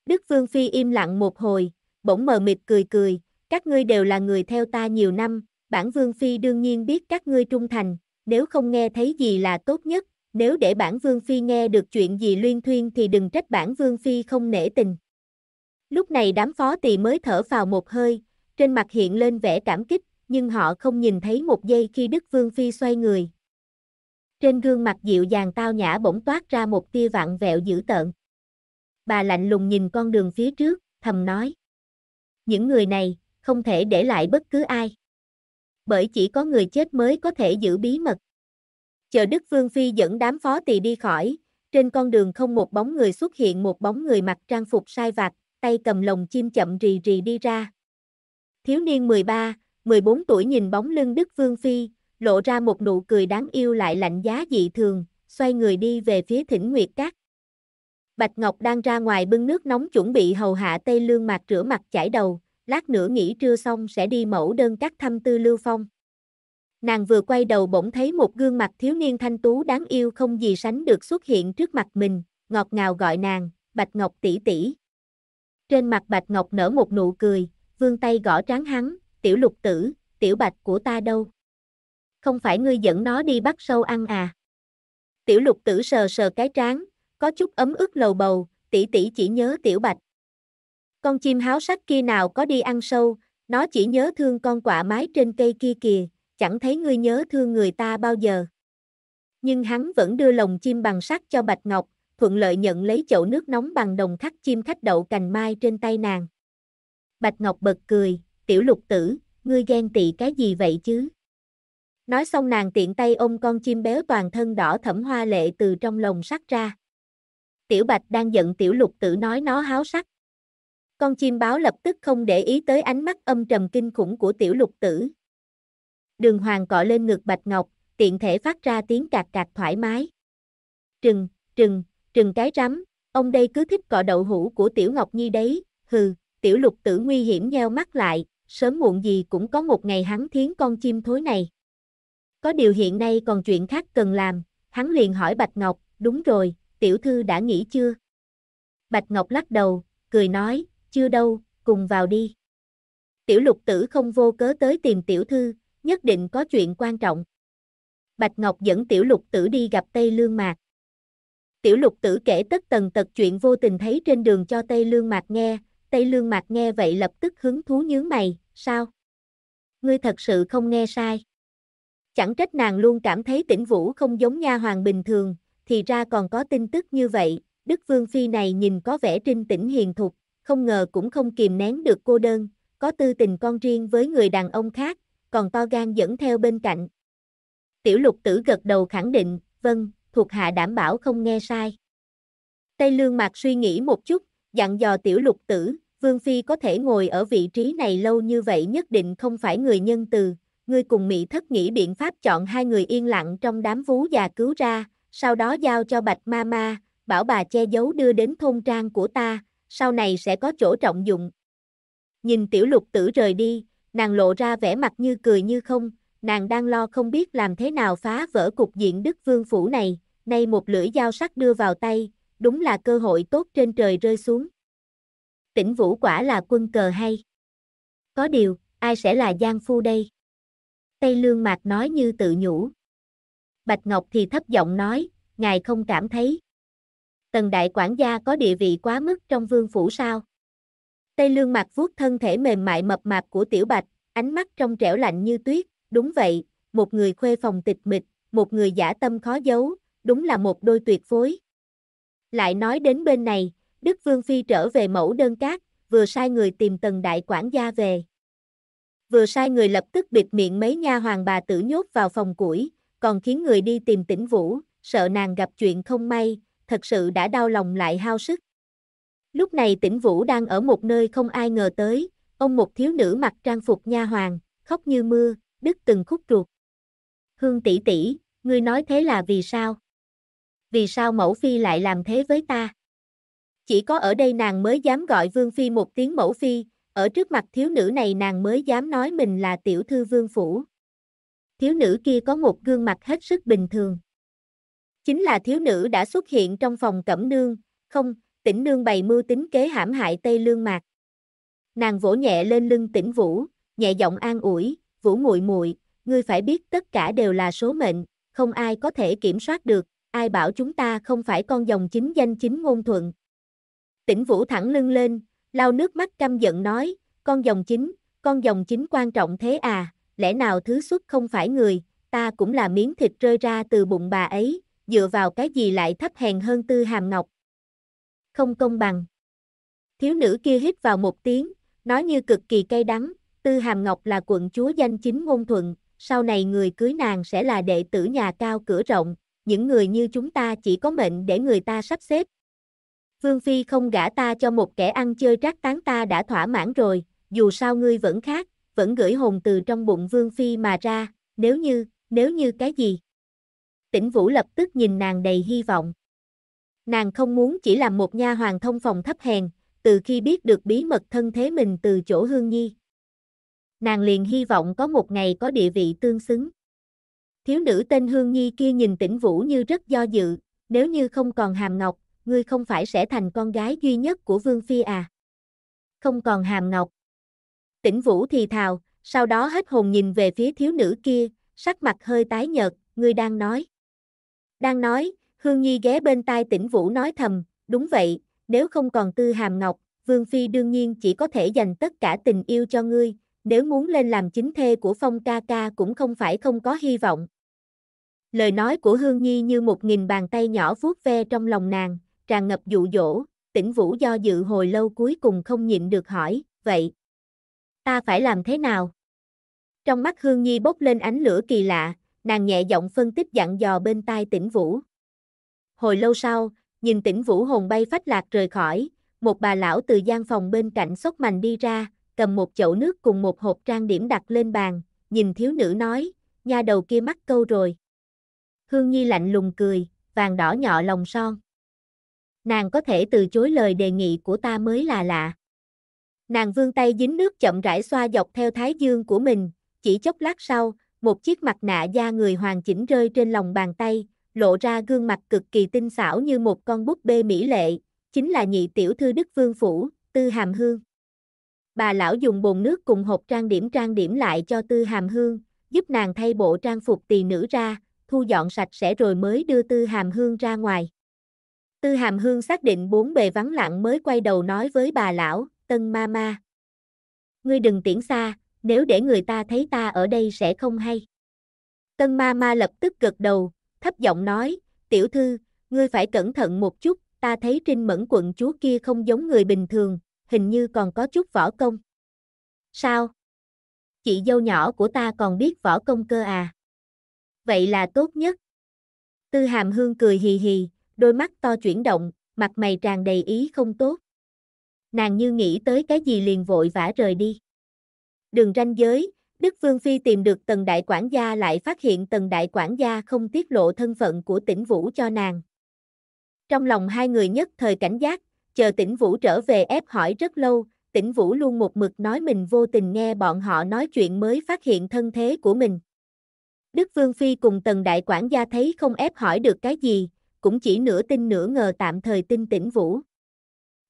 Đức Vương Phi im lặng một hồi, bỗng mờ mịt cười cười, các ngươi đều là người theo ta nhiều năm, bản Vương Phi đương nhiên biết các ngươi trung thành, nếu không nghe thấy gì là tốt nhất, nếu để bản Vương Phi nghe được chuyện gì luyên thuyên thì đừng trách bản Vương Phi không nể tình. Lúc này đám phó tỳ mới thở vào một hơi, trên mặt hiện lên vẻ cảm kích, nhưng họ không nhìn thấy một giây khi Đức Vương Phi xoay người. Trên gương mặt dịu dàng tao nhã bỗng toát ra một tia vạn vẹo dữ tợn. Bà lạnh lùng nhìn con đường phía trước, thầm nói. Những người này, không thể để lại bất cứ ai. Bởi chỉ có người chết mới có thể giữ bí mật. Chờ Đức Vương Phi dẫn đám phó tỳ đi khỏi, trên con đường không một bóng người xuất hiện một bóng người mặc trang phục sai vặt tay cầm lồng chim chậm rì rì đi ra. Thiếu niên 13, 14 tuổi nhìn bóng lưng Đức Vương Phi, lộ ra một nụ cười đáng yêu lại lạnh giá dị thường, xoay người đi về phía thỉnh nguyệt cát. Bạch Ngọc đang ra ngoài bưng nước nóng chuẩn bị hầu hạ Tây Lương mặt rửa mặt chải đầu, lát nữa nghỉ trưa xong sẽ đi mẫu đơn các thăm tư lưu phong. Nàng vừa quay đầu bỗng thấy một gương mặt thiếu niên thanh tú đáng yêu không gì sánh được xuất hiện trước mặt mình, ngọt ngào gọi nàng, Bạch Ngọc tỷ tỷ. Trên mặt Bạch Ngọc nở một nụ cười, vương tay gõ trán hắn, tiểu lục tử, tiểu bạch của ta đâu? Không phải ngươi dẫn nó đi bắt sâu ăn à? Tiểu lục tử sờ sờ cái trán, có chút ấm ức lầu bầu, tỷ tỷ chỉ nhớ tiểu bạch. Con chim háo sắc kia nào có đi ăn sâu, nó chỉ nhớ thương con quả mái trên cây kia kìa, chẳng thấy ngươi nhớ thương người ta bao giờ. Nhưng hắn vẫn đưa lồng chim bằng sắt cho Bạch Ngọc, thuận lợi nhận lấy chậu nước nóng bằng đồng khắc chim khách đậu cành mai trên tay nàng. Bạch Ngọc bật cười, tiểu lục tử, ngươi ghen tị cái gì vậy chứ? Nói xong nàng tiện tay ôm con chim béo toàn thân đỏ thẫm hoa lệ từ trong lồng sắt ra. Tiểu Bạch đang giận tiểu lục tử nói nó háo sắc. Con chim báo lập tức không để ý tới ánh mắt âm trầm kinh khủng của tiểu lục tử. Đường hoàng cọ lên ngực Bạch Ngọc, tiện thể phát ra tiếng cạc cạc thoải mái. Trừng, trừng, trừng cái rắm, ông đây cứ thích cọ đậu hũ của tiểu Ngọc Nhi đấy, hừ, tiểu lục tử nguy hiểm nheo mắt lại, sớm muộn gì cũng có một ngày hắn thiến con chim thối này. Có điều hiện nay còn chuyện khác cần làm, hắn liền hỏi Bạch Ngọc, đúng rồi, tiểu thư đã nghỉ chưa? Bạch Ngọc lắc đầu, cười nói, chưa đâu, cùng vào đi. Tiểu lục tử không vô cớ tới tìm tiểu thư, nhất định có chuyện quan trọng. Bạch Ngọc dẫn tiểu lục tử đi gặp Tây Lương Mạc. Tiểu lục tử kể tất tần tật chuyện vô tình thấy trên đường cho Tây Lương Mạc nghe, Tây Lương Mạc nghe vậy lập tức hứng thú nhướng mày, sao? Ngươi thật sự không nghe sai. Chẳng trách nàng luôn cảm thấy tỉnh Vũ không giống nha hoàng bình thường, thì ra còn có tin tức như vậy, Đức Vương Phi này nhìn có vẻ trinh tĩnh hiền thục, không ngờ cũng không kìm nén được cô đơn, có tư tình con riêng với người đàn ông khác, còn to gan dẫn theo bên cạnh. Tiểu lục tử gật đầu khẳng định, vâng, thuộc hạ đảm bảo không nghe sai. Tây lương mạc suy nghĩ một chút, dặn dò tiểu lục tử, Vương Phi có thể ngồi ở vị trí này lâu như vậy nhất định không phải người nhân từ, ngươi cùng Mỹ thất nghĩ biện pháp chọn hai người yên lặng trong đám vú già cứu ra, sau đó giao cho Bạch Ma Ma, bảo bà che giấu đưa đến thôn trang của ta, sau này sẽ có chỗ trọng dụng. Nhìn tiểu lục tử rời đi, nàng lộ ra vẻ mặt như cười như không, nàng đang lo không biết làm thế nào phá vỡ cục diện Đức Vương Phủ này, nay một lưỡi dao sắc đưa vào tay, đúng là cơ hội tốt trên trời rơi xuống. Tỉnh Vũ quả là quân cờ hay. Có điều, ai sẽ là Giang Phu đây? Tây Lương Mạc nói như tự nhủ. Bạch Ngọc thì thấp giọng nói, ngài không cảm thấy. Tần đại quản gia có địa vị quá mức trong vương phủ sao? Tây Lương Mạc vuốt thân thể mềm mại mập mạp của Tiểu Bạch, ánh mắt trong trẻo lạnh như tuyết, đúng vậy, một người khuê phòng tịch mịch, một người giả tâm khó giấu, đúng là một đôi tuyệt phối. Lại nói đến bên này, Đức Vương Phi trở về mẫu đơn cát, vừa sai người tìm tần đại quản gia về. Vừa sai người lập tức bịt miệng mấy nha hoàng bà tử nhốt vào phòng củi, còn khiến người đi tìm tỉnh vũ, sợ nàng gặp chuyện không may, thật sự đã đau lòng lại hao sức. Lúc này tỉnh vũ đang ở một nơi không ai ngờ tới, ông một thiếu nữ mặc trang phục nha hoàng, khóc như mưa, đứt từng khúc ruột. Hương tỷ tỷ, ngươi nói thế là vì sao? vì sao mẫu phi lại làm thế với ta? Chỉ có ở đây nàng mới dám gọi vương phi một tiếng mẫu phi, ở trước mặt thiếu nữ này nàng mới dám nói mình là tiểu thư vương phủ. Thiếu nữ kia có một gương mặt hết sức bình thường. Chính là thiếu nữ đã xuất hiện trong phòng cẩm nương, không, tỉnh nương bày mưu tính kế hãm hại Tây Lương Mạc. Nàng vỗ nhẹ lên lưng tỉnh Vũ, nhẹ giọng an ủi, Vũ muội muội, ngươi phải biết tất cả đều là số mệnh, không ai có thể kiểm soát được, ai bảo chúng ta không phải con dòng chính danh chính ngôn thuận. Tỉnh Vũ thẳng lưng lên, lau nước mắt căm giận nói, con dòng chính, con dòng chính quan trọng thế à, lẽ nào thứ xuất không phải người, ta cũng là miếng thịt rơi ra từ bụng bà ấy, dựa vào cái gì lại thấp hèn hơn tư hàm ngọc. Không công bằng. Thiếu nữ kia hít vào một tiếng, nói như cực kỳ cay đắng, tư hàm ngọc là quận chúa danh chính ngôn thuận, sau này người cưới nàng sẽ là đệ tử nhà cao cửa rộng, những người như chúng ta chỉ có mệnh để người ta sắp xếp. Vương Phi không gả ta cho một kẻ ăn chơi trác tán ta đã thỏa mãn rồi, dù sao ngươi vẫn khác, vẫn gửi hồn từ trong bụng Vương Phi mà ra, nếu như, nếu như cái gì. Tỉnh Vũ lập tức nhìn nàng đầy hy vọng. Nàng không muốn chỉ làm một nha hoàng thông phòng thấp hèn, từ khi biết được bí mật thân thế mình từ chỗ Hương Nhi. Nàng liền hy vọng có một ngày có địa vị tương xứng. Thiếu nữ tên Hương Nhi kia nhìn tỉnh Vũ như rất do dự, nếu như không còn hàm ngọc, ngươi không phải sẽ thành con gái duy nhất của Vương Phi à? Không còn hàm ngọc. Tỉnh Vũ thì thào, sau đó hết hồn nhìn về phía thiếu nữ kia, sắc mặt hơi tái nhợt, ngươi đang nói. Đang nói, Hương Nhi ghé bên tai tỉnh Vũ nói thầm, đúng vậy, nếu không còn tư hàm ngọc, Vương Phi đương nhiên chỉ có thể dành tất cả tình yêu cho ngươi, nếu muốn lên làm chính thê của Phong ca ca cũng không phải không có hy vọng. Lời nói của Hương Nhi như một nghìn bàn tay nhỏ vuốt ve trong lòng nàng, tràn ngập dụ dỗ, tỉnh vũ do dự hồi lâu cuối cùng không nhịn được hỏi, vậy, ta phải làm thế nào? Trong mắt Hương Nhi bốc lên ánh lửa kỳ lạ, nàng nhẹ giọng phân tích dặn dò bên tai tỉnh vũ. Hồi lâu sau, nhìn tỉnh vũ hồn bay phách lạc rời khỏi, một bà lão từ gian phòng bên cạnh xốc mành đi ra, cầm một chậu nước cùng một hộp trang điểm đặt lên bàn, nhìn thiếu nữ nói, nha đầu kia mắc câu rồi. Hương Nhi lạnh lùng cười, vàng đỏ nhọ lòng son. Nàng có thể từ chối lời đề nghị của ta mới là lạ. Nàng vươn tay dính nước chậm rãi xoa dọc theo thái dương của mình, chỉ chốc lát sau, một chiếc mặt nạ da người hoàn chỉnh rơi trên lòng bàn tay, lộ ra gương mặt cực kỳ tinh xảo như một con búp bê mỹ lệ, chính là nhị tiểu thư Đức Vương Phủ, Tư Hàm Hương bà lão dùng bồn nước cùng hộp trang điểm trang điểm lại cho Tư Hàm Hương, giúp nàng thay bộ trang phục tỳ nữ ra, thu dọn sạch sẽ rồi mới đưa Tư Hàm Hương ra ngoài. Tư Hàm Hương xác định bốn bề vắng lặng mới quay đầu nói với bà lão, Tân ma ma. Ngươi đừng tiễn xa, nếu để người ta thấy ta ở đây sẽ không hay. Tân ma ma lập tức gật đầu, thấp giọng nói, tiểu thư, ngươi phải cẩn thận một chút, ta thấy trinh mẫn quận chúa kia không giống người bình thường, hình như còn có chút võ công. Sao? Chị dâu nhỏ của ta còn biết võ công cơ à? Vậy là tốt nhất. Tư hàm hương cười hì hì, đôi mắt to chuyển động, mặt mày tràn đầy ý không tốt. Nàng như nghĩ tới cái gì liền vội vã rời đi. Đường ranh giới, Đức Vương Phi tìm được tầng đại quản gia lại phát hiện tầng đại quản gia không tiết lộ thân phận của tỉnh Vũ cho nàng. Trong lòng hai người nhất thời cảnh giác, chờ tỉnh Vũ trở về ép hỏi rất lâu, tỉnh Vũ luôn một mực nói mình vô tình nghe bọn họ nói chuyện mới phát hiện thân thế của mình. Đức Vương Phi cùng Tần Đại Quản gia thấy không ép hỏi được cái gì, cũng chỉ nửa tin nửa ngờ tạm thời tin tỉnh Vũ.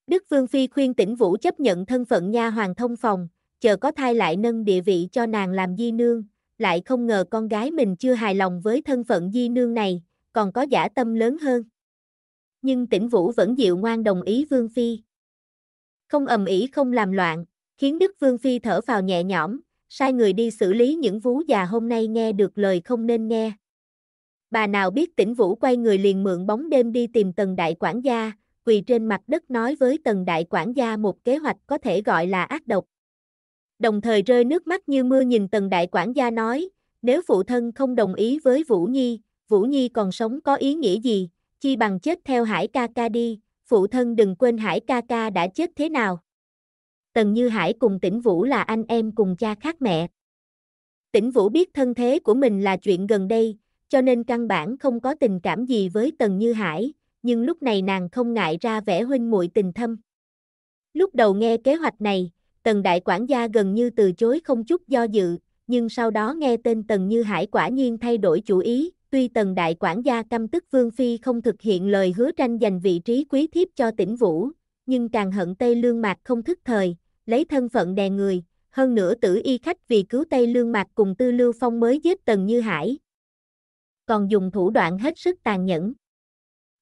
Đức Vương Phi khuyên tỉnh Vũ chấp nhận thân phận nha hoàng thông phòng, chờ có thai lại nâng địa vị cho nàng làm di nương, lại không ngờ con gái mình chưa hài lòng với thân phận di nương này, còn có giả tâm lớn hơn nhưng tỉnh Vũ vẫn dịu ngoan đồng ý Vương Phi. Không ầm ĩ không làm loạn, khiến Đức Vương Phi thở vào nhẹ nhõm, sai người đi xử lý những vú già hôm nay nghe được lời không nên nghe. Bà nào biết tỉnh Vũ quay người liền mượn bóng đêm đi tìm tần đại quản gia, quỳ trên mặt đất nói với tần đại quản gia một kế hoạch có thể gọi là ác độc. Đồng thời rơi nước mắt như mưa nhìn tần đại quản gia nói, nếu phụ thân không đồng ý với Vũ Nhi, Vũ Nhi còn sống có ý nghĩa gì, chi bằng chết theo Hải ca ca đi, phụ thân đừng quên Hải ca ca đã chết thế nào. Tần Như Hải cùng Tĩnh Vũ là anh em cùng cha khác mẹ. Tĩnh Vũ biết thân thế của mình là chuyện gần đây, cho nên căn bản không có tình cảm gì với Tần Như Hải, nhưng lúc này nàng không ngại ra vẻ huynh muội tình thâm. Lúc đầu nghe kế hoạch này, Tần đại quản gia gần như từ chối không chút do dự, nhưng sau đó nghe tên Tần Như Hải quả nhiên thay đổi chủ ý, tuy tần đại quản gia căm tức Vương Phi không thực hiện lời hứa tranh giành vị trí quý thiếp cho Tĩnh Vũ, nhưng càng hận Tây Lương Mạc không thức thời, lấy thân phận đè người, hơn nữa tử y khách vì cứu Tây Lương Mạc cùng Tư Lưu Phong mới giết Tần Như Hải. Còn dùng thủ đoạn hết sức tàn nhẫn.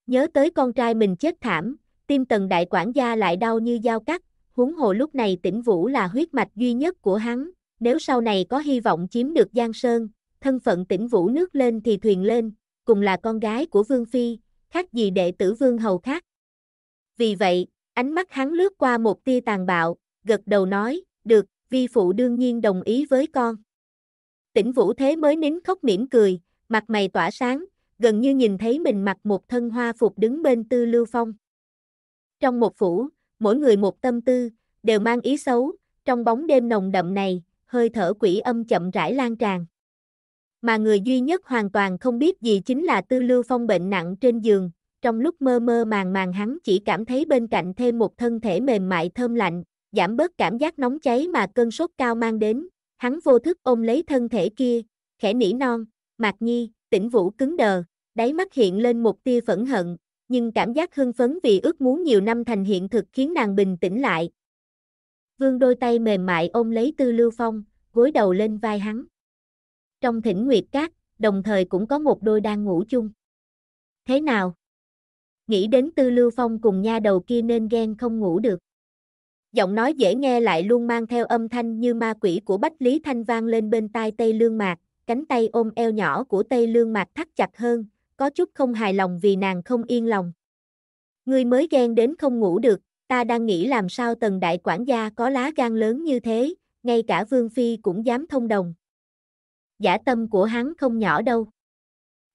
Nhớ tới con trai mình chết thảm, tim Tần đại quản gia lại đau như dao cắt, huống hồ lúc này Tĩnh Vũ là huyết mạch duy nhất của hắn, nếu sau này có hy vọng chiếm được Giang Sơn, thân phận tỉnh Vũ nước lên thì thuyền lên, cùng là con gái của Vương Phi, khác gì đệ tử Vương Hầu khác. Vì vậy, ánh mắt hắn lướt qua một tia tàn bạo, gật đầu nói, được, vi phụ đương nhiên đồng ý với con. Tỉnh Vũ thế mới nín khóc mỉm cười, mặt mày tỏa sáng, gần như nhìn thấy mình mặc một thân hoa phục đứng bên tư lưu phong. Trong một phủ, mỗi người một tâm tư, đều mang ý xấu, trong bóng đêm nồng đậm này, hơi thở quỷ âm chậm rãi lan tràn mà người duy nhất hoàn toàn không biết gì chính là tư lưu phong bệnh nặng trên giường, trong lúc mơ mơ màng màng hắn chỉ cảm thấy bên cạnh thêm một thân thể mềm mại thơm lạnh, giảm bớt cảm giác nóng cháy mà cơn sốt cao mang đến, hắn vô thức ôm lấy thân thể kia, khẽ nỉ non, mạc nhi, tỉnh vũ cứng đờ, đáy mắt hiện lên một tia phẫn hận, nhưng cảm giác hưng phấn vì ước muốn nhiều năm thành hiện thực khiến nàng bình tĩnh lại. Vương đôi tay mềm mại ôm lấy tư lưu phong, gối đầu lên vai hắn trong thỉnh nguyệt cát, đồng thời cũng có một đôi đang ngủ chung. Thế nào? Nghĩ đến tư lưu phong cùng nha đầu kia nên ghen không ngủ được. Giọng nói dễ nghe lại luôn mang theo âm thanh như ma quỷ của Bách Lý Thanh vang lên bên tai Tây Lương Mạc, cánh tay ôm eo nhỏ của Tây Lương Mạc thắt chặt hơn, có chút không hài lòng vì nàng không yên lòng. Ngươi mới ghen đến không ngủ được, ta đang nghĩ làm sao tần đại quản gia có lá gan lớn như thế, ngay cả Vương Phi cũng dám thông đồng giả tâm của hắn không nhỏ đâu.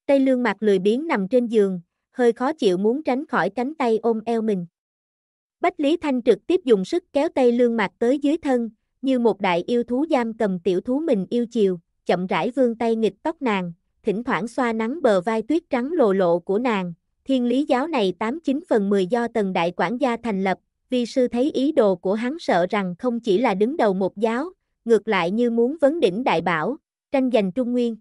Tây lương mặt lười biến nằm trên giường, hơi khó chịu muốn tránh khỏi cánh tay ôm eo mình. Bách Lý Thanh trực tiếp dùng sức kéo Tây lương mặt tới dưới thân, như một đại yêu thú giam cầm tiểu thú mình yêu chiều, chậm rãi vươn tay nghịch tóc nàng, thỉnh thoảng xoa nắng bờ vai tuyết trắng lồ lộ của nàng. Thiên lý giáo này 89 phần 10 do tầng đại quản gia thành lập, vi sư thấy ý đồ của hắn sợ rằng không chỉ là đứng đầu một giáo, ngược lại như muốn vấn đỉnh đại bảo, tranh giành Trung Nguyên.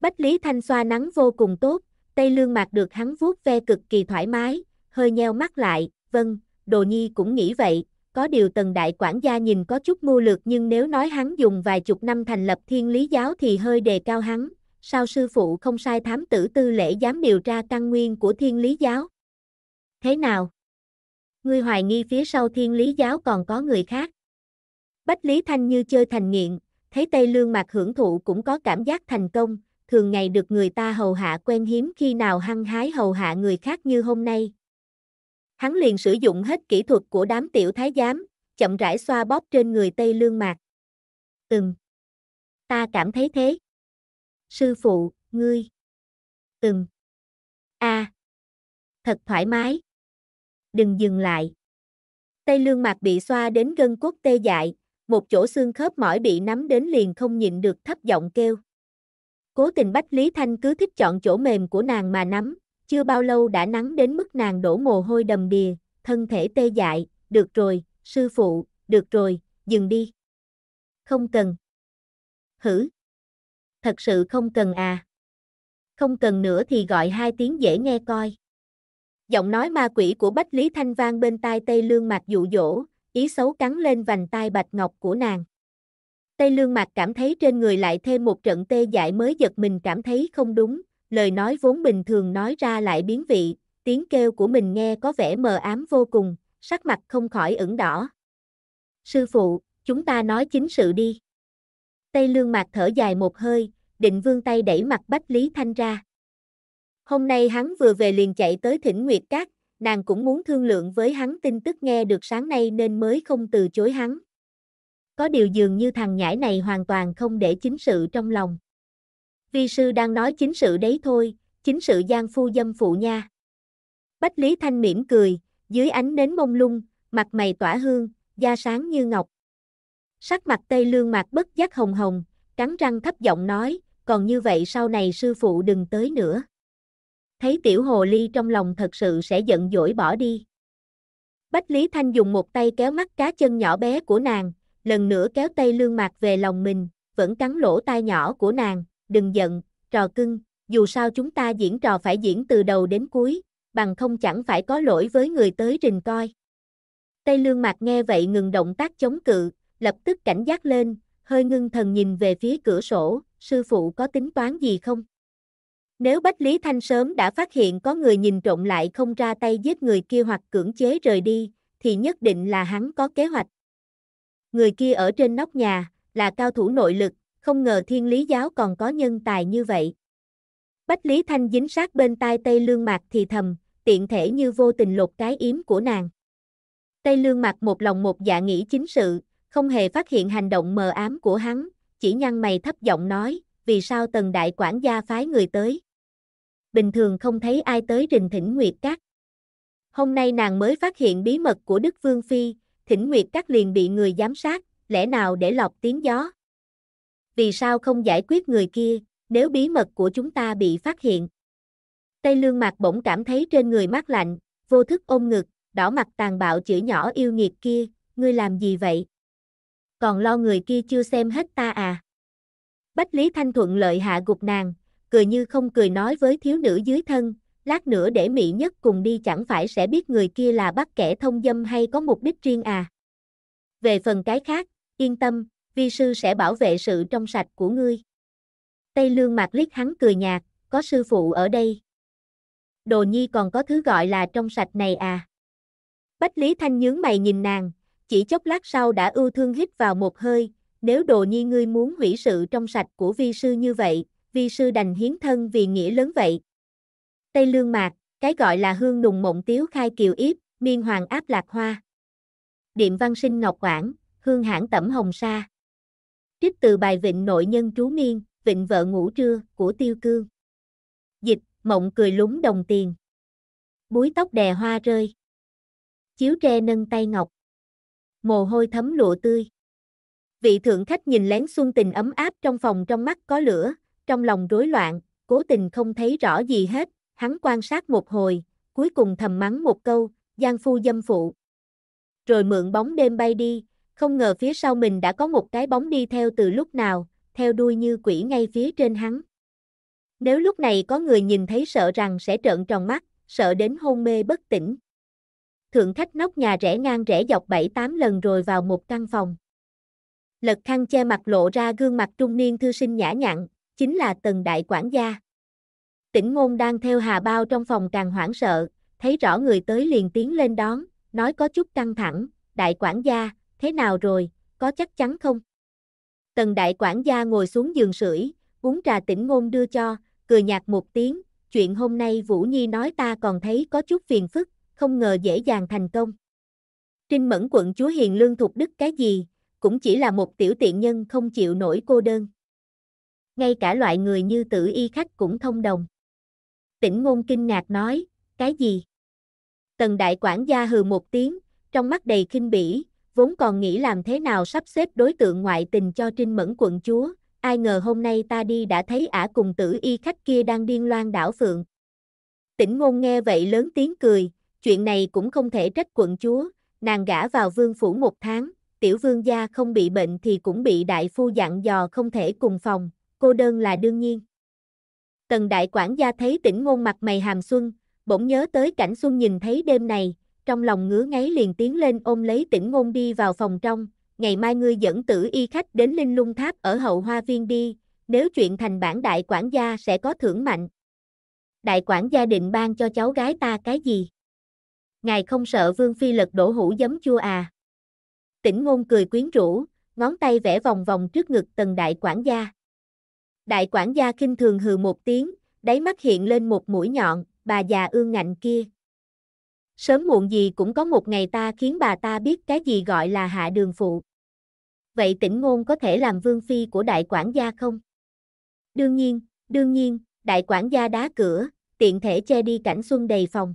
Bách Lý Thanh xoa nắng vô cùng tốt, tây lương mạc được hắn vuốt ve cực kỳ thoải mái, hơi nheo mắt lại, vâng, Đồ Nhi cũng nghĩ vậy, có điều tần đại quản gia nhìn có chút mưu lược nhưng nếu nói hắn dùng vài chục năm thành lập thiên lý giáo thì hơi đề cao hắn, sao sư phụ không sai thám tử tư lễ dám điều tra căn nguyên của thiên lý giáo? Thế nào? Ngươi hoài nghi phía sau thiên lý giáo còn có người khác? Bách Lý Thanh như chơi thành nghiện, thấy Tây Lương Mạc hưởng thụ cũng có cảm giác thành công, thường ngày được người ta hầu hạ quen hiếm khi nào hăng hái hầu hạ người khác như hôm nay. Hắn liền sử dụng hết kỹ thuật của đám tiểu thái giám, chậm rãi xoa bóp trên người Tây Lương Mạc. Ừm. Ta cảm thấy thế. Sư phụ, ngươi. Ừm. a Thật thoải mái. Đừng dừng lại. Tây Lương Mạc bị xoa đến gân cốt tê dại, một chỗ xương khớp mỏi bị nắm đến liền không nhịn được thấp giọng kêu. Cố tình Bách Lý Thanh cứ thích chọn chỗ mềm của nàng mà nắm, chưa bao lâu đã nắng đến mức nàng đổ mồ hôi đầm đìa, thân thể tê dại, được rồi, sư phụ, được rồi, dừng đi. Không cần. Hử? Thật sự không cần à? Không cần nữa thì gọi hai tiếng dễ nghe coi. Giọng nói ma quỷ của Bách Lý Thanh vang bên tai Tây Lương Mặc dụ dỗ, ý xấu cắn lên vành tai bạch ngọc của nàng. Tây lương mặt cảm thấy trên người lại thêm một trận tê dại mới giật mình cảm thấy không đúng, lời nói vốn bình thường nói ra lại biến vị, tiếng kêu của mình nghe có vẻ mờ ám vô cùng, sắc mặt không khỏi ửng đỏ. Sư phụ, chúng ta nói chính sự đi. Tây lương mặt thở dài một hơi, định vương tay đẩy mặt Bách Lý Thanh ra. Hôm nay hắn vừa về liền chạy tới thỉnh Nguyệt Cát, nàng cũng muốn thương lượng với hắn tin tức nghe được sáng nay nên mới không từ chối hắn. Có điều dường như thằng nhãi này hoàn toàn không để chính sự trong lòng. Vi sư đang nói chính sự đấy thôi, chính sự gian phu dâm phụ nha. Bách Lý Thanh mỉm cười, dưới ánh nến mông lung, mặt mày tỏa hương, da sáng như ngọc. Sắc mặt Tây Lương mặt bất giác hồng hồng, cắn răng thấp giọng nói, còn như vậy sau này sư phụ đừng tới nữa thấy tiểu hồ ly trong lòng thật sự sẽ giận dỗi bỏ đi. Bách Lý Thanh dùng một tay kéo mắt cá chân nhỏ bé của nàng, lần nữa kéo tay lương mạc về lòng mình, vẫn cắn lỗ tai nhỏ của nàng, đừng giận, trò cưng, dù sao chúng ta diễn trò phải diễn từ đầu đến cuối, bằng không chẳng phải có lỗi với người tới rình coi. tay lương mạc nghe vậy ngừng động tác chống cự, lập tức cảnh giác lên, hơi ngưng thần nhìn về phía cửa sổ, sư phụ có tính toán gì không? Nếu Bách Lý Thanh sớm đã phát hiện có người nhìn trộm lại không ra tay giết người kia hoặc cưỡng chế rời đi, thì nhất định là hắn có kế hoạch. Người kia ở trên nóc nhà, là cao thủ nội lực, không ngờ thiên lý giáo còn có nhân tài như vậy. Bách Lý Thanh dính sát bên tai Tây Lương Mạc thì thầm, tiện thể như vô tình lột cái yếm của nàng. Tây Lương Mạc một lòng một dạ nghĩ chính sự, không hề phát hiện hành động mờ ám của hắn, chỉ nhăn mày thấp giọng nói, vì sao tần đại quản gia phái người tới bình thường không thấy ai tới rình Thỉnh Nguyệt Cát. Hôm nay nàng mới phát hiện bí mật của Đức Vương Phi, Thỉnh Nguyệt Cát liền bị người giám sát, lẽ nào để lọc tiếng gió? Vì sao không giải quyết người kia, nếu bí mật của chúng ta bị phát hiện? Tây Lương Mạc bỗng cảm thấy trên người mát lạnh, vô thức ôm ngực, đỏ mặt tàn bạo chữ nhỏ yêu nghiệt kia, ngươi làm gì vậy? Còn lo người kia chưa xem hết ta à? Bách Lý Thanh Thuận lợi hạ gục nàng, cười như không cười nói với thiếu nữ dưới thân, lát nữa để Mỹ Nhất cùng đi chẳng phải sẽ biết người kia là bắt kẻ thông dâm hay có mục đích riêng à. Về phần cái khác, yên tâm, vi sư sẽ bảo vệ sự trong sạch của ngươi. Tây lương mạc liếc hắn cười nhạt, có sư phụ ở đây. Đồ nhi còn có thứ gọi là trong sạch này à. Bách Lý Thanh nhướng mày nhìn nàng, chỉ chốc lát sau đã ưu thương hít vào một hơi, nếu đồ nhi ngươi muốn hủy sự trong sạch của vi sư như vậy, vi sư đành hiến thân vì nghĩa lớn vậy. Tây Lương Mạc, cái gọi là hương nùng mộng tiếu khai kiều yếp, miên hoàng áp lạc hoa. Điệm văn sinh ngọc quảng, hương hãng tẩm hồng sa. Trích từ bài vịnh nội nhân trú miên, vịnh vợ ngủ trưa, của tiêu cương. Dịch, mộng cười lúng đồng tiền. Búi tóc đè hoa rơi. Chiếu tre nâng tay ngọc. Mồ hôi thấm lụa tươi. Vị thượng khách nhìn lén xuân tình ấm áp trong phòng trong mắt có lửa, trong lòng rối loạn, cố tình không thấy rõ gì hết, hắn quan sát một hồi, cuối cùng thầm mắng một câu, gian phu dâm phụ. Rồi mượn bóng đêm bay đi, không ngờ phía sau mình đã có một cái bóng đi theo từ lúc nào, theo đuôi như quỷ ngay phía trên hắn. Nếu lúc này có người nhìn thấy sợ rằng sẽ trợn tròn mắt, sợ đến hôn mê bất tỉnh. Thượng khách nóc nhà rẽ ngang rẽ dọc 7-8 lần rồi vào một căn phòng. Lật khăn che mặt lộ ra gương mặt trung niên thư sinh nhã nhặn, chính là tần đại quản gia. Tỉnh ngôn đang theo hà bao trong phòng càng hoảng sợ, thấy rõ người tới liền tiến lên đón, nói có chút căng thẳng, đại quản gia, thế nào rồi, có chắc chắn không? Tần đại quản gia ngồi xuống giường sưởi, uống trà tỉnh ngôn đưa cho, cười nhạt một tiếng, chuyện hôm nay Vũ Nhi nói ta còn thấy có chút phiền phức, không ngờ dễ dàng thành công. Trinh Mẫn quận chúa Hiền Lương thuộc đức cái gì, cũng chỉ là một tiểu tiện nhân không chịu nổi cô đơn ngay cả loại người như tử y khách cũng thông đồng. Tỉnh ngôn kinh ngạc nói, cái gì? Tần đại quản gia hừ một tiếng, trong mắt đầy khinh bỉ, vốn còn nghĩ làm thế nào sắp xếp đối tượng ngoại tình cho Trinh Mẫn quận chúa, ai ngờ hôm nay ta đi đã thấy ả cùng tử y khách kia đang điên loan đảo phượng. Tỉnh ngôn nghe vậy lớn tiếng cười, chuyện này cũng không thể trách quận chúa, nàng gả vào vương phủ một tháng, tiểu vương gia không bị bệnh thì cũng bị đại phu dặn dò không thể cùng phòng, cô đơn là đương nhiên. Tần đại quản gia thấy tỉnh ngôn mặt mày hàm xuân, bỗng nhớ tới cảnh xuân nhìn thấy đêm này, trong lòng ngứa ngáy liền tiến lên ôm lấy tỉnh ngôn đi vào phòng trong, ngày mai ngươi dẫn tử y khách đến linh lung tháp ở hậu hoa viên đi, nếu chuyện thành bản đại quản gia sẽ có thưởng mạnh. Đại quản gia định ban cho cháu gái ta cái gì? Ngài không sợ Vương Phi lật đổ hũ giấm chua à? Tỉnh ngôn cười quyến rũ, ngón tay vẽ vòng vòng trước ngực tần đại quản gia. Đại quản gia kinh thường hừ một tiếng, đáy mắt hiện lên một mũi nhọn, bà già ương ngạnh kia. Sớm muộn gì cũng có một ngày ta khiến bà ta biết cái gì gọi là hạ đường phụ. Vậy tỉnh ngôn có thể làm vương phi của đại quản gia không? Đương nhiên, đương nhiên, đại quản gia đá cửa, tiện thể che đi cảnh xuân đầy phòng.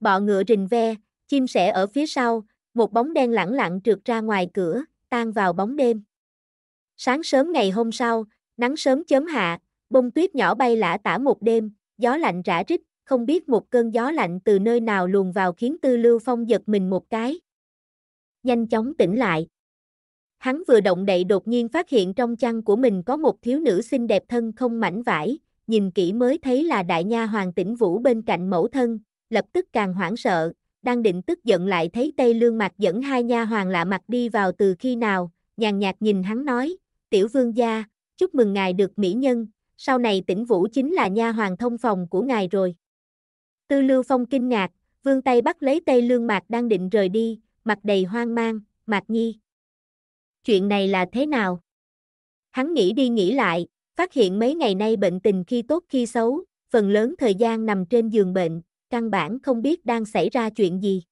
Bọ ngựa rình ve, chim sẻ ở phía sau, một bóng đen lẳng lặng trượt ra ngoài cửa, tan vào bóng đêm. Sáng sớm ngày hôm sau, Nắng sớm chớm hạ, bông tuyết nhỏ bay lả tả một đêm, gió lạnh rã rít, không biết một cơn gió lạnh từ nơi nào luồn vào khiến Tư Lưu Phong giật mình một cái. Nhanh chóng tỉnh lại. Hắn vừa động đậy đột nhiên phát hiện trong chăn của mình có một thiếu nữ xinh đẹp thân không mảnh vải, nhìn kỹ mới thấy là đại nha hoàng tỉnh Vũ bên cạnh mẫu thân, lập tức càng hoảng sợ, đang định tức giận lại thấy Tây Lương Mạc dẫn hai nha hoàng lạ mặt đi vào từ khi nào, nhàn nhạt nhìn hắn nói, tiểu vương gia, chúc mừng ngài được mỹ nhân, sau này tỉnh Vũ chính là nha hoàng thông phòng của ngài rồi. Tư Lưu Phong kinh ngạc, vương tay bắt lấy tay Lương Mạc đang định rời đi, mặt đầy hoang mang, Mạc Nhi. Chuyện này là thế nào? Hắn nghĩ đi nghĩ lại, phát hiện mấy ngày nay bệnh tình khi tốt khi xấu, phần lớn thời gian nằm trên giường bệnh, căn bản không biết đang xảy ra chuyện gì.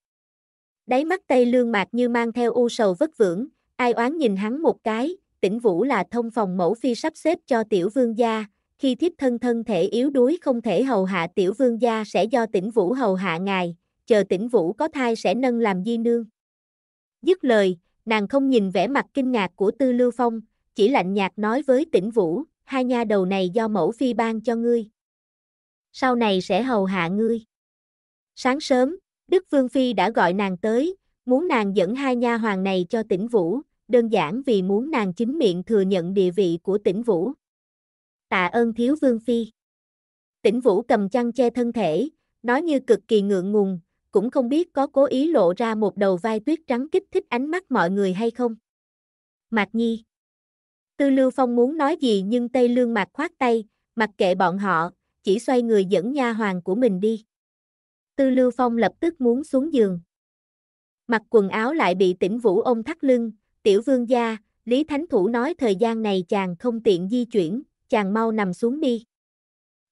Đáy mắt Tây Lương Mạc như mang theo u sầu vất vưởng, ai oán nhìn hắn một cái, tỉnh Vũ là thông phòng mẫu phi sắp xếp cho tiểu vương gia, khi thiếp thân thân thể yếu đuối không thể hầu hạ tiểu vương gia sẽ do tỉnh Vũ hầu hạ ngài, chờ tỉnh Vũ có thai sẽ nâng làm di nương. Dứt lời, nàng không nhìn vẻ mặt kinh ngạc của Tư Lưu Phong, chỉ lạnh nhạt nói với tỉnh Vũ, hai nha đầu này do mẫu phi ban cho ngươi. Sau này sẽ hầu hạ ngươi. Sáng sớm, Đức Vương Phi đã gọi nàng tới, muốn nàng dẫn hai nha hoàng này cho tỉnh Vũ, đơn giản vì muốn nàng chính miệng thừa nhận địa vị của tỉnh Vũ. Tạ ơn thiếu vương phi. Tỉnh Vũ cầm chăn che thân thể, nói như cực kỳ ngượng ngùng, cũng không biết có cố ý lộ ra một đầu vai tuyết trắng kích thích ánh mắt mọi người hay không. Mạc Nhi Tư Lưu Phong muốn nói gì nhưng Tây Lương Mạc khoát tay, mặc kệ bọn họ, chỉ xoay người dẫn nha hoàng của mình đi. Tư Lưu Phong lập tức muốn xuống giường. Mặc quần áo lại bị tỉnh vũ ôm thắt lưng, tiểu vương gia, Lý Thánh Thủ nói thời gian này chàng không tiện di chuyển, chàng mau nằm xuống đi.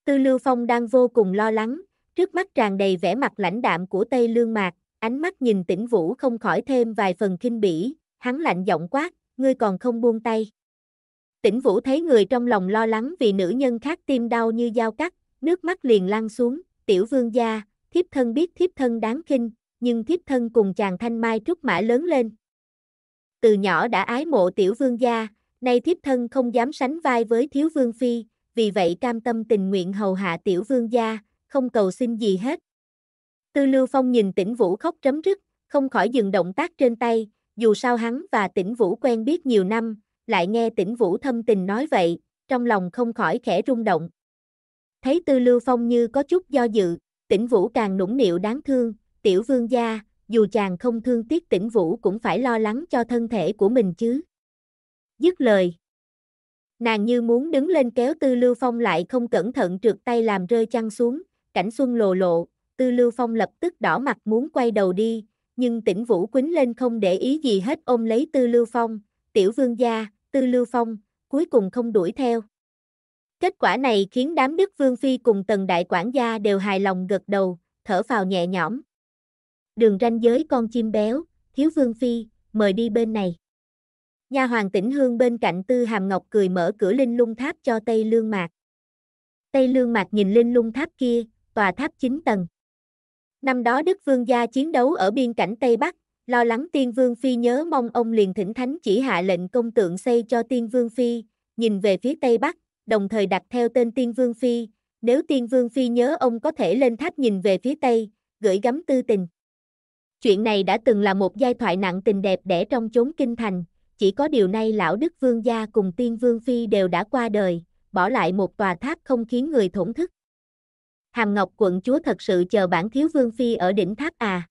Tư Lưu Phong đang vô cùng lo lắng, trước mắt tràn đầy vẻ mặt lãnh đạm của Tây Lương Mạc, ánh mắt nhìn tỉnh Vũ không khỏi thêm vài phần kinh bỉ, hắn lạnh giọng quát, ngươi còn không buông tay. Tỉnh Vũ thấy người trong lòng lo lắng vì nữ nhân khác tim đau như dao cắt, nước mắt liền lăn xuống, tiểu vương gia, thiếp thân biết thiếp thân đáng kinh, nhưng thiếp thân cùng chàng thanh mai trúc mã lớn lên từ nhỏ đã ái mộ tiểu vương gia, nay thiếp thân không dám sánh vai với thiếu vương phi, vì vậy cam tâm tình nguyện hầu hạ tiểu vương gia, không cầu xin gì hết. Tư Lưu Phong nhìn Tĩnh Vũ khóc trấm rứt, không khỏi dừng động tác trên tay, dù sao hắn và Tĩnh Vũ quen biết nhiều năm, lại nghe Tĩnh Vũ thâm tình nói vậy, trong lòng không khỏi khẽ rung động. Thấy Tư Lưu Phong như có chút do dự, Tĩnh Vũ càng nũng nịu đáng thương, "Tiểu vương gia, dù chàng không thương tiếc tỉnh vũ cũng phải lo lắng cho thân thể của mình chứ. Dứt lời. Nàng như muốn đứng lên kéo Tư Lưu Phong lại không cẩn thận trượt tay làm rơi chăn xuống, cảnh xuân lồ lộ, Tư Lưu Phong lập tức đỏ mặt muốn quay đầu đi, nhưng tỉnh Vũ quýnh lên không để ý gì hết ôm lấy Tư Lưu Phong, tiểu vương gia, Tư Lưu Phong, cuối cùng không đuổi theo. Kết quả này khiến đám Đức Vương Phi cùng Tần Đại Quản gia đều hài lòng gật đầu, thở phào nhẹ nhõm đường ranh giới con chim béo, thiếu vương phi, mời đi bên này. Nha hoàng tỉnh hương bên cạnh tư hàm ngọc cười mở cửa linh lung tháp cho Tây Lương Mạc. Tây Lương Mạc nhìn linh lung tháp kia, tòa tháp 9 tầng. Năm đó Đức Vương gia chiến đấu ở biên cảnh Tây Bắc, lo lắng Tiên Vương Phi nhớ mong ông liền thỉnh thánh chỉ hạ lệnh công tượng xây cho Tiên Vương Phi, nhìn về phía Tây Bắc, đồng thời đặt theo tên Tiên Vương Phi, nếu Tiên Vương Phi nhớ ông có thể lên tháp nhìn về phía Tây, gửi gắm tư tình. Chuyện này đã từng là một giai thoại nặng tình đẹp đẽ trong chốn kinh thành, chỉ có điều nay lão đức vương gia cùng tiên vương phi đều đã qua đời, bỏ lại một tòa tháp không khiến người thổn thức. Hàm Ngọc quận chúa thật sự chờ bản thiếu vương phi ở đỉnh tháp à.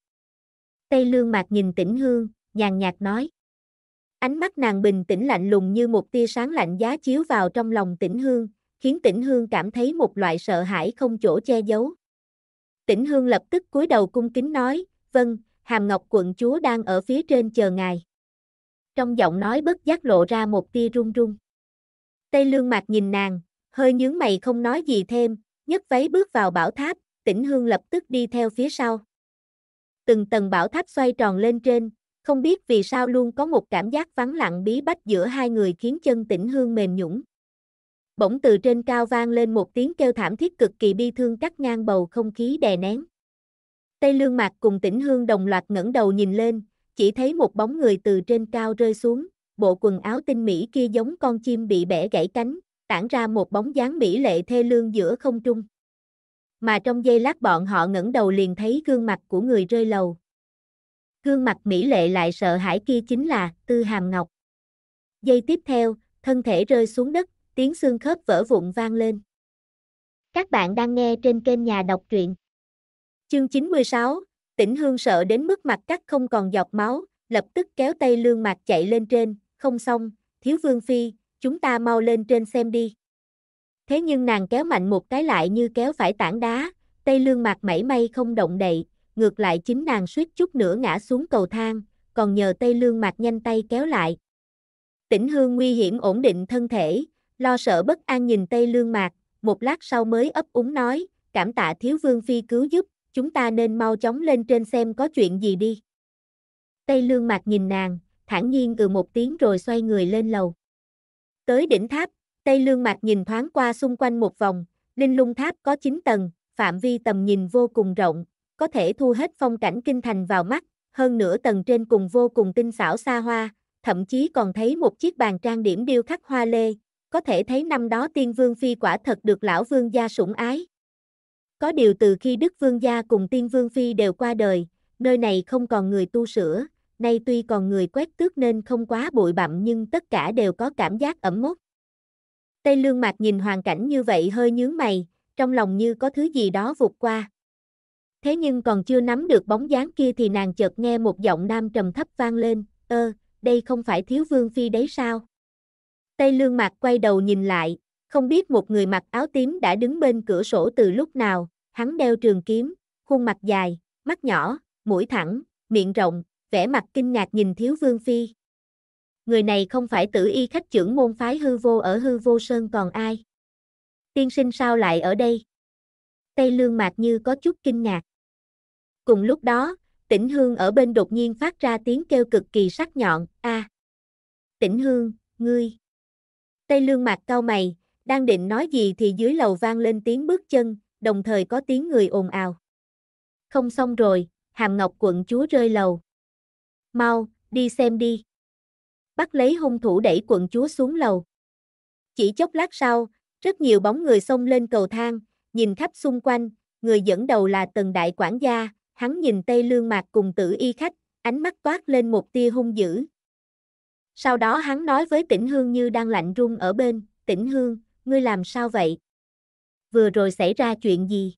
Tây lương mạc nhìn tĩnh hương, nhàn nhạt nói. Ánh mắt nàng bình tĩnh lạnh lùng như một tia sáng lạnh giá chiếu vào trong lòng tĩnh hương, khiến tĩnh hương cảm thấy một loại sợ hãi không chỗ che giấu. Tĩnh hương lập tức cúi đầu cung kính nói, vâng, Hàm Ngọc quận chúa đang ở phía trên chờ ngài. Trong giọng nói bất giác lộ ra một tia run run. Tây lương mạc nhìn nàng, hơi nhướng mày không nói gì thêm, nhấc váy bước vào bảo tháp, tỉnh hương lập tức đi theo phía sau. Từng tầng bảo tháp xoay tròn lên trên, không biết vì sao luôn có một cảm giác vắng lặng bí bách giữa hai người khiến chân tỉnh hương mềm nhũn. Bỗng từ trên cao vang lên một tiếng kêu thảm thiết cực kỳ bi thương cắt ngang bầu không khí đè nén. Tây Lương Mạc cùng Tĩnh Hương đồng loạt ngẩng đầu nhìn lên, chỉ thấy một bóng người từ trên cao rơi xuống, bộ quần áo tinh mỹ kia giống con chim bị bẻ gãy cánh, tản ra một bóng dáng mỹ lệ thê lương giữa không trung. Mà trong giây lát bọn họ ngẩng đầu liền thấy gương mặt của người rơi lầu. Gương mặt mỹ lệ lại sợ hãi kia chính là Tư Hàm Ngọc. Giây tiếp theo, thân thể rơi xuống đất, tiếng xương khớp vỡ vụn vang lên. Các bạn đang nghe trên kênh nhà đọc truyện Chương 96, tỉnh hương sợ đến mức mặt cắt không còn giọt máu, lập tức kéo tay lương mạc chạy lên trên, không xong, thiếu vương phi, chúng ta mau lên trên xem đi. Thế nhưng nàng kéo mạnh một cái lại như kéo phải tảng đá, tay lương mạc mảy may không động đậy, ngược lại chính nàng suýt chút nữa ngã xuống cầu thang, còn nhờ tay lương mạc nhanh tay kéo lại. Tỉnh hương nguy hiểm ổn định thân thể, lo sợ bất an nhìn tay lương mạc, một lát sau mới ấp úng nói, cảm tạ thiếu vương phi cứu giúp, chúng ta nên mau chóng lên trên xem có chuyện gì đi. Tây lương mạc nhìn nàng, thản nhiên ừ một tiếng rồi xoay người lên lầu. Tới đỉnh tháp, Tây lương mạc nhìn thoáng qua xung quanh một vòng, linh lung tháp có 9 tầng, phạm vi tầm nhìn vô cùng rộng, có thể thu hết phong cảnh kinh thành vào mắt, hơn nửa tầng trên cùng vô cùng tinh xảo xa hoa, thậm chí còn thấy một chiếc bàn trang điểm điêu khắc hoa lê, có thể thấy năm đó tiên vương phi quả thật được lão vương gia sủng ái. Có điều từ khi Đức Vương Gia cùng Tiên Vương Phi đều qua đời, nơi này không còn người tu sửa, nay tuy còn người quét tước nên không quá bụi bặm nhưng tất cả đều có cảm giác ẩm mốc. Tây Lương Mạc nhìn hoàn cảnh như vậy hơi nhướng mày, trong lòng như có thứ gì đó vụt qua. Thế nhưng còn chưa nắm được bóng dáng kia thì nàng chợt nghe một giọng nam trầm thấp vang lên, ơ, đây không phải thiếu vương phi đấy sao? Tây Lương Mạc quay đầu nhìn lại, không biết một người mặc áo tím đã đứng bên cửa sổ từ lúc nào, hắn đeo trường kiếm, khuôn mặt dài, mắt nhỏ, mũi thẳng, miệng rộng, vẻ mặt kinh ngạc nhìn thiếu vương phi. Người này không phải tử y khách trưởng môn phái hư vô ở hư vô sơn còn ai. Tiên sinh sao lại ở đây? Tây lương mạc như có chút kinh ngạc. Cùng lúc đó, tỉnh hương ở bên đột nhiên phát ra tiếng kêu cực kỳ sắc nhọn, a à, Tỉnh hương, ngươi. Tây lương mạc cau mày, đang định nói gì thì dưới lầu vang lên tiếng bước chân, đồng thời có tiếng người ồn ào. Không xong rồi, hàm ngọc quận chúa rơi lầu. Mau, đi xem đi. Bắt lấy hung thủ đẩy quận chúa xuống lầu. Chỉ chốc lát sau, rất nhiều bóng người xông lên cầu thang, nhìn khắp xung quanh, người dẫn đầu là tần đại quản gia, hắn nhìn tây lương mạc cùng tử y khách, ánh mắt toát lên một tia hung dữ. Sau đó hắn nói với tỉnh hương như đang lạnh run ở bên, tỉnh hương, ngươi làm sao vậy? Vừa rồi xảy ra chuyện gì?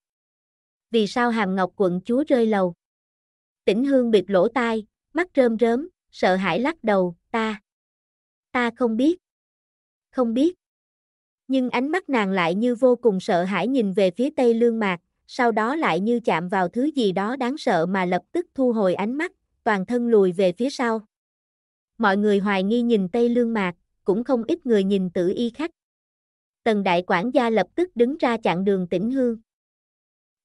Vì sao hàm ngọc quận chúa rơi lầu? Tỉnh hương bịt lỗ tai, mắt rơm rớm, sợ hãi lắc đầu, ta. Ta không biết. Không biết. Nhưng ánh mắt nàng lại như vô cùng sợ hãi nhìn về phía tây lương mạc, sau đó lại như chạm vào thứ gì đó đáng sợ mà lập tức thu hồi ánh mắt, toàn thân lùi về phía sau. Mọi người hoài nghi nhìn Tây Lương Mạc, cũng không ít người nhìn Tử Y Khắc tần đại quản gia lập tức đứng ra chặn đường tỉnh hương.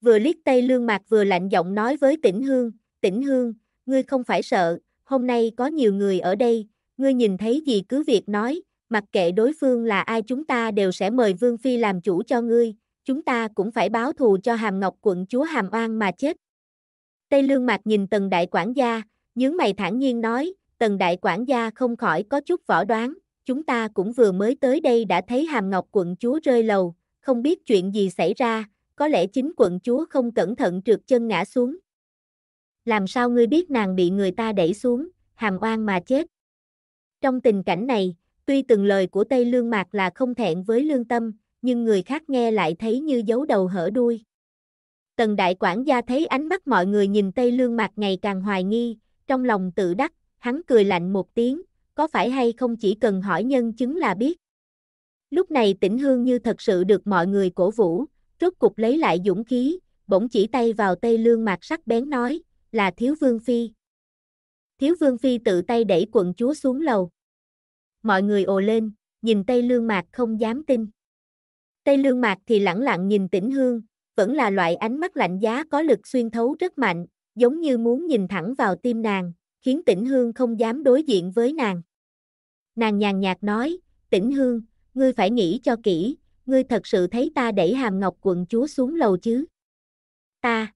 Vừa liếc tay lương mạc vừa lạnh giọng nói với tỉnh hương, tỉnh hương, ngươi không phải sợ, hôm nay có nhiều người ở đây, ngươi nhìn thấy gì cứ việc nói, mặc kệ đối phương là ai chúng ta đều sẽ mời Vương Phi làm chủ cho ngươi, chúng ta cũng phải báo thù cho Hàm Ngọc quận chúa Hàm Oan mà chết. Tây Lương Mạc nhìn Tần Đại Quản gia, nhướng mày thản nhiên nói, Tần Đại Quản gia không khỏi có chút võ đoán chúng ta cũng vừa mới tới đây đã thấy hàm ngọc quận chúa rơi lầu, không biết chuyện gì xảy ra, có lẽ chính quận chúa không cẩn thận trượt chân ngã xuống. Làm sao ngươi biết nàng bị người ta đẩy xuống, hàm oan mà chết. Trong tình cảnh này, tuy từng lời của Tây Lương Mạc là không thẹn với lương tâm, nhưng người khác nghe lại thấy như giấu đầu hở đuôi. Tần đại quản gia thấy ánh mắt mọi người nhìn Tây Lương Mạc ngày càng hoài nghi, trong lòng tự đắc, hắn cười lạnh một tiếng, có phải hay không chỉ cần hỏi nhân chứng là biết. Lúc này tỉnh Hương như thật sự được mọi người cổ vũ, rốt cục lấy lại dũng khí, bỗng chỉ tay vào Tây Lương mặt sắc bén nói, là Thiếu Vương Phi. Thiếu Vương Phi tự tay đẩy quận chúa xuống lầu. Mọi người ồ lên, nhìn Tây Lương Mạc không dám tin. Tây Lương Mạc thì lẳng lặng nhìn tỉnh Hương, vẫn là loại ánh mắt lạnh giá có lực xuyên thấu rất mạnh, giống như muốn nhìn thẳng vào tim nàng, khiến Tĩnh Hương không dám đối diện với nàng. Nàng nhàn nhạt nói, Tĩnh Hương, ngươi phải nghĩ cho kỹ, ngươi thật sự thấy ta đẩy hàm ngọc quận chúa xuống lầu chứ? Ta.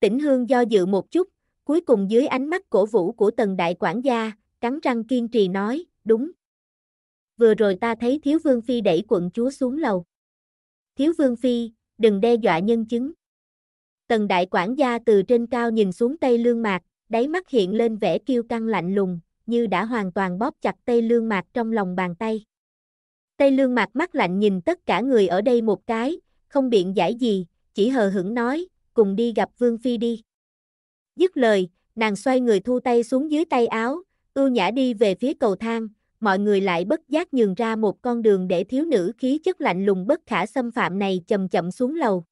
Tĩnh Hương do dự một chút, cuối cùng dưới ánh mắt cổ vũ của tần đại quản gia, cắn răng kiên trì nói, đúng. Vừa rồi ta thấy thiếu vương phi đẩy quận chúa xuống lầu. Thiếu vương phi, đừng đe dọa nhân chứng. Tần đại quản gia từ trên cao nhìn xuống tây lương mạc, đáy mắt hiện lên vẻ kiêu căng lạnh lùng, như đã hoàn toàn bóp chặt Tây Lương Mạc trong lòng bàn tay. Tây Lương Mạc mắt lạnh nhìn tất cả người ở đây một cái, không biện giải gì, chỉ hờ hững nói, cùng đi gặp Vương Phi đi. Dứt lời, nàng xoay người thu tay xuống dưới tay áo, ưu nhã đi về phía cầu thang, mọi người lại bất giác nhường ra một con đường để thiếu nữ khí chất lạnh lùng bất khả xâm phạm này chậm chậm xuống lầu.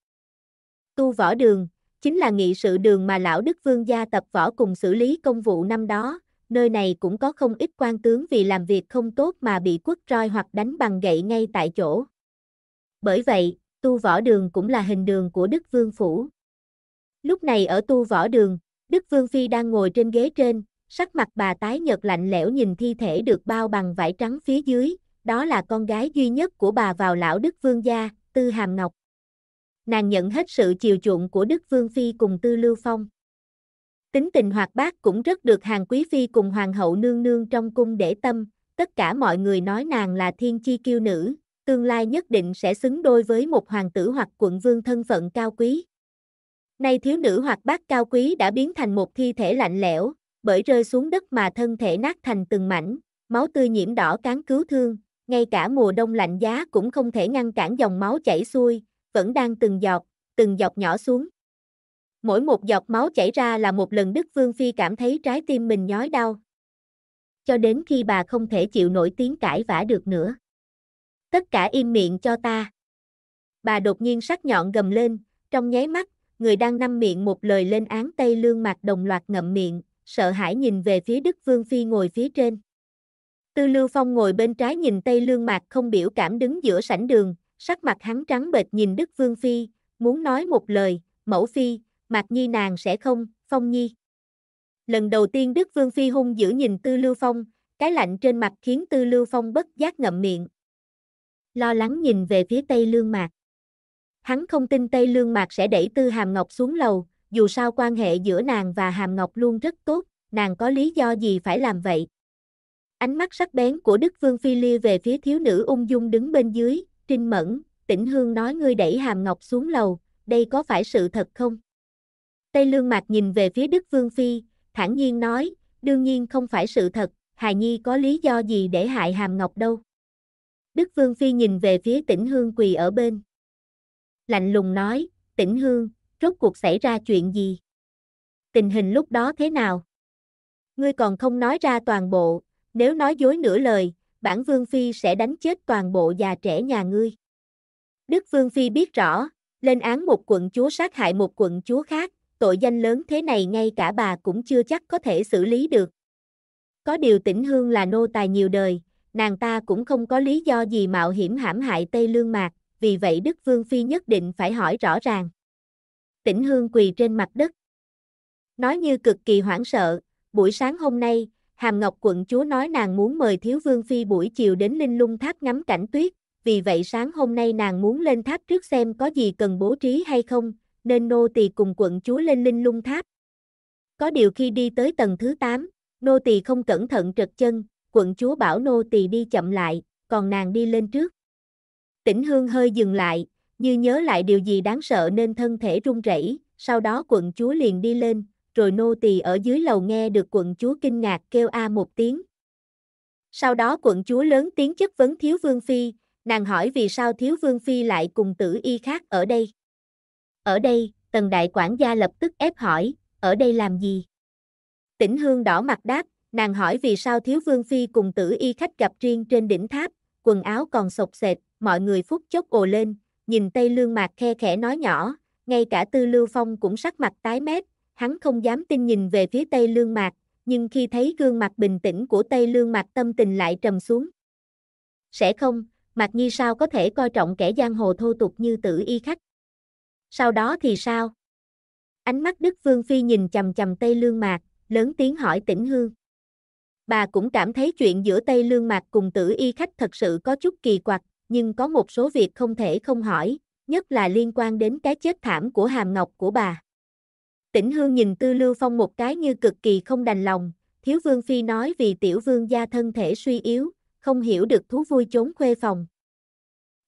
Tu võ đường, chính là nghị sự đường mà lão Đức Vương gia tập võ cùng xử lý công vụ năm đó, nơi này cũng có không ít quan tướng vì làm việc không tốt mà bị quất roi hoặc đánh bằng gậy ngay tại chỗ. Bởi vậy, tu võ đường cũng là hình đường của Đức Vương Phủ. Lúc này ở tu võ đường, Đức Vương Phi đang ngồi trên ghế trên, sắc mặt bà tái nhợt lạnh lẽo nhìn thi thể được bao bằng vải trắng phía dưới, đó là con gái duy nhất của bà vào lão Đức Vương gia, Tư Hàm Ngọc nàng nhận hết sự chiều chuộng của Đức Vương Phi cùng Tư Lưu Phong. Tính tình hoạt bát cũng rất được hàng quý phi cùng hoàng hậu nương nương trong cung để tâm, tất cả mọi người nói nàng là thiên chi kiêu nữ, tương lai nhất định sẽ xứng đôi với một hoàng tử hoặc quận vương thân phận cao quý. Nay thiếu nữ hoạt bát cao quý đã biến thành một thi thể lạnh lẽo, bởi rơi xuống đất mà thân thể nát thành từng mảnh, máu tươi nhiễm đỏ cán cứu thương, ngay cả mùa đông lạnh giá cũng không thể ngăn cản dòng máu chảy xuôi, vẫn đang từng giọt, từng giọt nhỏ xuống. Mỗi một giọt máu chảy ra là một lần Đức Vương Phi cảm thấy trái tim mình nhói đau. Cho đến khi bà không thể chịu nổi tiếng cãi vã được nữa. Tất cả im miệng cho ta. Bà đột nhiên sắc nhọn gầm lên, trong nháy mắt, người đang năm miệng một lời lên án Tây Lương Mạc đồng loạt ngậm miệng, sợ hãi nhìn về phía Đức Vương Phi ngồi phía trên. Tư Lưu Phong ngồi bên trái nhìn Tây Lương Mạc không biểu cảm đứng giữa sảnh đường, sắc mặt hắn trắng bệch nhìn Đức Vương Phi, muốn nói một lời, mẫu Phi, Mạc Nhi nàng sẽ không, Phong Nhi. Lần đầu tiên Đức Vương Phi hung dữ nhìn Tư Lưu Phong, cái lạnh trên mặt khiến Tư Lưu Phong bất giác ngậm miệng. Lo lắng nhìn về phía Tây Lương Mạc. Hắn không tin Tây Lương Mạc sẽ đẩy Tư Hàm Ngọc xuống lầu, dù sao quan hệ giữa nàng và Hàm Ngọc luôn rất tốt, nàng có lý do gì phải làm vậy. Ánh mắt sắc bén của Đức Vương Phi lia về phía thiếu nữ ung dung đứng bên dưới, Trinh Mẫn, Tĩnh Hương nói ngươi đẩy Hàm Ngọc xuống lầu, đây có phải sự thật không? Tây Lương Mạc nhìn về phía Đức Vương Phi, thản nhiên nói, đương nhiên không phải sự thật, Hài Nhi có lý do gì để hại Hàm Ngọc đâu. Đức Vương Phi nhìn về phía Tĩnh Hương quỳ ở bên. Lạnh lùng nói, Tĩnh Hương, rốt cuộc xảy ra chuyện gì? Tình hình lúc đó thế nào? Ngươi còn không nói ra toàn bộ, nếu nói dối nửa lời, bản Vương Phi sẽ đánh chết toàn bộ già trẻ nhà ngươi. Đức Vương Phi biết rõ, lên án một quận chúa sát hại một quận chúa khác, tội danh lớn thế này ngay cả bà cũng chưa chắc có thể xử lý được. Có điều tỉnh Hương là nô tài nhiều đời, nàng ta cũng không có lý do gì mạo hiểm hãm hại Tây Lương Mạc, vì vậy Đức Vương Phi nhất định phải hỏi rõ ràng. Tỉnh Hương quỳ trên mặt đất. Nói như cực kỳ hoảng sợ, buổi sáng hôm nay, Hàm Ngọc quận chúa nói nàng muốn mời Thiếu Vương Phi buổi chiều đến Linh Lung Tháp ngắm cảnh tuyết, vì vậy sáng hôm nay nàng muốn lên tháp trước xem có gì cần bố trí hay không, nên nô tỳ cùng quận chúa lên Linh Lung Tháp. Có điều khi đi tới tầng thứ 8, nô tỳ không cẩn thận trật chân, quận chúa bảo nô tỳ đi chậm lại, còn nàng đi lên trước. Tỉnh Hương hơi dừng lại, như nhớ lại điều gì đáng sợ nên thân thể run rẩy, sau đó quận chúa liền đi lên, rồi nô tỳ ở dưới lầu nghe được quận chúa kinh ngạc kêu a một tiếng. Sau đó quận chúa lớn tiếng chất vấn thiếu vương phi, nàng hỏi vì sao thiếu vương phi lại cùng tử y khác ở đây. Ở đây, tần đại quản gia lập tức ép hỏi, ở đây làm gì? Tỉnh hương đỏ mặt đáp, nàng hỏi vì sao thiếu vương phi cùng tử y khách gặp riêng trên đỉnh tháp, quần áo còn sộc sệt, mọi người phút chốc ồ lên, nhìn tây lương mạc khe khẽ nói nhỏ, ngay cả tư lưu phong cũng sắc mặt tái mét, hắn không dám tin nhìn về phía Tây Lương Mạc, nhưng khi thấy gương mặt bình tĩnh của Tây Lương Mạc tâm tình lại trầm xuống. Sẽ không, Mạc Nhi sao có thể coi trọng kẻ giang hồ thô tục như tử y khách. Sau đó thì sao? Ánh mắt Đức Vương Phi nhìn chầm chầm Tây Lương Mạc, lớn tiếng hỏi tỉnh hương. Bà cũng cảm thấy chuyện giữa Tây Lương Mạc cùng tử y khách thật sự có chút kỳ quặc, nhưng có một số việc không thể không hỏi, nhất là liên quan đến cái chết thảm của hàm ngọc của bà. Tĩnh Hương nhìn Tư Lưu Phong một cái như cực kỳ không đành lòng, Thiếu Vương Phi nói vì tiểu vương gia thân thể suy yếu, không hiểu được thú vui trốn khuê phòng.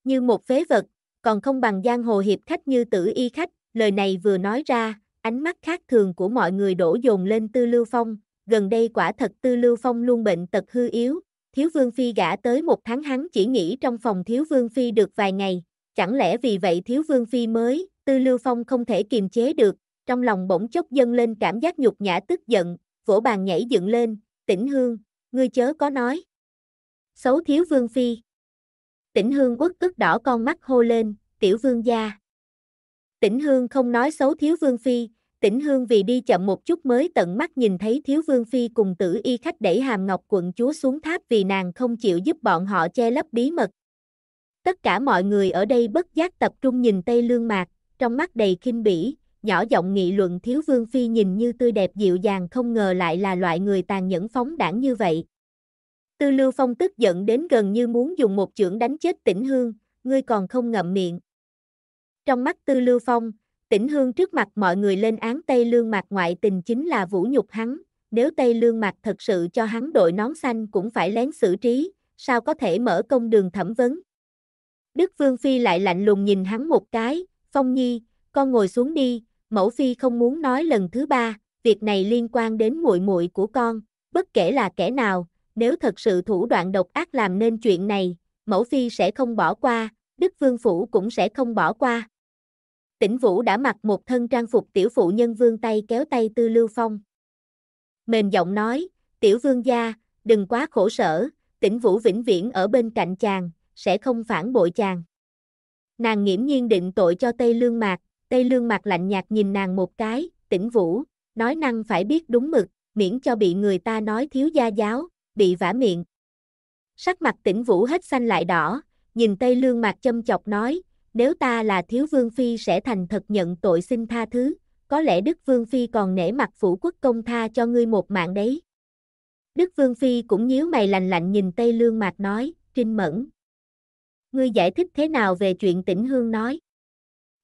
Như một phế vật, còn không bằng giang hồ hiệp khách như tử y khách, lời này vừa nói ra, ánh mắt khác thường của mọi người đổ dồn lên Tư Lưu Phong, gần đây quả thật Tư Lưu Phong luôn bệnh tật hư yếu, Thiếu Vương Phi gã tới một tháng hắn chỉ nghỉ trong phòng Thiếu Vương Phi được vài ngày, chẳng lẽ vì vậy Thiếu Vương Phi mới, Tư Lưu Phong không thể kiềm chế được, trong lòng bỗng chốc dâng lên cảm giác nhục nhã tức giận, vỗ bàn nhảy dựng lên, tỉnh hương, ngươi chớ có nói. Xấu thiếu vương phi. Tỉnh hương quất tức đỏ con mắt hô lên, tiểu vương gia. Tỉnh hương không nói xấu thiếu vương phi, tỉnh hương vì đi chậm một chút mới tận mắt nhìn thấy thiếu vương phi cùng tử y khách đẩy hàm ngọc quận chúa xuống tháp vì nàng không chịu giúp bọn họ che lấp bí mật. Tất cả mọi người ở đây bất giác tập trung nhìn Tây Lương Mạc, trong mắt đầy khinh bỉ, nhỏ giọng nghị luận thiếu vương phi nhìn như tươi đẹp dịu dàng không ngờ lại là loại người tàn nhẫn phóng đảng như vậy. Tư Lưu Phong tức giận đến gần như muốn dùng một chưởng đánh chết Tĩnh Hương, ngươi còn không ngậm miệng. Trong mắt Tư Lưu Phong, Tĩnh Hương trước mặt mọi người lên án Tây Lương Mạc ngoại tình chính là vũ nhục hắn, nếu Tây Lương Mạc thật sự cho hắn đội nón xanh cũng phải lén xử trí, sao có thể mở công đường thẩm vấn. Đức Vương Phi lại lạnh lùng nhìn hắn một cái, Phong Nhi, con ngồi xuống đi, mẫu phi không muốn nói lần thứ ba, việc này liên quan đến muội muội của con, bất kể là kẻ nào, nếu thật sự thủ đoạn độc ác làm nên chuyện này, mẫu phi sẽ không bỏ qua, Đức Vương Phủ cũng sẽ không bỏ qua. Tỉnh Vũ đã mặc một thân trang phục tiểu phụ nhân vương tay kéo tay Tư Lưu Phong. Mềm giọng nói, tiểu vương gia, đừng quá khổ sở, tỉnh Vũ vĩnh viễn ở bên cạnh chàng, sẽ không phản bội chàng. Nàng nghiễm nhiên định tội cho Tây Lương Mạc, Tây lương mặt lạnh nhạt nhìn nàng một cái, tỉnh vũ, nói năng phải biết đúng mực, miễn cho bị người ta nói thiếu gia giáo, bị vả miệng. Sắc mặt tỉnh vũ hết xanh lại đỏ, nhìn Tây lương mặt châm chọc nói, nếu ta là thiếu vương phi sẽ thành thật nhận tội xin tha thứ, có lẽ Đức Vương Phi còn nể mặt phủ quốc công tha cho ngươi một mạng đấy. Đức Vương Phi cũng nhíu mày lành lạnh nhìn Tây Lương mặt nói, Trinh Mẫn. Ngươi giải thích thế nào về chuyện tỉnh Hương nói?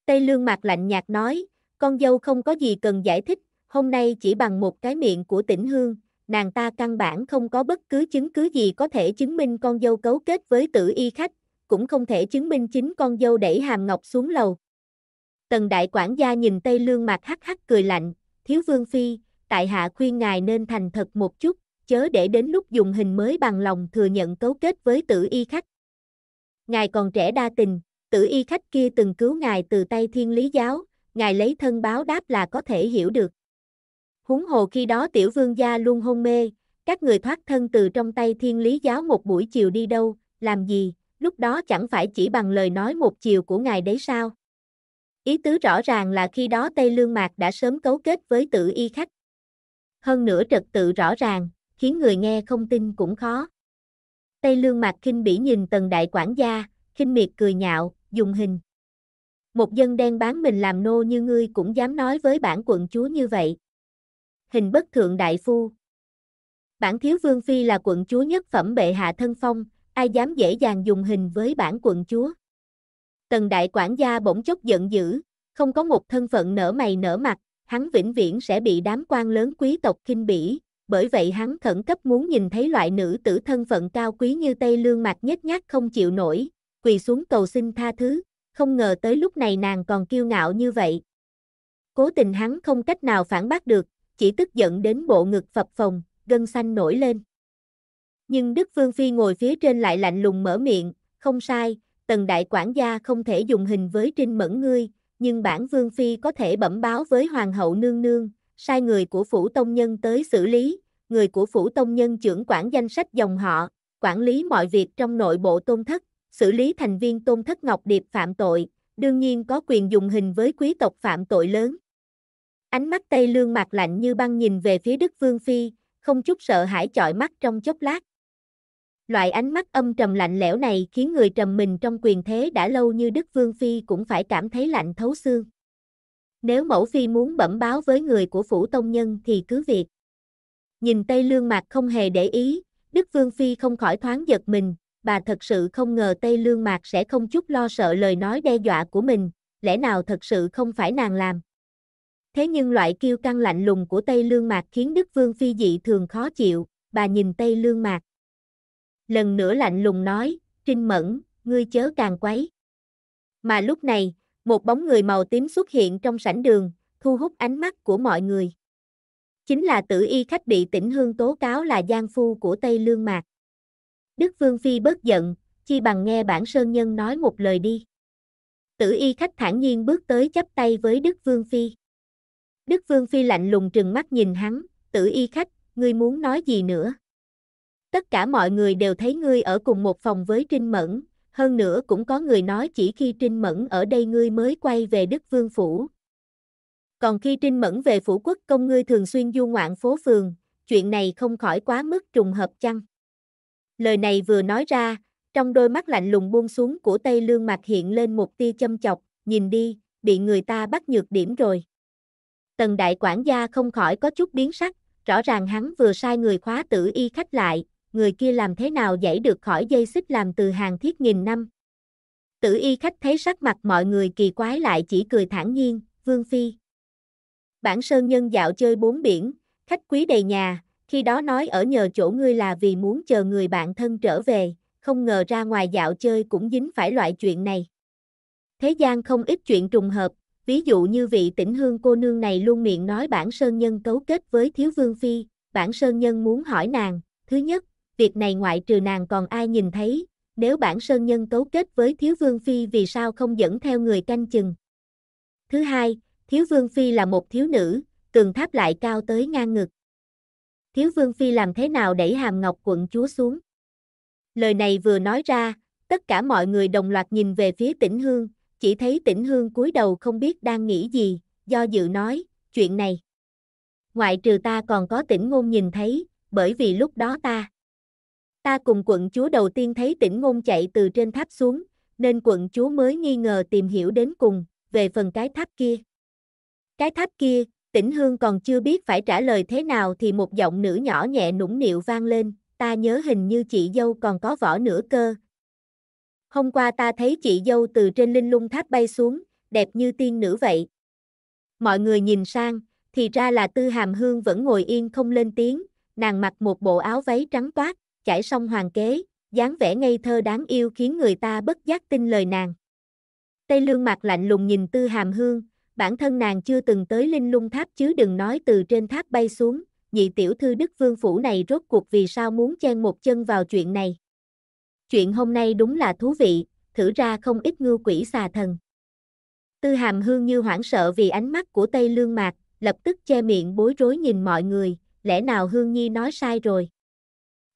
Tây Lương Mạc lạnh nhạt nói, con dâu không có gì cần giải thích, hôm nay chỉ bằng một cái miệng của tỉnh Hương, nàng ta căn bản không có bất cứ chứng cứ gì có thể chứng minh con dâu cấu kết với tử y khách, cũng không thể chứng minh chính con dâu đẩy hàm ngọc xuống lầu. Tần đại quản gia nhìn Tây Lương Mạc hắc hắc cười lạnh, thiếu vương phi, tại hạ khuyên ngài nên thành thật một chút, chớ để đến lúc dùng hình mới bằng lòng thừa nhận cấu kết với tử y khách. Ngài còn trẻ đa tình, tử y khách kia từng cứu ngài từ tay thiên lý giáo, ngài lấy thân báo đáp là có thể hiểu được. Húng hồ khi đó tiểu vương gia luôn hôn mê, các người thoát thân từ trong tay thiên lý giáo một buổi chiều đi đâu, làm gì, lúc đó chẳng phải chỉ bằng lời nói một chiều của ngài đấy sao. Ý tứ rõ ràng là khi đó Tây Lương Mạc đã sớm cấu kết với tử y khách. Hơn nữa trật tự rõ ràng, khiến người nghe không tin cũng khó. Tây Lương Mạc khinh bỉ nhìn tần đại quản gia, khinh miệt cười nhạo, dùng hình. Một dân đen bán mình làm nô như ngươi cũng dám nói với bản quận chúa như vậy. Hình bất thượng đại phu. Bản thiếu vương phi là quận chúa nhất phẩm bệ hạ thân phong, ai dám dễ dàng dùng hình với bản quận chúa. Tần đại quản gia bỗng chốc giận dữ, không có một thân phận nở mày nở mặt, hắn vĩnh viễn sẽ bị đám quan lớn quý tộc khinh bỉ, bởi vậy hắn khẩn cấp muốn nhìn thấy loại nữ tử thân phận cao quý như Tây Lương Mạc nhất nhát không chịu nổi, quỳ xuống cầu xin tha thứ, không ngờ tới lúc này nàng còn kiêu ngạo như vậy. Cố tình hắn không cách nào phản bác được, chỉ tức giận đến bộ ngực phập phồng, gân xanh nổi lên. Nhưng Đức Vương Phi ngồi phía trên lại lạnh lùng mở miệng, không sai, tần đại quản gia không thể dùng hình với trinh mẫn ngươi, nhưng bản Vương Phi có thể bẩm báo với Hoàng hậu nương nương, sai người của phủ tông nhân tới xử lý, người của phủ tông nhân trưởng quản danh sách dòng họ, quản lý mọi việc trong nội bộ tôn thất, xử lý thành viên Tôn Thất Ngọc Điệp phạm tội, đương nhiên có quyền dùng hình với quý tộc phạm tội lớn. Ánh mắt Tây Lương mạc lạnh như băng nhìn về phía Đức Vương Phi, không chút sợ hãi chọi mắt trong chốc lát. Loại ánh mắt âm trầm lạnh lẽo này khiến người trầm mình trong quyền thế đã lâu như Đức Vương Phi cũng phải cảm thấy lạnh thấu xương. Nếu mẫu phi muốn bẩm báo với người của phủ tông nhân thì cứ việc. Nhìn Tây Lương Mạc không hề để ý, Đức Vương Phi không khỏi thoáng giật mình, bà thật sự không ngờ Tây Lương Mạc sẽ không chút lo sợ lời nói đe dọa của mình, lẽ nào thật sự không phải nàng làm. Thế nhưng loại kiêu căng lạnh lùng của Tây Lương Mạc khiến Đức Vương Phi dị thường khó chịu, bà nhìn Tây Lương Mạc. Lần nữa lạnh lùng nói, Trinh Mẫn, ngươi chớ càng quấy. Mà lúc này, một bóng người màu tím xuất hiện trong sảnh đường, thu hút ánh mắt của mọi người. Chính là tử y khách bị tỉnh hương tố cáo là gian phu của Tây Lương Mạc. Đức Vương Phi bớt giận, chi bằng nghe bản sơn nhân nói một lời đi. Tử y khách thản nhiên bước tới chắp tay với Đức Vương Phi. Đức Vương Phi lạnh lùng trừng mắt nhìn hắn, tử y khách, ngươi muốn nói gì nữa? Tất cả mọi người đều thấy ngươi ở cùng một phòng với Trinh Mẫn, hơn nữa cũng có người nói chỉ khi Trinh Mẫn ở đây ngươi mới quay về Đức Vương Phủ. Còn khi Trinh Mẫn về Phủ Quốc công ngươi thường xuyên du ngoạn phố phường, chuyện này không khỏi quá mức trùng hợp chăng? Lời này vừa nói ra, trong đôi mắt lạnh lùng buông xuống của Tây Lương Mạc hiện lên một tia châm chọc, nhìn đi, bị người ta bắt nhược điểm rồi. Tần đại quản gia không khỏi có chút biến sắc, rõ ràng hắn vừa sai người khóa tử y khách lại, người kia làm thế nào giải được khỏi dây xích làm từ hàng thiết nghìn năm. Tử y khách thấy sắc mặt mọi người kỳ quái lại chỉ cười thản nhiên, vương phi. Bản sơn nhân dạo chơi bốn biển, khách quý đầy nhà, khi đó nói ở nhờ chỗ ngươi là vì muốn chờ người bạn thân trở về, không ngờ ra ngoài dạo chơi cũng dính phải loại chuyện này. Thế gian không ít chuyện trùng hợp, ví dụ như vị tỉnh hương cô nương này luôn miệng nói bản sơn nhân cấu kết với thiếu vương phi, bản sơn nhân muốn hỏi nàng, thứ nhất, việc này ngoại trừ nàng còn ai nhìn thấy, nếu bản sơn nhân cấu kết với thiếu vương phi vì sao không dẫn theo người canh chừng. Thứ hai, thiếu vương phi là một thiếu nữ, cường tháp lại cao tới ngang ngực, thiếu vương phi làm thế nào đẩy hàm ngọc quận chúa xuống. Lời này vừa nói ra, tất cả mọi người đồng loạt nhìn về phía tỉnh hương, chỉ thấy tỉnh hương cúi đầu không biết đang nghĩ gì, do dự nói, chuyện này. Ngoại trừ ta còn có tỉnh ngôn nhìn thấy, bởi vì lúc đó ta. Ta cùng quận chúa đầu tiên thấy tỉnh ngôn chạy từ trên tháp xuống, nên quận chúa mới nghi ngờ tìm hiểu đến cùng, về phần cái tháp kia. Cái tháp kia, Tĩnh Hương còn chưa biết phải trả lời thế nào thì một giọng nữ nhỏ nhẹ nũng nịu vang lên, ta nhớ hình như chị dâu còn có vỏ nửa cơ. Hôm qua ta thấy chị dâu từ trên linh lung tháp bay xuống, đẹp như tiên nữ vậy. Mọi người nhìn sang, thì ra là Tư Hàm Hương vẫn ngồi yên không lên tiếng, nàng mặc một bộ áo váy trắng toát, chải xong hoàng kế, dáng vẻ ngây thơ đáng yêu khiến người ta bất giác tin lời nàng. Tây Lương mặt lạnh lùng nhìn Tư Hàm Hương, bản thân nàng chưa từng tới linh lung tháp chứ đừng nói từ trên tháp bay xuống, nhị tiểu thư đức vương phủ này rốt cuộc vì sao muốn chen một chân vào chuyện này. Chuyện hôm nay đúng là thú vị, thử ra không ít ngư quỷ xà thần. Tư hàm hương như hoảng sợ vì ánh mắt của Tây Lương Mạc, lập tức che miệng bối rối nhìn mọi người, lẽ nào Hương Nhi nói sai rồi.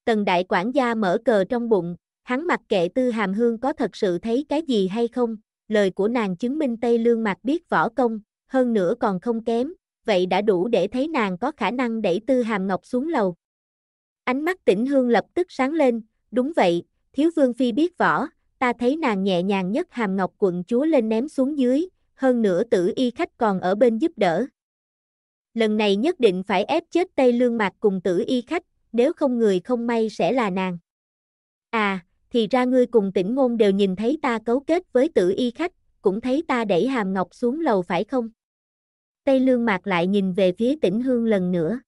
Tần đại quản gia mở cờ trong bụng, hắn mặc kệ Tư hàm hương có thật sự thấy cái gì hay không, lời của nàng chứng minh Tây Lương Mạc biết võ công, hơn nữa còn không kém, vậy đã đủ để thấy nàng có khả năng đẩy Tư Hàm Ngọc xuống lầu. Ánh mắt Tĩnh Hương lập tức sáng lên, đúng vậy, thiếu vương phi biết võ, ta thấy nàng nhẹ nhàng nhất Hàm Ngọc quận chúa lên ném xuống dưới, hơn nữa tử y khách còn ở bên giúp đỡ. Lần này nhất định phải ép chết Tây Lương Mạc cùng tử y khách, nếu không người không may sẽ là nàng. À, thì ra ngươi cùng tỉnh ngôn đều nhìn thấy ta cấu kết với tử y khách, cũng thấy ta đẩy hàm ngọc xuống lầu phải không? Tây Lương Mạc lại nhìn về phía tỉnh Hương lần nữa.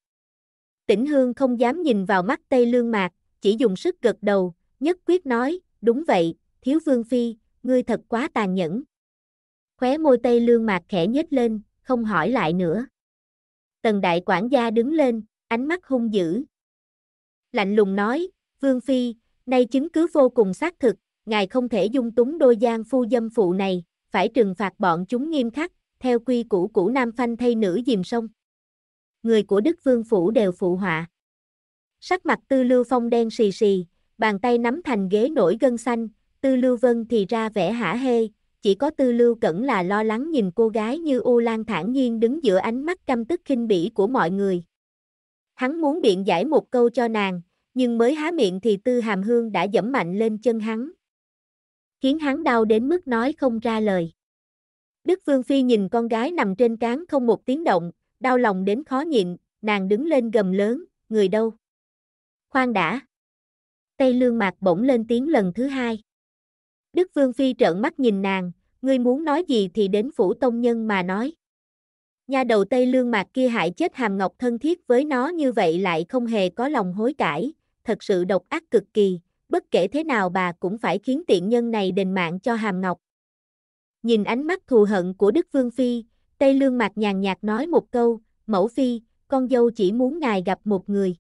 Tỉnh Hương không dám nhìn vào mắt Tây Lương Mạc, chỉ dùng sức gật đầu, nhất quyết nói, đúng vậy, thiếu vương phi, ngươi thật quá tàn nhẫn. Khóe môi Tây Lương Mạc khẽ nhếch lên, không hỏi lại nữa. Tần đại quản gia đứng lên, ánh mắt hung dữ. Lạnh lùng nói, vương phi, Nay chứng cứ vô cùng xác thực, ngài không thể dung túng đôi gian phu dâm phụ này, phải trừng phạt bọn chúng nghiêm khắc, theo quy củ cũ nam phanh thay nữ dìm sông. Người của Đức Vương Phủ đều phụ họa. Sắc mặt tư lưu phong đen xì xì, bàn tay nắm thành ghế nổi gân xanh, tư lưu vân thì ra vẻ hả hê, chỉ có tư lưu cẩn là lo lắng nhìn cô gái như u lan thản nhiên đứng giữa ánh mắt căm tức khinh bỉ của mọi người. Hắn muốn biện giải một câu cho nàng, nhưng mới há miệng thì tư hàm hương đã dẫm mạnh lên chân hắn. Khiến hắn đau đến mức nói không ra lời. Đức Vương Phi nhìn con gái nằm trên cán không một tiếng động, đau lòng đến khó nhịn, nàng đứng lên gầm lớn, người đâu? Khoan đã. Tây lương mạc bỗng lên tiếng lần thứ hai. Đức Vương Phi trợn mắt nhìn nàng, ngươi muốn nói gì thì đến phủ tông nhân mà nói. Nhà đầu Tây Lương Mạc kia hại chết Hàm Ngọc thân thiết với nó như vậy lại không hề có lòng hối cải, thật sự độc ác cực kỳ, bất kể thế nào bà cũng phải khiến tiện nhân này đền mạng cho Hàm Ngọc. Nhìn ánh mắt thù hận của Đức Vương Phi, Tây Lương Mạc nhàn nhạt nói một câu, mẫu Phi, con dâu chỉ muốn ngài gặp một người.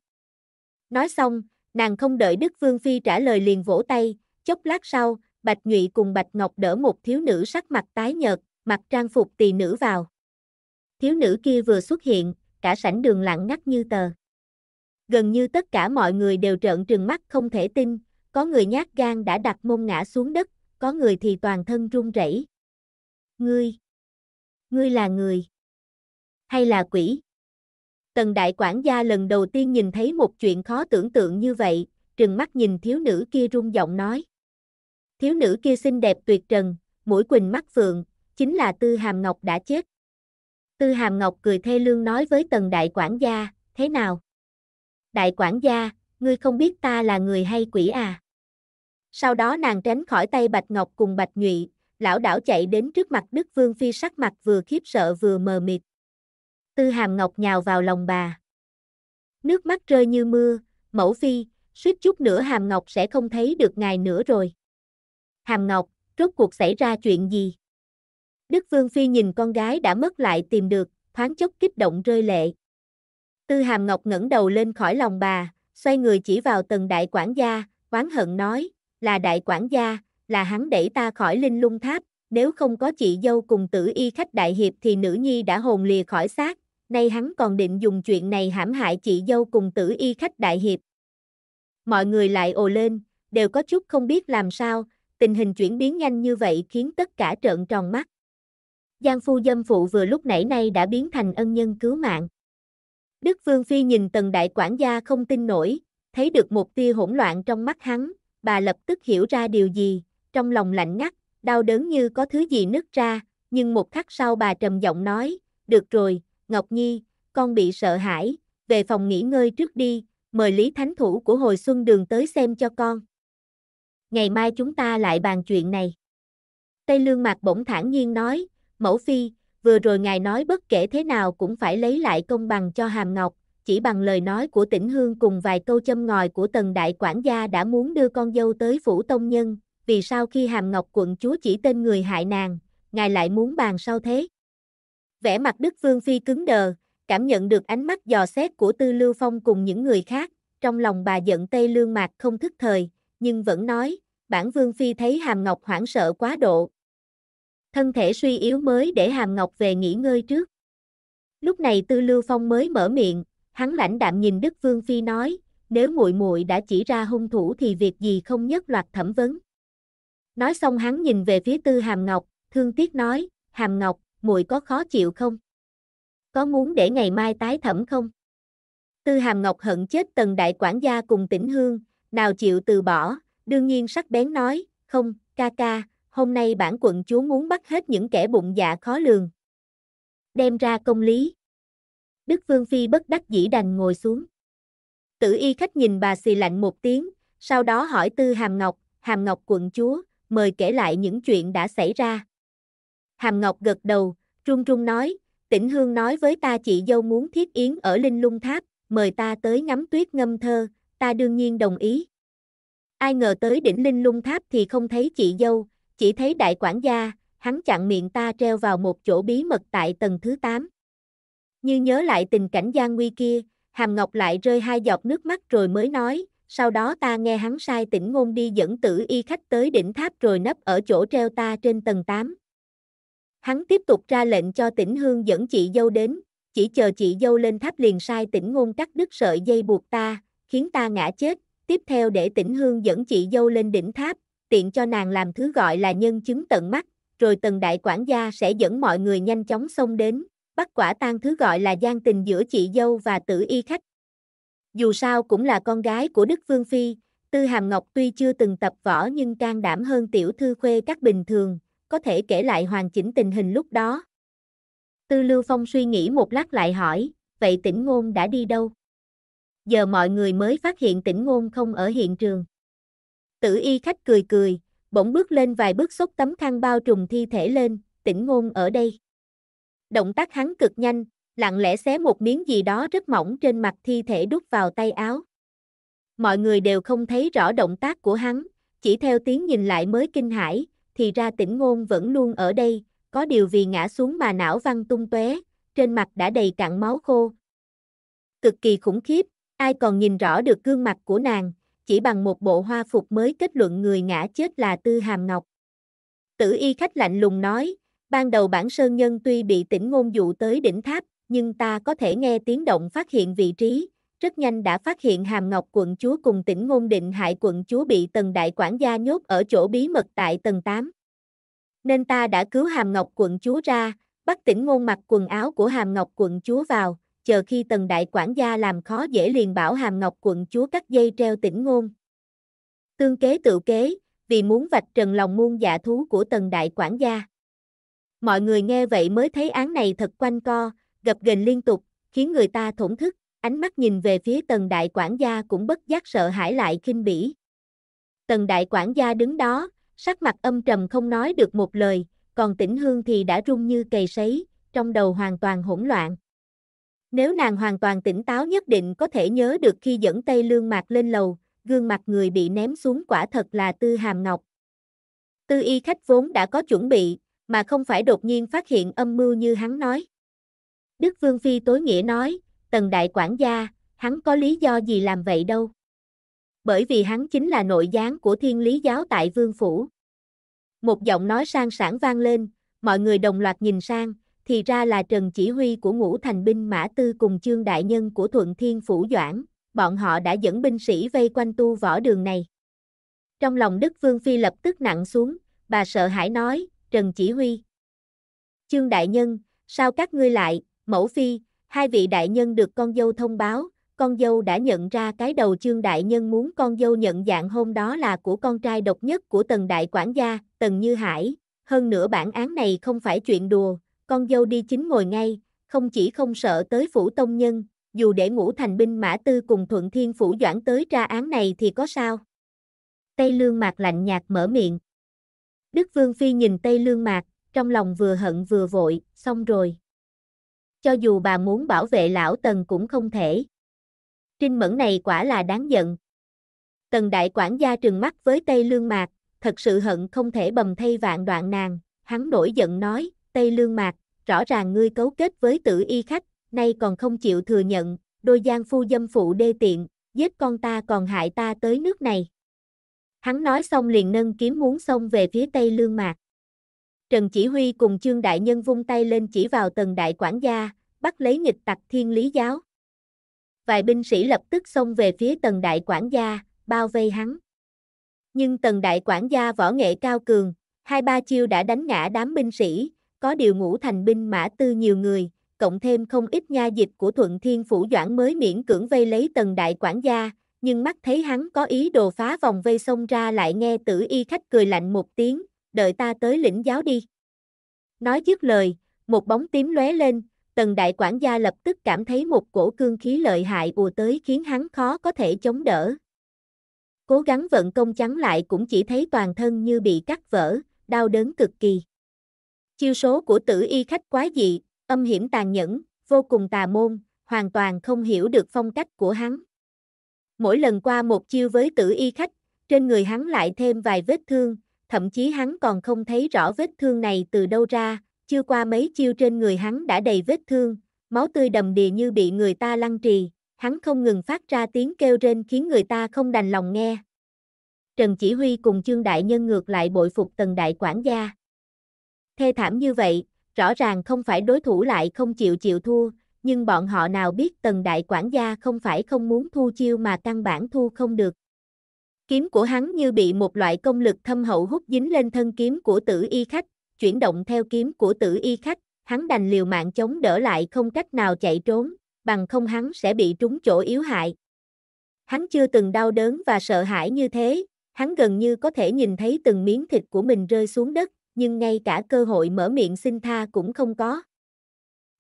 Nói xong, nàng không đợi Đức Vương Phi trả lời liền vỗ tay, chốc lát sau, Bạch Nhụy cùng Bạch Ngọc đỡ một thiếu nữ sắc mặt tái nhợt, mặc trang phục tỳ nữ vào. Thiếu nữ kia vừa xuất hiện, cả sảnh đường lặng ngắt như tờ gần như tất cả mọi người đều trợn trừng mắt không thể tin, có người nhát gan đã đặt mông ngã xuống đất, có người thì toàn thân run rẩy. Ngươi, ngươi là người hay là quỷ? Tần đại quản gia lần đầu tiên nhìn thấy một chuyện khó tưởng tượng như vậy, trừng mắt nhìn thiếu nữ kia rung giọng nói. Thiếu nữ kia xinh đẹp tuyệt trần, mũi quỳnh mắt phượng, chính là Tư Hàm Ngọc đã chết. Tư Hàm Ngọc cười thê lương nói với tần đại quản gia, thế nào? đại quản gia, ngươi không biết ta là người hay quỷ à. Sau đó nàng tránh khỏi tay Bạch Ngọc cùng Bạch Nhụy, lão đảo chạy đến trước mặt Đức Vương Phi sắc mặt vừa khiếp sợ vừa mờ mịt. Tư hàm Ngọc nhào vào lòng bà. Nước mắt rơi như mưa, mẫu phi, suýt chút nữa hàm Ngọc sẽ không thấy được ngài nữa rồi. Hàm Ngọc, rốt cuộc xảy ra chuyện gì? Đức Vương Phi nhìn con gái đã mất lại tìm được, thoáng chốc kích động rơi lệ. Tư Hàm Ngọc ngẩng đầu lên khỏi lòng bà, xoay người chỉ vào tần đại quản gia, oán hận nói, là đại quản gia, là hắn đẩy ta khỏi linh lung tháp, nếu không có chị dâu cùng tử y khách đại hiệp thì nữ nhi đã hồn lìa khỏi xác, nay hắn còn định dùng chuyện này hãm hại chị dâu cùng tử y khách đại hiệp. Mọi người lại ồ lên, đều có chút không biết làm sao, tình hình chuyển biến nhanh như vậy khiến tất cả trợn tròn mắt. Giang phu dâm phụ vừa lúc nãy nay đã biến thành ân nhân cứu mạng. Đức Vương Phi nhìn tần đại quản gia không tin nổi, thấy được một tia hỗn loạn trong mắt hắn, bà lập tức hiểu ra điều gì, trong lòng lạnh ngắt, đau đớn như có thứ gì nứt ra, nhưng một khắc sau bà trầm giọng nói, được rồi, Ngọc Nhi, con bị sợ hãi, về phòng nghỉ ngơi trước đi, mời Lý Thánh Thủ của hồi xuân đường tới xem cho con. Ngày mai chúng ta lại bàn chuyện này. Tây Lương Mạc bỗng thản nhiên nói, mẫu phi, vừa rồi ngài nói bất kể thế nào cũng phải lấy lại công bằng cho Hàm Ngọc, chỉ bằng lời nói của tỉnh Hương cùng vài câu châm ngòi của tần đại quản gia đã muốn đưa con dâu tới phủ tông nhân, vì sao khi Hàm Ngọc quận chúa chỉ tên người hại nàng, ngài lại muốn bàn sao thế? Vẻ mặt Đức Vương Phi cứng đờ, cảm nhận được ánh mắt dò xét của Tư Lưu Phong cùng những người khác, trong lòng bà giận Tây Lương Mạc không thức thời, nhưng vẫn nói, bản Vương Phi thấy Hàm Ngọc hoảng sợ quá độ, thân thể suy yếu mới để Hàm Ngọc về nghỉ ngơi trước. Lúc này Tư Lưu Phong mới mở miệng, hắn lãnh đạm nhìn Đức Vương Phi nói, nếu muội muội đã chỉ ra hung thủ thì việc gì không nhất loạt thẩm vấn. Nói xong hắn nhìn về phía Tư Hàm Ngọc, thương tiếc nói, Hàm Ngọc, muội có khó chịu không? Có muốn để ngày mai tái thẩm không? Tư Hàm Ngọc hận chết tần đại quản gia cùng tỉnh hương, nào chịu từ bỏ, đương nhiên sắc bén nói, không, ca ca, hôm nay bản quận chúa muốn bắt hết những kẻ bụng dạ khó lường. Đem ra công lý. Đức Vương Phi bất đắc dĩ đành ngồi xuống. Tử y khách nhìn bà xì lạnh một tiếng, sau đó hỏi Tư Hàm Ngọc, Hàm Ngọc quận chúa, mời kể lại những chuyện đã xảy ra. Hàm Ngọc gật đầu, trung trung nói, Tĩnh Hương nói với ta chị dâu muốn thiết yến ở Linh Lung Tháp, mời ta tới ngắm tuyết ngâm thơ, ta đương nhiên đồng ý. Ai ngờ tới đỉnh Linh Lung Tháp thì không thấy chị dâu, chỉ thấy đại quản gia, hắn chặn miệng ta treo vào một chỗ bí mật tại tầng thứ 8. Như nhớ lại tình cảnh gian nguy kia, Hàm Ngọc lại rơi hai giọt nước mắt rồi mới nói, sau đó ta nghe hắn sai tỉnh ngôn đi dẫn tử y khách tới đỉnh tháp rồi nấp ở chỗ treo ta trên tầng 8. Hắn tiếp tục ra lệnh cho tỉnh hương dẫn chị dâu đến, chỉ chờ chị dâu lên tháp liền sai tỉnh ngôn cắt đứt sợi dây buộc ta, khiến ta ngã chết, tiếp theo để tỉnh hương dẫn chị dâu lên đỉnh tháp, tiện cho nàng làm thứ gọi là nhân chứng tận mắt, rồi tần đại quản gia sẽ dẫn mọi người nhanh chóng xông đến, bắt quả tang thứ gọi là gian tình giữa chị dâu và tử y khách. Dù sao cũng là con gái của Đức Vương Phi, Tư Hàm Ngọc tuy chưa từng tập võ nhưng can đảm hơn tiểu thư khuê các bình thường, có thể kể lại hoàn chỉnh tình hình lúc đó. Tư Lưu Phong suy nghĩ một lát lại hỏi, vậy tỉnh ngôn đã đi đâu? Giờ mọi người mới phát hiện tỉnh ngôn không ở hiện trường. Tử y khách cười cười, bỗng bước lên vài bước xốc tấm khăn bao trùm thi thể lên, tỉnh ngôn ở đây. Động tác hắn cực nhanh, lặng lẽ xé một miếng gì đó rất mỏng trên mặt thi thể đút vào tay áo. Mọi người đều không thấy rõ động tác của hắn, chỉ theo tiếng nhìn lại mới kinh hãi, thì ra tỉnh ngôn vẫn luôn ở đây, có điều vì ngã xuống mà não văng tung tóe, trên mặt đã đầy cạn máu khô. Cực kỳ khủng khiếp, ai còn nhìn rõ được gương mặt của nàng, chỉ bằng một bộ hoa phục mới kết luận người ngã chết là Tư Hàm Ngọc. Tử y khách lạnh lùng nói, ban đầu bản sơn nhân tuy bị tỉnh ngôn dụ tới đỉnh tháp, nhưng ta có thể nghe tiếng động phát hiện vị trí, rất nhanh đã phát hiện Hàm Ngọc quận chúa cùng tỉnh ngôn định hại quận chúa bị tần đại quản gia nhốt ở chỗ bí mật tại tầng 8. Nên ta đã cứu Hàm Ngọc quận chúa ra, bắt tỉnh ngôn mặc quần áo của Hàm Ngọc quận chúa vào, chờ khi tần đại quản gia làm khó dễ liền bảo hàm ngọc quận chúa cắt dây treo tỉnh ngôn. Tương kế tự kế, vì muốn vạch trần lòng muôn dạ thú của tần đại quản gia. Mọi người nghe vậy mới thấy án này thật quanh co, gập ghềnh liên tục, khiến người ta thổn thức, ánh mắt nhìn về phía tần đại quản gia cũng bất giác sợ hãi lại khinh bỉ. Tần đại quản gia đứng đó, sắc mặt âm trầm không nói được một lời, còn tỉnh hương thì đã rung như cầy sấy, trong đầu hoàn toàn hỗn loạn. Nếu nàng hoàn toàn tỉnh táo nhất định có thể nhớ được khi dẫn Tây Lương Mạc lên lầu, gương mặt người bị ném xuống quả thật là Tư Hàm Ngọc. Tư y khách vốn đã có chuẩn bị, mà không phải đột nhiên phát hiện âm mưu như hắn nói. Đức Vương Phi tối nghĩa nói, tần đại quản gia, hắn có lý do gì làm vậy đâu. Bởi vì hắn chính là nội gián của thiên lý giáo tại Vương Phủ. Một giọng nói sang sảng vang lên, mọi người đồng loạt nhìn sang, thì ra là Trần Chỉ Huy của Ngũ Thành binh Mã Tư cùng Chương Đại Nhân của Thuận Thiên Phủ Doãn, bọn họ đã dẫn binh sĩ vây quanh tu võ đường này. Trong lòng Đức Vương Phi lập tức nặng xuống, bà sợ hãi nói, Trần Chỉ Huy. Chương Đại Nhân, sao các ngươi lại, Mẫu Phi, hai vị đại nhân được con dâu thông báo, con dâu đã nhận ra cái đầu chương đại nhân muốn con dâu nhận dạng hôm đó là của con trai độc nhất của tần đại quản gia, tần Như Hải. Hơn nữa bản án này không phải chuyện đùa, con dâu đi chính ngồi ngay, không chỉ không sợ tới phủ tông nhân, dù để ngũ thành binh mã tư cùng thuận thiên phủ doãn tới tra án này thì có sao? Tây lương mạc lạnh nhạt mở miệng. Đức Vương Phi nhìn Tây lương mạc, trong lòng vừa hận vừa vội, xong rồi. Cho dù bà muốn bảo vệ lão Tần cũng không thể. Trinh mẫn này quả là đáng giận. Tần đại quản gia trừng mắt với Tây lương mạc, thật sự hận không thể bầm thay vạn đoạn nàng, hắn nổi giận nói, Tây Lương Mạc, rõ ràng ngươi cấu kết với tử y khách, nay còn không chịu thừa nhận, đôi gian phu dâm phụ đê tiện, giết con ta còn hại ta tới nước này. Hắn nói xong liền nâng kiếm muốn xông về phía Tây Lương Mạc. Trần Chỉ Huy cùng Trương Đại Nhân vung tay lên chỉ vào tần đại quản gia, bắt lấy nghịch tặc thiên lý giáo. Vài binh sĩ lập tức xông về phía tần đại quản gia, bao vây hắn. Nhưng tần đại quản gia võ nghệ cao cường, hai ba chiêu đã đánh ngã đám binh sĩ, có điều ngũ thành binh mã tư nhiều người, cộng thêm không ít nha dịch của Thuận Thiên Phủ Doãn mới miễn cưỡng vây lấy tần đại quản gia, nhưng mắt thấy hắn có ý đồ phá vòng vây xông ra lại nghe tử y khách cười lạnh một tiếng, đợi ta tới lĩnh giáo đi. Nói dứt lời, một bóng tím lóe lên, tần đại quản gia lập tức cảm thấy một cổ cương khí lợi hại ùa tới khiến hắn khó có thể chống đỡ. Cố gắng vận công chắn lại cũng chỉ thấy toàn thân như bị cắt vỡ, đau đớn cực kỳ. Chiêu số của tử y khách quá dị, âm hiểm tàn nhẫn, vô cùng tà môn, hoàn toàn không hiểu được phong cách của hắn. Mỗi lần qua một chiêu với tử y khách, trên người hắn lại thêm vài vết thương, thậm chí hắn còn không thấy rõ vết thương này từ đâu ra, chưa qua mấy chiêu trên người hắn đã đầy vết thương, máu tươi đầm đìa như bị người ta lăng trì, hắn không ngừng phát ra tiếng kêu rên khiến người ta không đành lòng nghe. Trần Chỉ Huy cùng Trương Đại Nhân ngược lại bội phục Tần Đại Quản gia thê thảm như vậy, rõ ràng không phải đối thủ lại không chịu chịu thua, nhưng bọn họ nào biết tần đại quản gia không phải không muốn thu chiêu mà căn bản thu không được. Kiếm của hắn như bị một loại công lực thâm hậu hút dính lên thân kiếm của tử y khách, chuyển động theo kiếm của tử y khách, hắn đành liều mạng chống đỡ lại không cách nào chạy trốn, bằng không hắn sẽ bị trúng chỗ yếu hại. Hắn chưa từng đau đớn và sợ hãi như thế, hắn gần như có thể nhìn thấy từng miếng thịt của mình rơi xuống đất, nhưng ngay cả cơ hội mở miệng xin tha cũng không có.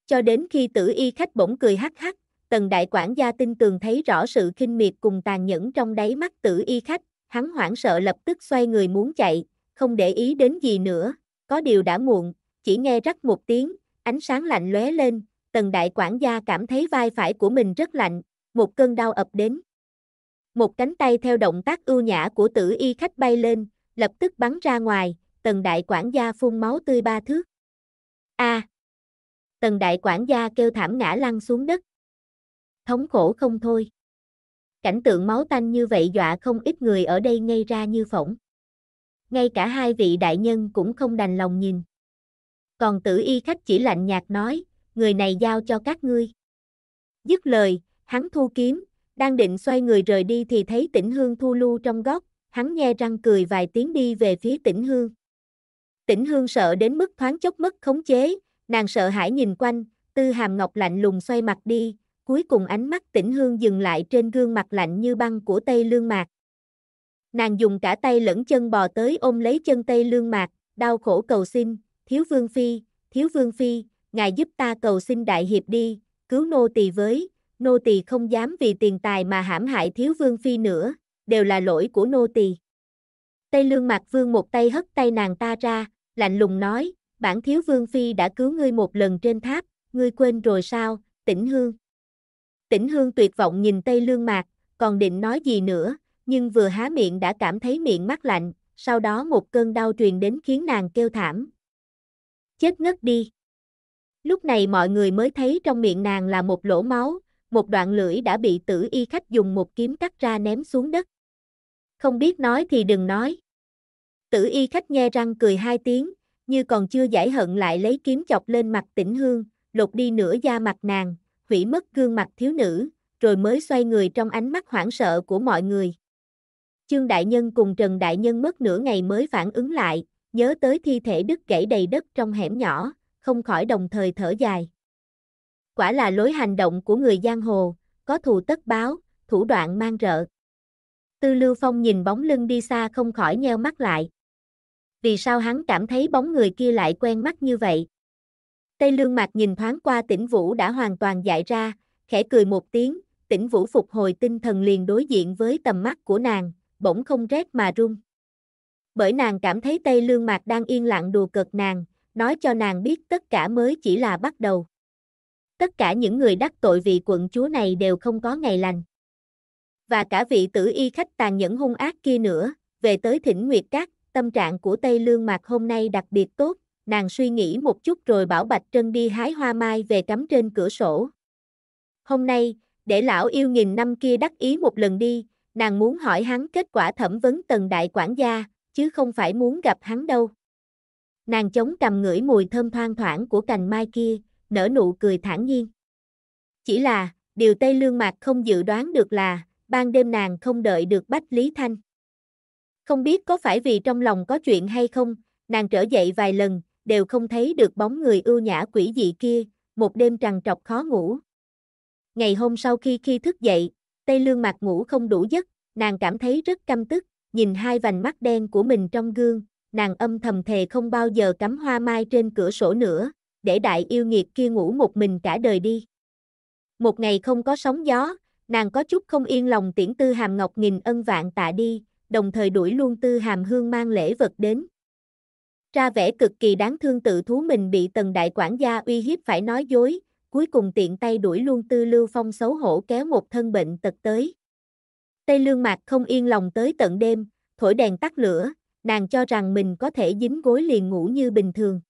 Cho đến khi tử y khách bỗng cười hắc hắc, tần đại quản gia tin tường thấy rõ sự khinh miệt cùng tàn nhẫn trong đáy mắt tử y khách, hắn hoảng sợ lập tức xoay người muốn chạy, không để ý đến gì nữa, có điều đã muộn, chỉ nghe rắc một tiếng, ánh sáng lạnh lóe lên, tần đại quản gia cảm thấy vai phải của mình rất lạnh, một cơn đau ập đến. Một cánh tay theo động tác ưu nhã của tử y khách bay lên, lập tức bắn ra ngoài, tần đại quản gia phun máu tươi ba thước. A. À, tần đại quản gia kêu thảm ngã lăn xuống đất. Thống khổ không thôi. Cảnh tượng máu tanh như vậy dọa không ít người ở đây ngây ra như phỏng. Ngay cả hai vị đại nhân cũng không đành lòng nhìn. Còn tử y khách chỉ lạnh nhạt nói, người này giao cho các ngươi. Dứt lời, hắn thu kiếm, đang định xoay người rời đi thì thấy tỉnh hương thu lưu trong góc, hắn nghe răng cười vài tiếng đi về phía tỉnh hương. Tỉnh Hương sợ đến mức thoáng chốc mất khống chế, nàng sợ hãi nhìn quanh, Tư Hàm Ngọc lạnh lùng xoay mặt đi, cuối cùng ánh mắt Tỉnh Hương dừng lại trên gương mặt lạnh như băng của Tây Lương Mạc. Nàng dùng cả tay lẫn chân bò tới ôm lấy chân Tây Lương Mạc, đau khổ cầu xin, "Thiếu vương phi, thiếu vương phi, ngài giúp ta cầu xin đại hiệp đi, cứu nô tỳ với." Nô tỳ không dám vì tiền tài mà hãm hại thiếu vương phi nữa, đều là lỗi của nô tỳ. Tây lương mặt vương một tay hất tay nàng ta ra, lạnh lùng nói, bản thiếu vương phi đã cứu ngươi một lần trên tháp, ngươi quên rồi sao, tỉnh hương. Tỉnh hương tuyệt vọng nhìn Tây Lương Mạc, còn định nói gì nữa, nhưng vừa há miệng đã cảm thấy miệng mát lạnh, sau đó một cơn đau truyền đến khiến nàng kêu thảm. Chết ngất đi. Lúc này mọi người mới thấy trong miệng nàng là một lỗ máu, một đoạn lưỡi đã bị tử y khách dùng một kiếm cắt ra ném xuống đất. Không biết nói thì đừng nói. Tử y khách nghe răng cười hai tiếng, như còn chưa giải hận lại lấy kiếm chọc lên mặt tĩnh hương, lột đi nửa da mặt nàng, hủy mất gương mặt thiếu nữ, rồi mới xoay người trong ánh mắt hoảng sợ của mọi người. Chương Đại Nhân cùng Trần Đại Nhân mất nửa ngày mới phản ứng lại, nhớ tới thi thể đứt gãy đầy đất trong hẻm nhỏ, không khỏi đồng thời thở dài. Quả là lối hành động của người giang hồ, có thù tất báo, thủ đoạn mang rợ. Tư Lưu Phong nhìn bóng lưng đi xa không khỏi nheo mắt lại vì sao hắn cảm thấy bóng người kia lại quen mắt như vậy. Tây lương mạc nhìn thoáng qua tỉnh Vũ đã hoàn toàn dại ra, khẽ cười một tiếng, tỉnh Vũ phục hồi tinh thần liền đối diện với tầm mắt của nàng, bỗng không rét mà run. Bởi nàng cảm thấy Tây lương mạc đang yên lặng đùa cợt nàng, nói cho nàng biết tất cả mới chỉ là bắt đầu. Tất cả những người đắc tội vị quận chúa này đều không có ngày lành. Và cả vị tử y khách tàn nhẫn hung ác kia nữa, về tới thỉnh Nguyệt Cát tâm trạng của Tây Lương Mạc hôm nay đặc biệt tốt, nàng suy nghĩ một chút rồi bảo Bạch Trân đi hái hoa mai về cắm trên cửa sổ. Hôm nay, để lão yêu nghìn năm kia đắc ý một lần đi, nàng muốn hỏi hắn kết quả thẩm vấn tần đại quản gia, chứ không phải muốn gặp hắn đâu. Nàng chống cầm ngửi mùi thơm thoang thoảng của cành mai kia, nở nụ cười thản nhiên. Chỉ là, điều Tây Lương Mạc không dự đoán được là, ban đêm nàng không đợi được Bách Lý Thanh. Không biết có phải vì trong lòng có chuyện hay không, nàng trở dậy vài lần, đều không thấy được bóng người ưu nhã quỷ dị kia, một đêm trằn trọc khó ngủ. Ngày hôm sau khi khi thức dậy, Tây Lương mặt ngủ không đủ giấc, nàng cảm thấy rất căm tức, nhìn hai vành mắt đen của mình trong gương, nàng âm thầm thề không bao giờ cắm hoa mai trên cửa sổ nữa, để đại yêu nghiệt kia ngủ một mình cả đời đi. Một ngày không có sóng gió, nàng có chút không yên lòng tiễn tư hàm ngọc nghìn ân vạn tạ đi, đồng thời đuổi luôn tư hàm hương mang lễ vật đến. Ra vẻ cực kỳ đáng thương tự thú mình bị tần đại quản gia uy hiếp phải nói dối, cuối cùng tiện tay đuổi luôn tư lưu phong xấu hổ kéo một thân bệnh tật tới. Tây lương mạc không yên lòng tới tận đêm, thổi đèn tắt lửa, nàng cho rằng mình có thể dính gối liền ngủ như bình thường.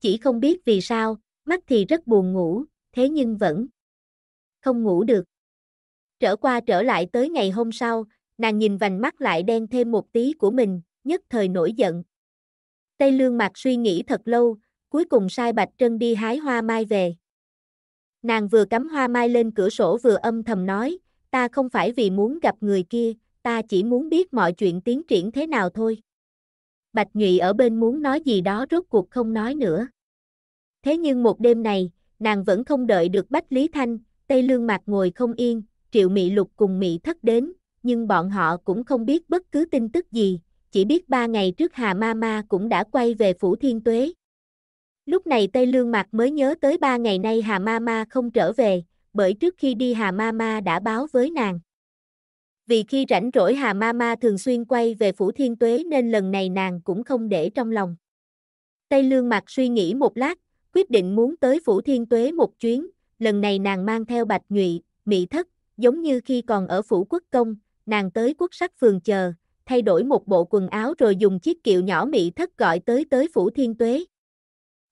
Chỉ không biết vì sao, mắt thì rất buồn ngủ, thế nhưng vẫn không ngủ được. Trở qua trở lại tới ngày hôm sau, Nàng nhìn vành mắt lại đen thêm một tí của mình, nhất thời nổi giận. Tây lương mặt suy nghĩ thật lâu, cuối cùng sai bạch trân đi hái hoa mai về. Nàng vừa cắm hoa mai lên cửa sổ vừa âm thầm nói, ta không phải vì muốn gặp người kia, ta chỉ muốn biết mọi chuyện tiến triển thế nào thôi. Bạch Nhụy ở bên muốn nói gì đó rốt cuộc không nói nữa. Thế nhưng một đêm này, nàng vẫn không đợi được Bách Lý Thanh, Tây Lương Mạc ngồi không yên, Triệu Mị Lục cùng Mị Thất đến, nhưng bọn họ cũng không biết bất cứ tin tức gì, chỉ biết ba ngày trước Hà Ma Ma cũng đã quay về Phủ Thiên Tuế. Lúc này Tây Lương Mạc mới nhớ tới ba ngày nay Hà Ma Ma không trở về, bởi trước khi đi Hà Ma Ma đã báo với nàng. Vì khi rảnh rỗi Hà Ma Ma thường xuyên quay về Phủ Thiên Tuế nên lần này nàng cũng không để trong lòng. Tây Lương Mạc suy nghĩ một lát, quyết định muốn tới Phủ Thiên Tuế một chuyến, lần này nàng mang theo Bạch Nhụy, Mỹ Thất, giống như khi còn ở Phủ Quốc Công, nàng tới quốc sắc phường chờ, thay đổi một bộ quần áo rồi dùng chiếc kiệu nhỏ mỹ thất gọi tới tới phủ thiên tuế.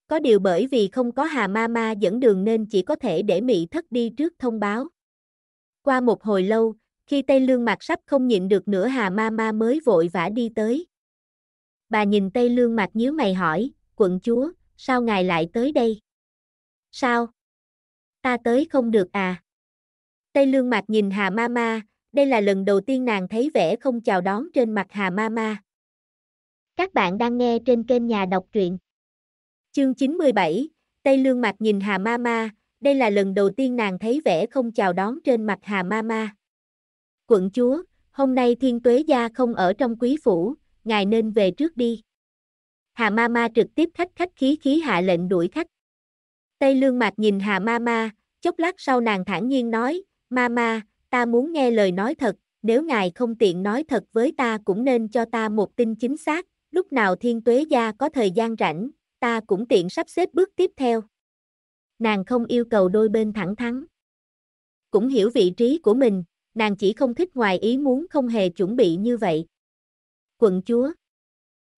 Có điều bởi vì không có Hà Ma Ma dẫn đường nên chỉ có thể để mỹ thất đi trước thông báo. Qua một hồi lâu, khi Tây Lương Mạc sắp không nhịn được nữa Hà Ma Ma mới vội vã đi tới. Bà nhìn Tây Lương Mạc nhíu mày hỏi, quận chúa, sao ngài lại tới đây? Sao? Ta tới không được à? Tây Lương Mạc nhìn Hà Ma Ma, đây là lần đầu tiên nàng thấy vẻ không chào đón trên mặt Hà Mama. Các bạn đang nghe trên kênh Nhà đọc truyện. Chương 97, Tây Lương Mạc nhìn Hà Mama, đây là lần đầu tiên nàng thấy vẻ không chào đón trên mặt Hà Mama. Quận chúa, hôm nay Thiên Tuế gia không ở trong quý phủ, ngài nên về trước đi. Hà Mama trực tiếp khách khách khí khí hạ lệnh đuổi khách. Tây Lương Mạc nhìn Hà Mama, chốc lát sau nàng thản nhiên nói, Mama, ta muốn nghe lời nói thật, nếu ngài không tiện nói thật với ta cũng nên cho ta một tin chính xác, lúc nào thiên tuế gia có thời gian rảnh, ta cũng tiện sắp xếp bước tiếp theo. Nàng không yêu cầu đôi bên thẳng thắn. Cũng hiểu vị trí của mình, nàng chỉ không thích ngoài ý muốn không hề chuẩn bị như vậy. Quận chúa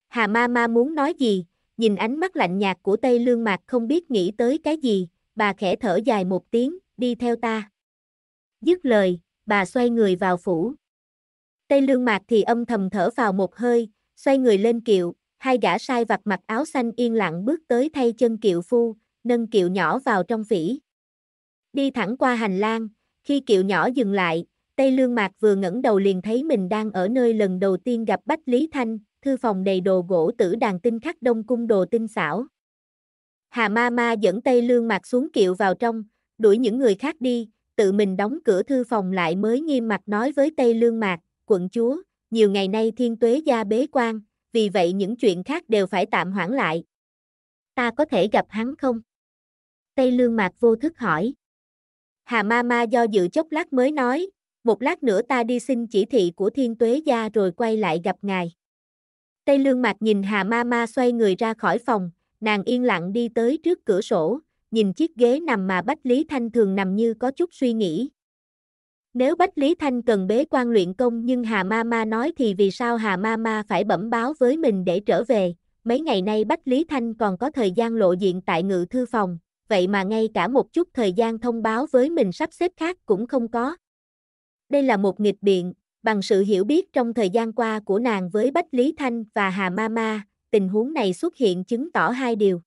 Hà ma ma muốn nói gì, nhìn ánh mắt lạnh nhạt của Tây Lương Mạc không biết nghĩ tới cái gì, bà khẽ thở dài một tiếng, đi theo ta. Dứt lời, bà xoay người vào phủ. Tây lương mạc thì âm thầm thở vào một hơi, xoay người lên kiệu, hai gã sai vặt mặc áo xanh yên lặng bước tới thay chân kiệu phu, nâng kiệu nhỏ vào trong phỉ. Đi thẳng qua hành lang, khi kiệu nhỏ dừng lại, Tây Lương Mạc vừa ngẩng đầu liền thấy mình đang ở nơi lần đầu tiên gặp Bách Lý Thanh, thư phòng đầy đồ gỗ tử đàn tinh khắc đông cung đồ tinh xảo. Hà Ma Ma dẫn Tây Lương Mạc xuống kiệu vào trong, đuổi những người khác đi, tự mình đóng cửa thư phòng lại mới nghiêm mặt nói với Tây Lương Mạc, quận chúa, nhiều ngày nay thiên tuế gia bế quan, vì vậy những chuyện khác đều phải tạm hoãn lại. Ta có thể gặp hắn không? Tây Lương Mạc vô thức hỏi. Hà ma ma do dự chốc lát mới nói, một lát nữa ta đi xin chỉ thị của thiên tuế gia rồi quay lại gặp ngài. Tây Lương Mạc nhìn Hà ma ma xoay người ra khỏi phòng, nàng yên lặng đi tới trước cửa sổ, nhìn chiếc ghế nằm mà Bách Lý Thanh thường nằm như có chút suy nghĩ. Nếu Bách Lý Thanh cần bế quan luyện công nhưng Hà Ma Ma nói thì vì sao Hà Ma Ma phải bẩm báo với mình để trở về, mấy ngày nay Bách Lý Thanh còn có thời gian lộ diện tại ngự thư phòng, vậy mà ngay cả một chút thời gian thông báo với mình sắp xếp khác cũng không có. Đây là một nghịch biện, bằng sự hiểu biết trong thời gian qua của nàng với Bách Lý Thanh và Hà Ma Ma, tình huống này xuất hiện chứng tỏ hai điều.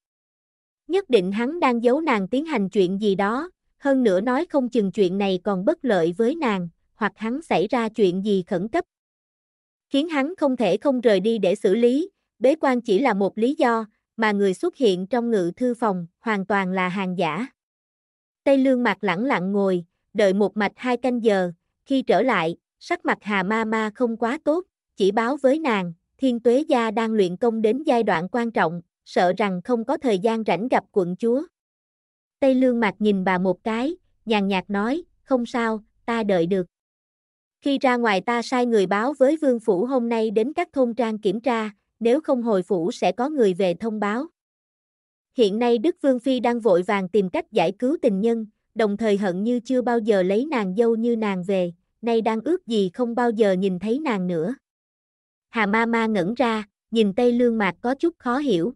Nhất định hắn đang giấu nàng tiến hành chuyện gì đó, hơn nữa nói không chừng chuyện này còn bất lợi với nàng, hoặc hắn xảy ra chuyện gì khẩn cấp. Khiến hắn không thể không rời đi để xử lý, bế quan chỉ là một lý do, mà người xuất hiện trong ngự thư phòng hoàn toàn là hàng giả. Tây lương mặt lẳng lặng ngồi, đợi một mạch hai canh giờ, khi trở lại, sắc mặt hà ma ma không quá tốt, chỉ báo với nàng, thiên tuế gia đang luyện công đến giai đoạn quan trọng, sợ rằng không có thời gian rảnh gặp quận chúa. Tây Lương Mạc nhìn bà một cái, nhàn nhạt nói, không sao, ta đợi được. Khi ra ngoài ta sai người báo với vương phủ hôm nay đến các thôn trang kiểm tra, nếu không hồi phủ sẽ có người về thông báo. Hiện nay Đức Vương Phi đang vội vàng tìm cách giải cứu tình nhân, đồng thời hận như chưa bao giờ lấy nàng dâu như nàng về, nay đang ước gì không bao giờ nhìn thấy nàng nữa. Hà ma ma ngẩn ra, nhìn Tây Lương Mạc có chút khó hiểu.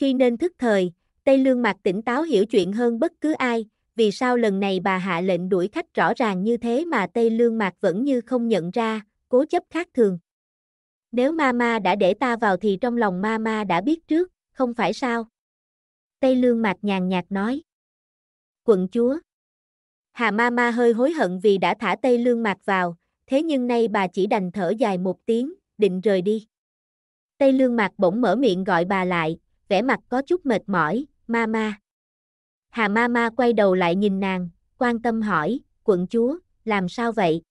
Khi nên thức thời, Tây Lương Mạc tỉnh táo hiểu chuyện hơn bất cứ ai, vì sao lần này bà hạ lệnh đuổi khách rõ ràng như thế mà Tây Lương Mạc vẫn như không nhận ra, cố chấp khác thường. Nếu Mama đã để ta vào thì trong lòng Mama đã biết trước, không phải sao? Tây Lương Mạc nhàn nhạt nói. Quận chúa. Hà Mama hơi hối hận vì đã thả Tây Lương Mạc vào, thế nhưng nay bà chỉ đành thở dài một tiếng, định rời đi. Tây Lương Mạc bỗng mở miệng gọi bà lại, vẻ mặt có chút mệt mỏi, Mama. Hà Mama quay đầu lại nhìn nàng, quan tâm hỏi, quận chúa, làm sao vậy?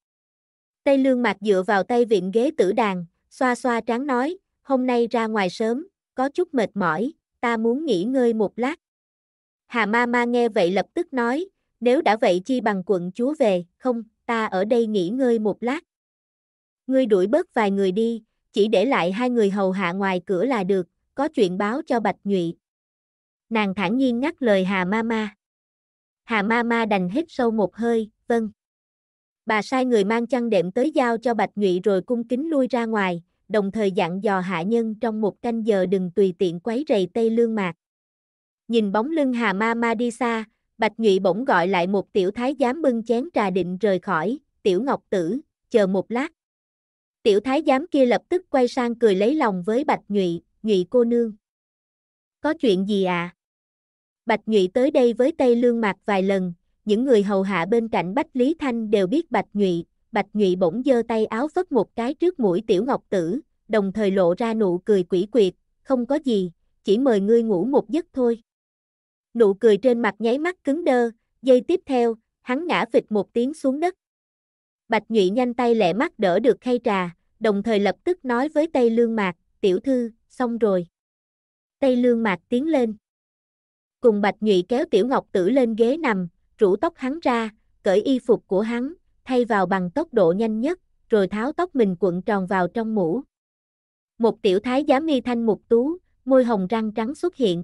Tây lương mặt dựa vào tay vịn ghế tử đàn, xoa xoa trán nói, hôm nay ra ngoài sớm, có chút mệt mỏi, ta muốn nghỉ ngơi một lát. Hà Mama nghe vậy lập tức nói, nếu đã vậy chi bằng quận chúa về, không, ta ở đây nghỉ ngơi một lát. Ngươi đuổi bớt vài người đi, chỉ để lại hai người hầu hạ ngoài cửa là được, có chuyện báo cho Bạch Nhụy. Nàng thản nhiên ngắt lời Hà Mama. Hà Mama đành hít sâu một hơi, vâng. Bà sai người mang chăn đệm tới giao cho Bạch Nhụy rồi cung kính lui ra ngoài, đồng thời dặn dò hạ nhân trong một canh giờ đừng tùy tiện quấy rầy Tây Lương Mạc. Nhìn bóng lưng Hà mama đi xa, Bạch Nhụy bỗng gọi lại một tiểu thái giám bưng chén trà định rời khỏi, tiểu ngọc tử, chờ một lát. Tiểu thái giám kia lập tức quay sang cười lấy lòng với Bạch Nhụy, Ngụy cô nương. Có chuyện gì À? Bạch Ngụy tới đây với Tây Lương Mạc vài lần, những người hầu hạ bên cạnh Bách Lý Thanh đều biết Bạch Ngụy. Bạch Ngụy bỗng giơ tay áo phất một cái trước mũi tiểu ngọc tử, đồng thời lộ ra nụ cười quỷ quyệt, không có gì, chỉ mời ngươi ngủ một giấc thôi. Nụ cười trên mặt nháy mắt cứng đơ, giây tiếp theo, hắn ngã phịch một tiếng xuống đất. Bạch Nhụy nhanh tay lẹ mắt đỡ được khay trà, đồng thời lập tức nói với Tây Lương Mạc, tiểu thư, xong rồi. Tây lương mạc tiến lên. Cùng Bạch Nhụy kéo Tiểu Ngọc Tử lên ghế nằm, rủ tóc hắn ra, cởi y phục của hắn, thay vào bằng tốc độ nhanh nhất, rồi tháo tóc mình cuộn tròn vào trong mũ. Một tiểu thái giám nghi thanh mục tú, môi hồng răng trắng xuất hiện.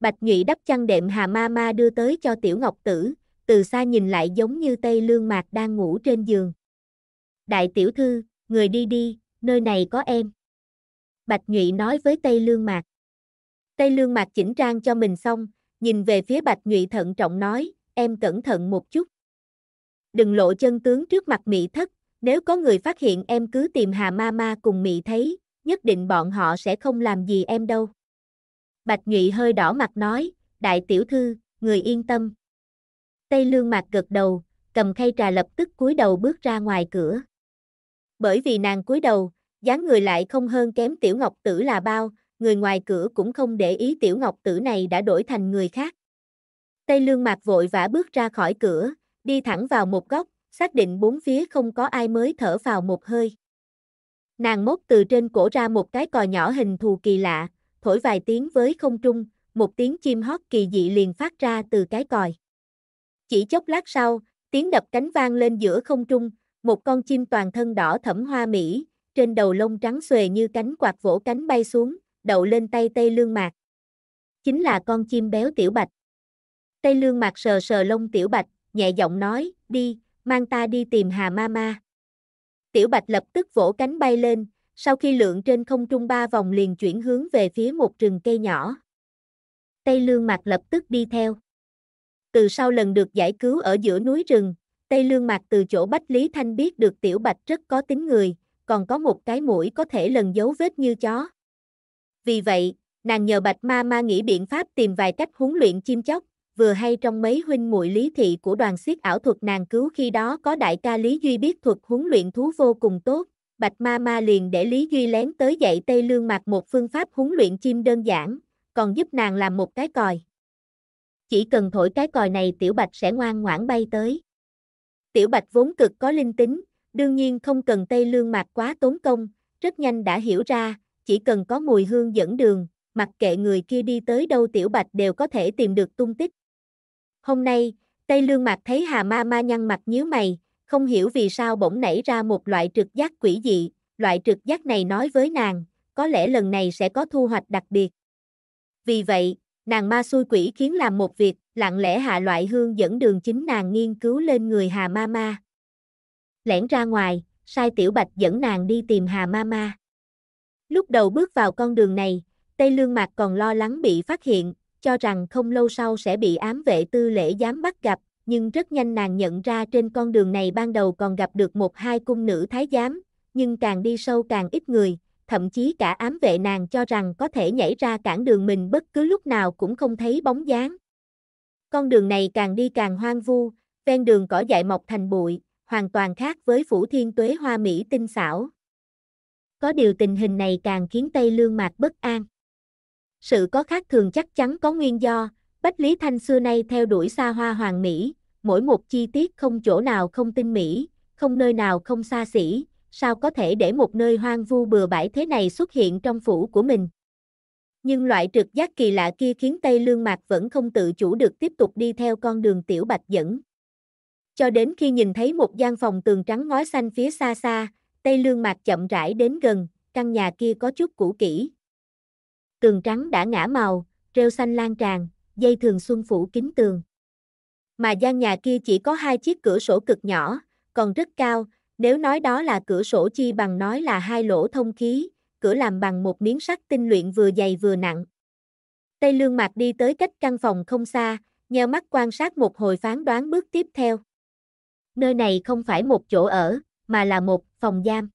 Bạch Nhụy đắp chăn đệm Hà Ma Ma đưa tới cho Tiểu Ngọc Tử, từ xa nhìn lại giống như Tây Lương Mạc đang ngủ trên giường. Đại tiểu thư, người đi đi, nơi này có em. Bạch Nhụy nói với Tây Lương Mạc. Tây Lương Mạc chỉnh trang cho mình xong, nhìn về phía Bạch Nhụy thận trọng nói, em cẩn thận một chút. Đừng lộ chân tướng trước mặt Mỹ thất, nếu có người phát hiện em cứ tìm Hà Ma Ma cùng Mỹ thấy, nhất định bọn họ sẽ không làm gì em đâu. Bạch Nhụy hơi đỏ mặt nói, đại tiểu thư, người yên tâm. Tây Lương Mạc gật đầu, cầm khay trà lập tức cúi đầu bước ra ngoài cửa. Bởi vì nàng cúi đầu, dáng người lại không hơn kém tiểu ngọc tử là bao, người ngoài cửa cũng không để ý tiểu ngọc tử này đã đổi thành người khác. Tây lương mạc vội vã bước ra khỏi cửa, đi thẳng vào một góc, xác định bốn phía không có ai mới thở vào một hơi. Nàng móc từ trên cổ ra một cái cò nhỏ hình thù kỳ lạ, thổi vài tiếng với không trung, một tiếng chim hót kỳ dị liền phát ra từ cái còi. Chỉ chốc lát sau, tiếng đập cánh vang lên giữa không trung, một con chim toàn thân đỏ thẫm hoa mỹ, trên đầu lông trắng xuề như cánh quạt vỗ cánh bay xuống, đậu lên tay Tây Lương Mạc. Chính là con chim béo Tiểu Bạch. Tây Lương Mạc sờ sờ lông Tiểu Bạch, nhẹ giọng nói, đi, mang ta đi tìm Hà ma ma Tiểu Bạch lập tức vỗ cánh bay lên, sau khi lượn trên không trung ba vòng liền chuyển hướng về phía một rừng cây nhỏ. Tây Lương Mạc lập tức đi theo. Từ sau lần được giải cứu ở giữa núi rừng, Tây Lương Mạc từ chỗ Bách Lý Thanh biết được Tiểu Bạch rất có tính người, còn có một cái mũi có thể lần dấu vết như chó. Vì vậy, nàng nhờ Bạch Ma Ma nghĩ biện pháp tìm vài cách huấn luyện chim chóc, vừa hay trong mấy huynh muội lý thị của đoàn siết ảo thuật nàng cứu khi đó có đại ca Lý Duy biết thuật huấn luyện thú vô cùng tốt, Bạch Ma Ma liền để Lý Duy lén tới dạy Tây Lương mạc một phương pháp huấn luyện chim đơn giản, còn giúp nàng làm một cái còi. Chỉ cần thổi cái còi này tiểu bạch sẽ ngoan ngoãn bay tới. Tiểu bạch vốn cực có linh tính, đương nhiên không cần tây lương mạc quá tốn công, rất nhanh đã hiểu ra, chỉ cần có mùi hương dẫn đường, mặc kệ người kia đi tới đâu tiểu bạch đều có thể tìm được tung tích. Hôm nay, tây lương mạc thấy hà ma ma nhăn mặt nhíu mày, không hiểu vì sao bỗng nảy ra một loại trực giác quỷ dị, loại trực giác này nói với nàng, có lẽ lần này sẽ có thu hoạch đặc biệt. Vì vậy, nàng ma xui quỷ khiến làm một việc, lặng lẽ hạ loại hương dẫn đường chính nàng nghiên cứu lên người Hà Ma Ma lẻn ra ngoài, sai Tiểu Bạch dẫn nàng đi tìm Hà Mama. Lúc đầu bước vào con đường này, Tây Lương Mạc còn lo lắng bị phát hiện, cho rằng không lâu sau sẽ bị ám vệ tư lễ dám bắt gặp, nhưng rất nhanh nàng nhận ra trên con đường này ban đầu còn gặp được một hai cung nữ thái giám, nhưng càng đi sâu càng ít người, thậm chí cả ám vệ nàng cho rằng có thể nhảy ra cản đường mình bất cứ lúc nào cũng không thấy bóng dáng. Con đường này càng đi càng hoang vu, ven đường cỏ dại mọc thành bụi, hoàn toàn khác với phủ thiên tuế hoa Mỹ tinh xảo. Có điều tình hình này càng khiến Tây Lương Mạc bất an. Sự có khác thường chắc chắn có nguyên do, Bách Lý Thanh xưa nay theo đuổi xa hoa hoàng Mỹ, mỗi một chi tiết không chỗ nào không tinh Mỹ, không nơi nào không xa xỉ, sao có thể để một nơi hoang vu bừa bãi thế này xuất hiện trong phủ của mình. Nhưng loại trực giác kỳ lạ kia khiến Tây Lương Mạc vẫn không tự chủ được tiếp tục đi theo con đường Tiểu Bạch dẫn cho đến khi nhìn thấy một gian phòng tường trắng ngói xanh phía xa xa, Tây Lương Mạc chậm rãi đến gần, căn nhà kia có chút cũ kỹ. Tường trắng đã ngã màu, rêu xanh lan tràn, dây thường xuân phủ kín tường. Mà gian nhà kia chỉ có hai chiếc cửa sổ cực nhỏ, còn rất cao, nếu nói đó là cửa sổ chi bằng nói là hai lỗ thông khí, cửa làm bằng một miếng sắt tinh luyện vừa dày vừa nặng. Tây Lương Mạc đi tới cách căn phòng không xa, nheo mắt quan sát một hồi phán đoán bước tiếp theo nơi này không phải một chỗ ở, mà là một phòng giam.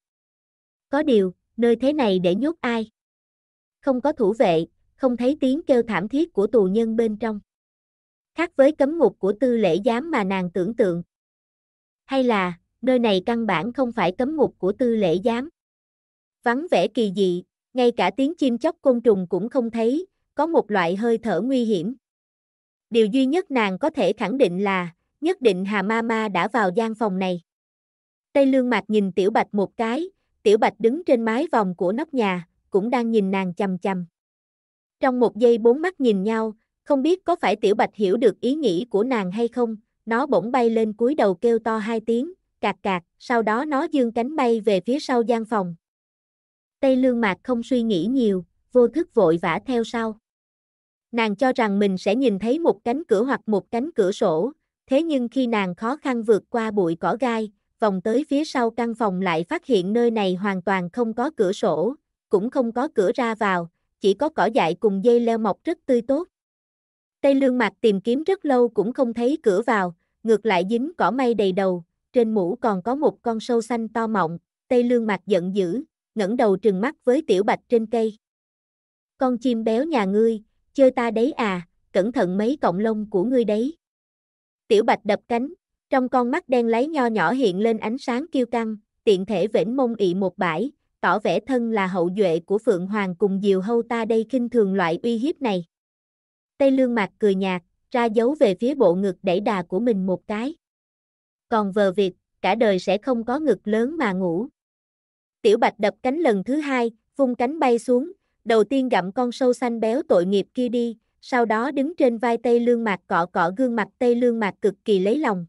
Có điều, nơi thế này để nhốt ai? Không có thủ vệ, không thấy tiếng kêu thảm thiết của tù nhân bên trong. Khác với cấm ngục của tư lễ giám mà nàng tưởng tượng. Hay là, nơi này căn bản không phải cấm ngục của tư lễ giám. Vắng vẻ kỳ dị, ngay cả tiếng chim chóc côn trùng cũng không thấy, có một loại hơi thở nguy hiểm. Điều duy nhất nàng có thể khẳng định là, nhất định Hà Ma Ma đã vào gian phòng này. Tây Lương Mạc nhìn Tiểu Bạch một cái, Tiểu Bạch đứng trên mái vòng của nóc nhà, cũng đang nhìn nàng chầm chầm. Trong một giây bốn mắt nhìn nhau, không biết có phải Tiểu Bạch hiểu được ý nghĩ của nàng hay không, nó bỗng bay lên cúi đầu kêu to hai tiếng, cạc cạc, sau đó nó dương cánh bay về phía sau gian phòng. Tây Lương Mạc không suy nghĩ nhiều, vô thức vội vã theo sau. Nàng cho rằng mình sẽ nhìn thấy một cánh cửa hoặc một cánh cửa sổ, thế nhưng khi nàng khó khăn vượt qua bụi cỏ gai, vòng tới phía sau căn phòng lại phát hiện nơi này hoàn toàn không có cửa sổ, cũng không có cửa ra vào, chỉ có cỏ dại cùng dây leo mọc rất tươi tốt. Tây lương mặt tìm kiếm rất lâu cũng không thấy cửa vào, ngược lại dính cỏ may đầy đầu, trên mũ còn có một con sâu xanh to mọng, Tây lương mặt giận dữ, ngẩng đầu trừng mắt với tiểu bạch trên cây. Con chim béo nhà ngươi, chơi ta đấy à, cẩn thận mấy cọng lông của ngươi đấy. Tiểu bạch đập cánh, trong con mắt đen lấy nho nhỏ hiện lên ánh sáng kiêu căng, tiện thể vểnh mông ị một bãi, tỏ vẻ thân là hậu duệ của Phượng Hoàng cùng Diều Hâu ta đây khinh thường loại uy hiếp này. Tây Lương Mạc cười nhạt, ra dấu về phía bộ ngực đẩy đà của mình một cái. Còn vờ việc, cả đời sẽ không có ngực lớn mà ngủ. Tiểu Bạch đập cánh lần thứ hai, vung cánh bay xuống, đầu tiên gặm con sâu xanh béo tội nghiệp kia đi, sau đó đứng trên vai Tây Lương Mạc cọ cọ gương mặt Tây Lương Mạc cực kỳ lấy lòng.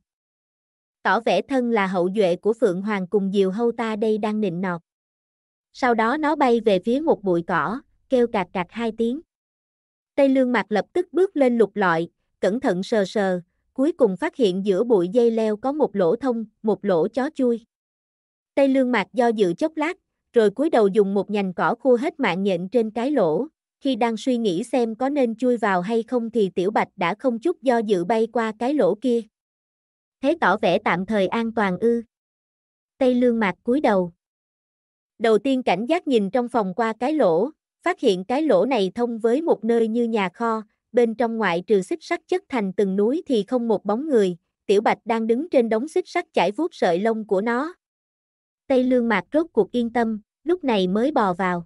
Tỏ vẻ thân là hậu duệ của Phượng Hoàng cùng Diều Hâu ta đây đang nịnh nọt. Sau đó nó bay về phía một bụi cỏ, kêu cạc cạc hai tiếng. Tây Lương Mạc lập tức bước lên lục lọi, cẩn thận sờ sờ, cuối cùng phát hiện giữa bụi dây leo có một lỗ thông, một lỗ chó chui. Tây Lương Mạc do dự chốc lát, rồi cúi đầu dùng một nhành cỏ khô hết mạng nhện trên cái lỗ, khi đang suy nghĩ xem có nên chui vào hay không thì Tiểu Bạch đã không chút do dự bay qua cái lỗ kia. Thế tỏ vẻ tạm thời an toàn ư. Tây lương mạc cúi đầu. Đầu tiên cảnh giác nhìn trong phòng qua cái lỗ, phát hiện cái lỗ này thông với một nơi như nhà kho, bên trong ngoại trừ xích sắt chất thành từng núi thì không một bóng người, tiểu bạch đang đứng trên đống xích sắt chải vuốt sợi lông của nó. Tây lương mạc rốt cuộc yên tâm, lúc này mới bò vào.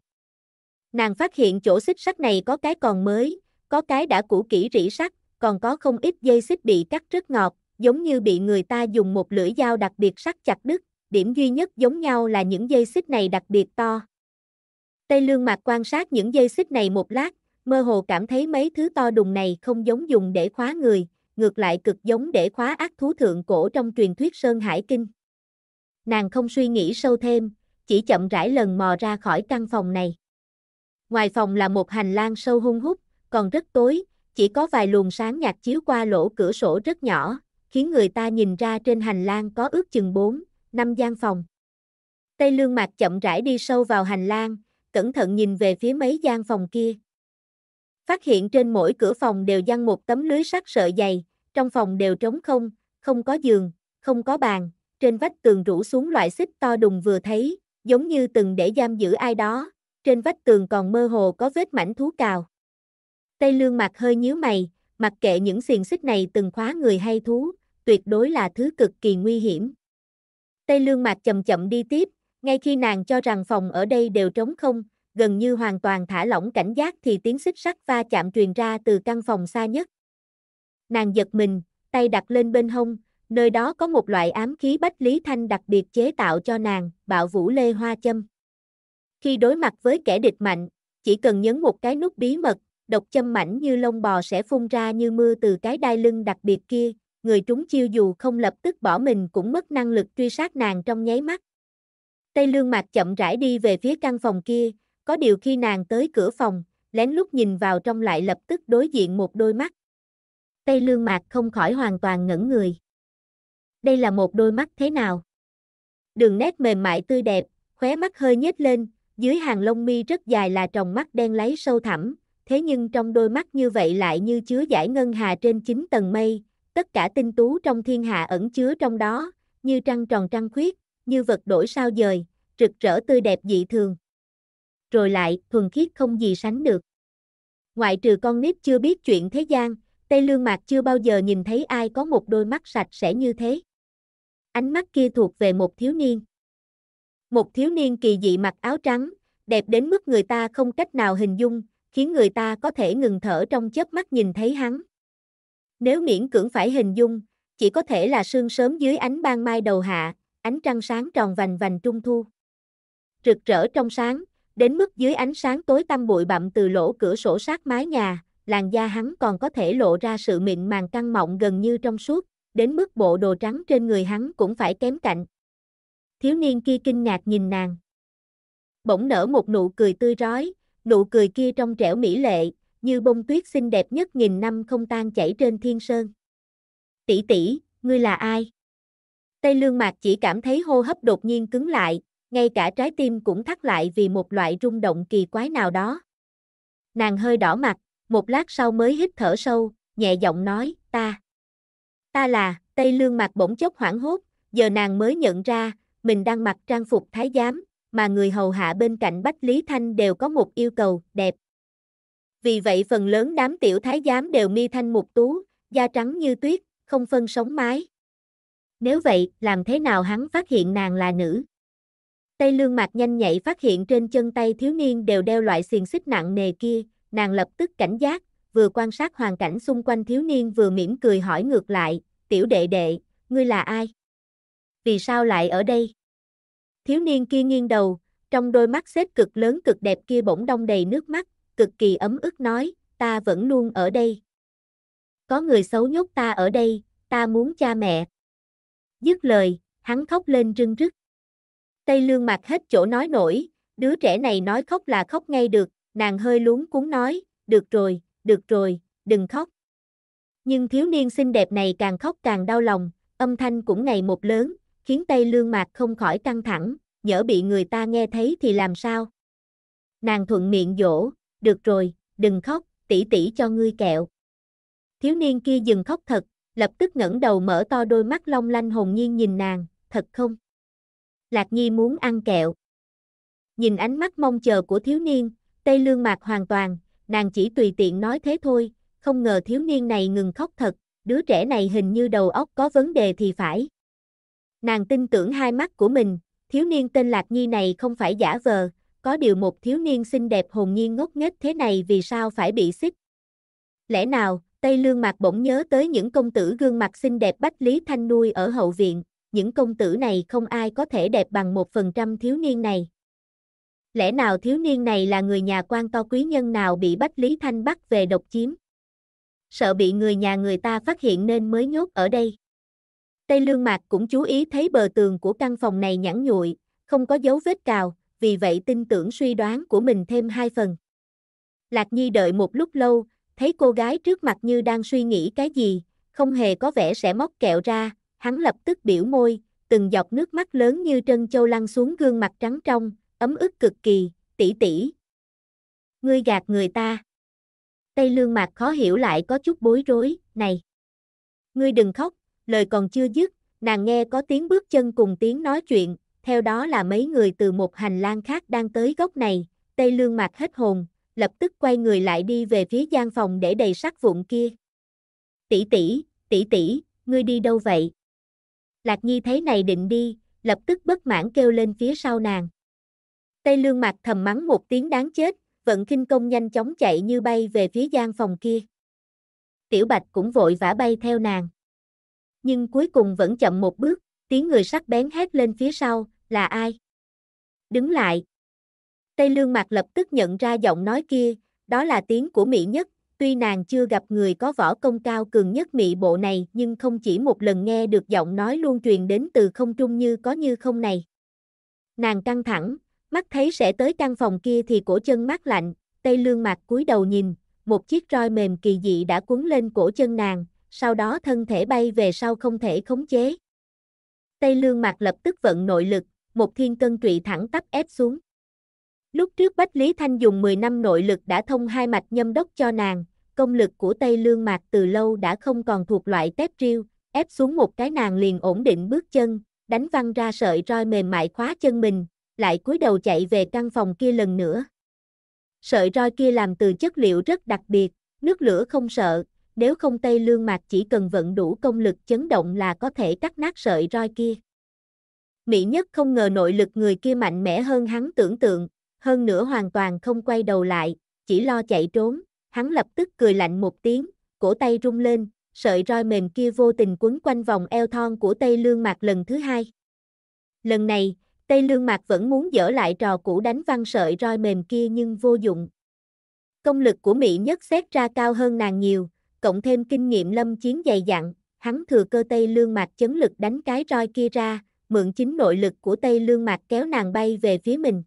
Nàng phát hiện chỗ xích sắt này có cái còn mới, có cái đã cũ kỹ rỉ sắt, còn có không ít dây xích bị cắt rất ngọt, giống như bị người ta dùng một lưỡi dao đặc biệt sắc chặt đứt, điểm duy nhất giống nhau là những dây xích này đặc biệt to. Tây Lương Mạc quan sát những dây xích này một lát, mơ hồ cảm thấy mấy thứ to đùng này không giống dùng để khóa người, ngược lại cực giống để khóa ác thú thượng cổ trong truyền thuyết Sơn Hải Kinh. Nàng không suy nghĩ sâu thêm, chỉ chậm rãi lần mò ra khỏi căn phòng này. Ngoài phòng là một hành lang sâu hung hút, còn rất tối, chỉ có vài luồng sáng nhạt chiếu qua lỗ cửa sổ rất nhỏ, khiến người ta nhìn ra trên hành lang có ước chừng 4, 5 gian phòng. Tây Lương Mạc chậm rãi đi sâu vào hành lang, cẩn thận nhìn về phía mấy gian phòng kia. Phát hiện trên mỗi cửa phòng đều giăng một tấm lưới sắt sợi dày, trong phòng đều trống không, không có giường, không có bàn, trên vách tường rủ xuống loại xích to đùng vừa thấy, giống như từng để giam giữ ai đó, trên vách tường còn mơ hồ có vết mảnh thú cào. Tây lương mặt hơi nhíu mày, mặc kệ những xiềng xích này từng khóa người hay thú, tuyệt đối là thứ cực kỳ nguy hiểm. Tây lương mặt chậm chậm đi tiếp, ngay khi nàng cho rằng phòng ở đây đều trống không, gần như hoàn toàn thả lỏng cảnh giác thì tiếng xích sắt va chạm truyền ra từ căn phòng xa nhất. Nàng giật mình, tay đặt lên bên hông, nơi đó có một loại ám khí bách lý thanh đặc biệt chế tạo cho nàng, bạo vũ lê hoa châm. Khi đối mặt với kẻ địch mạnh, chỉ cần nhấn một cái nút bí mật, độc châm mảnh như lông bò sẽ phun ra như mưa từ cái đai lưng đặc biệt kia, người trúng chiêu dù không lập tức bỏ mình cũng mất năng lực truy sát nàng trong nháy mắt. Tây lương mạc chậm rãi đi về phía căn phòng kia, có điều khi nàng tới cửa phòng, lén lút nhìn vào trong lại lập tức đối diện một đôi mắt. Tây lương mạc không khỏi hoàn toàn ngẩn người. Đây là một đôi mắt thế nào? Đường nét mềm mại tươi đẹp, khóe mắt hơi nhếch lên, dưới hàng lông mi rất dài là tròng mắt đen láy sâu thẳm, thế nhưng trong đôi mắt như vậy lại như chứa giải ngân hà trên chín tầng mây, tất cả tinh tú trong thiên hạ ẩn chứa trong đó, như trăng tròn trăng khuyết, như vật đổi sao dời, rực rỡ tươi đẹp dị thường. Rồi lại, thuần khiết không gì sánh được. Ngoại trừ con nít chưa biết chuyện thế gian, Tây Lương Mạc chưa bao giờ nhìn thấy ai có một đôi mắt sạch sẽ như thế. Ánh mắt kia thuộc về một thiếu niên. Một thiếu niên kỳ dị mặc áo trắng, đẹp đến mức người ta không cách nào hình dung, khiến người ta có thể ngừng thở trong chớp mắt nhìn thấy hắn. Nếu miễn cưỡng phải hình dung, chỉ có thể là sương sớm dưới ánh ban mai đầu hạ, ánh trăng sáng tròn vành vành trung thu. Rực rỡ trong sáng, đến mức dưới ánh sáng tối tăm bụi bặm từ lỗ cửa sổ sát mái nhà, làn da hắn còn có thể lộ ra sự mịn màng căng mọng gần như trong suốt, đến mức bộ đồ trắng trên người hắn cũng phải kém cạnh thiếu niên kia kinh ngạc nhìn nàng. Bỗng nở một nụ cười tươi rói, nụ cười kia trong trẻo mỹ lệ, như bông tuyết xinh đẹp nhất nghìn năm không tan chảy trên thiên sơn. Tỷ tỷ, ngươi là ai? Tây lương mạc chỉ cảm thấy hô hấp đột nhiên cứng lại, ngay cả trái tim cũng thắt lại vì một loại rung động kỳ quái nào đó. Nàng hơi đỏ mặt, một lát sau mới hít thở sâu, nhẹ giọng nói, ta. Ta là, Tây lương mạc bỗng chốc hoảng hốt, giờ nàng mới nhận ra, mình đang mặc trang phục thái giám, mà người hầu hạ bên cạnh Bách Lý Thanh đều có một yêu cầu đẹp. Vì vậy phần lớn đám tiểu thái giám đều mi thanh mục tú, da trắng như tuyết, không phân sống mái. Nếu vậy, làm thế nào hắn phát hiện nàng là nữ? Tây lương mạc nhanh nhạy phát hiện trên chân tay thiếu niên đều đeo loại xiềng xích nặng nề kia, nàng lập tức cảnh giác, vừa quan sát hoàn cảnh xung quanh thiếu niên vừa mỉm cười hỏi ngược lại, tiểu đệ đệ, ngươi là ai? vì sao lại ở đây? Thiếu niên kia nghiêng đầu, trong đôi mắt xếp cực lớn cực đẹp kia bỗng đông đầy nước mắt, cực kỳ ấm ức nói, ta vẫn luôn ở đây. Có người xấu nhốt ta ở đây, ta muốn cha mẹ. Dứt lời, hắn khóc lên rưng rức. Tây lương mặt hết chỗ nói nổi, đứa trẻ này nói khóc là khóc ngay được, nàng hơi luống cuốn nói, được rồi, được rồi, đừng khóc. Nhưng thiếu niên xinh đẹp này càng khóc càng đau lòng, âm thanh cũng ngày một lớn, khiến Tây Lương Mạc không khỏi căng thẳng, nhỡ bị người ta nghe thấy thì làm sao? Nàng thuận miệng dỗ, được rồi, đừng khóc, tỷ tỷ cho ngươi kẹo. Thiếu niên kia dừng khóc thật, lập tức ngẩng đầu mở to đôi mắt long lanh hồn nhiên nhìn nàng, thật không? Lạc Nhi muốn ăn kẹo. Nhìn ánh mắt mong chờ của thiếu niên, Tây Lương Mạc hoàn toàn, nàng chỉ tùy tiện nói thế thôi, không ngờ thiếu niên này ngừng khóc thật, đứa trẻ này hình như đầu óc có vấn đề thì phải. Nàng tin tưởng hai mắt của mình, thiếu niên tên Lạc Nhi này không phải giả vờ, có điều một thiếu niên xinh đẹp hồn nhiên ngốc nghếch thế này vì sao phải bị xích. Lẽ nào, Tây Lương Mạc bỗng nhớ tới những công tử gương mặt xinh đẹp Bách Lý Thanh nuôi ở hậu viện, những công tử này không ai có thể đẹp bằng một phần trăm thiếu niên này. Lẽ nào thiếu niên này là người nhà quan to quý nhân nào bị Bách Lý Thanh bắt về độc chiếm? Sợ bị người nhà người ta phát hiện nên mới nhốt ở đây. Tây Lương Mạc cũng chú ý thấy bờ tường của căn phòng này nhẵn nhụi, không có dấu vết cào, vì vậy tin tưởng suy đoán của mình thêm hai phần. Lạc Nhi đợi một lúc lâu, thấy cô gái trước mặt như đang suy nghĩ cái gì, không hề có vẻ sẽ móc kẹo ra, hắn lập tức biểu môi, từng giọt nước mắt lớn như trân châu lăn xuống gương mặt trắng trong, ấm ức cực kỳ, tỷ tỷ. Ngươi gạt người ta. Tây lương mặt khó hiểu lại có chút bối rối, này. Ngươi đừng khóc, lời còn chưa dứt, nàng nghe có tiếng bước chân cùng tiếng nói chuyện, theo đó là mấy người từ một hành lang khác đang tới góc này, Tây Lương mặt hết hồn, lập tức quay người lại đi về phía gian phòng để đầy sắc vụn kia. Tỷ tỷ, tỷ tỷ, ngươi đi đâu vậy? Lạc Nhi thấy này định đi, lập tức bất mãn kêu lên phía sau nàng. Tây Lương mặt thầm mắng một tiếng đáng chết, vận khinh công nhanh chóng chạy như bay về phía gian phòng kia. Tiểu Bạch cũng vội vã bay theo nàng nhưng cuối cùng vẫn chậm một bước, tiếng người sắc bén hét lên phía sau, là ai? Đứng lại. Tây Lương Mạc lập tức nhận ra giọng nói kia, đó là tiếng của Mỹ Nhất, tuy nàng chưa gặp người có võ công cao cường nhất Mỹ bộ này nhưng không chỉ một lần nghe được giọng nói luôn truyền đến từ không trung như có như không này. Nàng căng thẳng, mắt thấy sẽ tới căn phòng kia thì cổ chân mát lạnh, Tây Lương Mạc cúi đầu nhìn, một chiếc roi mềm kỳ dị đã cuốn lên cổ chân nàng, sau đó thân thể bay về sau không thể khống chế. Tây Lương Mạc lập tức vận nội lực, một thiên cân trụy thẳng tắp ép xuống. Lúc trước Bách Lý Thanh dùng 10 năm nội lực đã thông hai mạch nhâm đốc cho nàng, công lực của Tây Lương Mạc từ lâu đã không còn thuộc loại tép riêu, ép xuống một cái nàng liền ổn định bước chân, đánh văng ra sợi roi mềm mại khóa chân mình, lại cúi đầu chạy về căn phòng kia lần nữa. Sợi roi kia làm từ chất liệu rất đặc biệt, nước lửa không sợ, nếu không tây lương mạc chỉ cần vận đủ công lực chấn động là có thể cắt nát sợi roi kia. Mỹ nhất không ngờ nội lực người kia mạnh mẽ hơn hắn tưởng tượng, hơn nữa hoàn toàn không quay đầu lại, chỉ lo chạy trốn, hắn lập tức cười lạnh một tiếng, cổ tay rung lên, sợi roi mềm kia vô tình quấn quanh vòng eo thon của Tây Lương Mạc lần thứ hai. Lần này, Tây Lương Mạc vẫn muốn dở lại trò cũ đánh văng sợi roi mềm kia nhưng vô dụng. Công lực của Mỹ Nhất xét ra cao hơn nàng nhiều, cộng thêm kinh nghiệm lâm chiến dày dặn, hắn thừa cơ tay Lương mạch chấn lực đánh cái roi kia ra, mượn chính nội lực của tay Lương mạch kéo nàng bay về phía mình.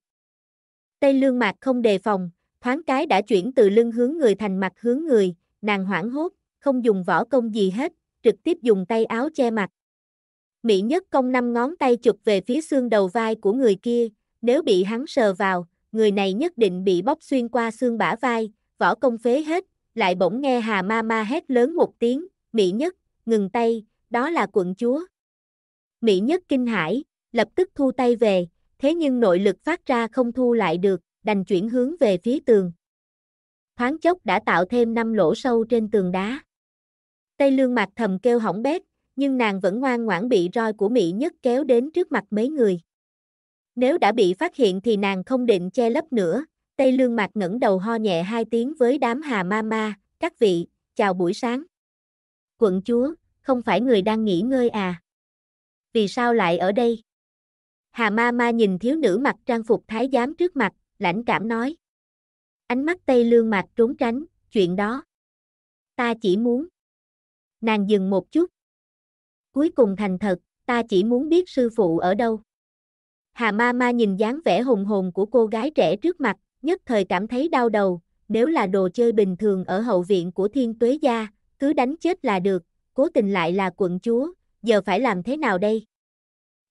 Tây Lương mạch không đề phòng, thoáng cái đã chuyển từ lưng hướng người thành mặt hướng người, nàng hoảng hốt, không dùng võ công gì hết, trực tiếp dùng tay áo che mặt. Mỹ nhất công năm ngón tay chụp về phía xương đầu vai của người kia, nếu bị hắn sờ vào, người này nhất định bị bóc xuyên qua xương bả vai, võ công phế hết, lại bỗng nghe Hà Ma Ma hét lớn một tiếng, Mỹ Nhất, ngừng tay, đó là quận chúa. Mỹ Nhất kinh hãi, lập tức thu tay về, thế nhưng nội lực phát ra không thu lại được, đành chuyển hướng về phía tường. Thoáng chốc đã tạo thêm năm lỗ sâu trên tường đá. Tây lương mặt thầm kêu hỏng bét, nhưng nàng vẫn ngoan ngoãn bị roi của Mỹ Nhất kéo đến trước mặt mấy người. Nếu đã bị phát hiện thì nàng không định che lấp nữa, Tây Lương Mạc ngẩng đầu ho nhẹ hai tiếng với đám Hà Ma Ma, các vị, chào buổi sáng. Quận chúa, không phải người đang nghỉ ngơi à? Vì sao lại ở đây? Hà Ma Ma nhìn thiếu nữ mặc trang phục thái giám trước mặt, lãnh cảm nói. Ánh mắt Tây Lương Mạc trốn tránh, chuyện đó. Ta chỉ muốn. Nàng dừng một chút. Cuối cùng thành thật, ta chỉ muốn biết sư phụ ở đâu. Hà ma ma nhìn dáng vẻ hùng hồn của cô gái trẻ trước mặt, nhất thời cảm thấy đau đầu, nếu là đồ chơi bình thường ở hậu viện của thiên tuế gia, cứ đánh chết là được, cố tình lại là quận chúa, giờ phải làm thế nào đây?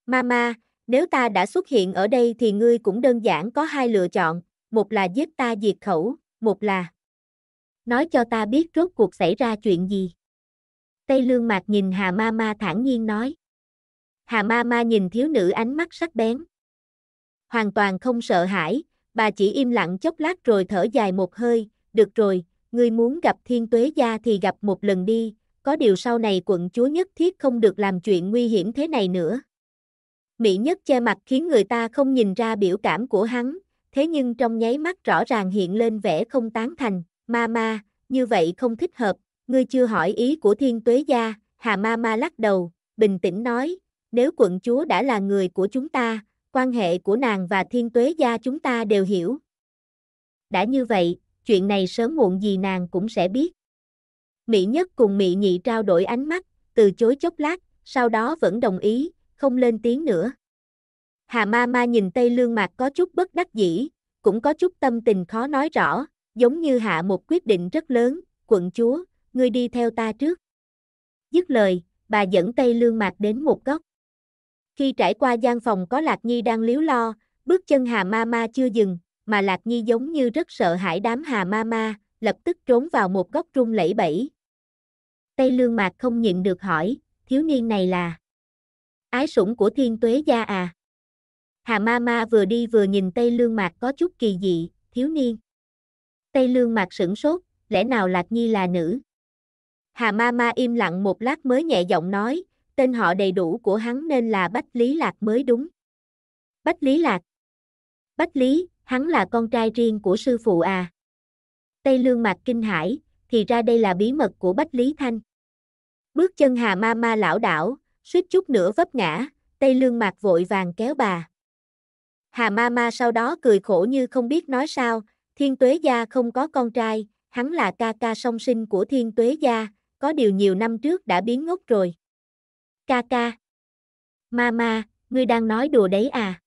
Mama, nếu ta đã xuất hiện ở đây thì ngươi cũng đơn giản có hai lựa chọn, một là giết ta diệt khẩu, một là nói cho ta biết rốt cuộc xảy ra chuyện gì. Tây lương mạc nhìn Hà mama thản nhiên nói. Hà mama nhìn thiếu nữ ánh mắt sắc bén. Hoàn toàn không sợ hãi, bà chỉ im lặng chốc lát rồi thở dài một hơi, được rồi, ngươi muốn gặp thiên tuế gia thì gặp một lần đi, có điều sau này quận chúa nhất thiết không được làm chuyện nguy hiểm thế này nữa. Mỹ nhất che mặt khiến người ta không nhìn ra biểu cảm của hắn, thế nhưng trong nháy mắt rõ ràng hiện lên vẻ không tán thành, ma ma, như vậy không thích hợp, ngươi chưa hỏi ý của thiên tuế gia, hà ma ma lắc đầu, bình tĩnh nói, nếu quận chúa đã là người của chúng ta, quan hệ của nàng và thiên tuế gia chúng ta đều hiểu. Đã như vậy, chuyện này sớm muộn gì nàng cũng sẽ biết. Mỹ Nhất cùng Mỹ Nhị trao đổi ánh mắt, từ chối chốc lát, sau đó vẫn đồng ý, không lên tiếng nữa. Hà ma ma nhìn Tây Lương Mạc có chút bất đắc dĩ, cũng có chút tâm tình khó nói rõ, giống như hạ một quyết định rất lớn, quận chúa, ngươi đi theo ta trước. Dứt lời, bà dẫn Tây Lương Mạc đến một góc. Khi trải qua gian phòng có Lạc Nhi đang líu lo, bước chân Hà Ma Ma chưa dừng, mà Lạc Nhi giống như rất sợ hãi đám Hà Ma Ma, lập tức trốn vào một góc trung lẫy bẫy. Tây Lương Mạc không nhịn được hỏi, thiếu niên này là ái sủng của thiên tuế gia à? Hà Ma Ma vừa đi vừa nhìn Tây Lương Mạc có chút kỳ dị, thiếu niên. Tây Lương Mạc sửng sốt, lẽ nào Lạc Nhi là nữ? Hà Ma Ma im lặng một lát mới nhẹ giọng nói, tên họ đầy đủ của hắn nên là Bách Lý Lạc mới đúng. Bách Lý Lạc Bách Lý, hắn là con trai riêng của sư phụ à. Tây Lương Mạc kinh hãi, thì ra đây là bí mật của Bách Lý Thanh. Bước chân Hà Ma Ma lão đảo, suýt chút nữa vấp ngã, Tây Lương Mạc vội vàng kéo bà. Hà Ma Ma sau đó cười khổ như không biết nói sao, Thiên Tuế Gia không có con trai, hắn là ca ca song sinh của Thiên Tuế Gia, có điều nhiều năm trước đã biến ngốc rồi. Ca ca. Mama, ngươi đang nói đùa đấy à?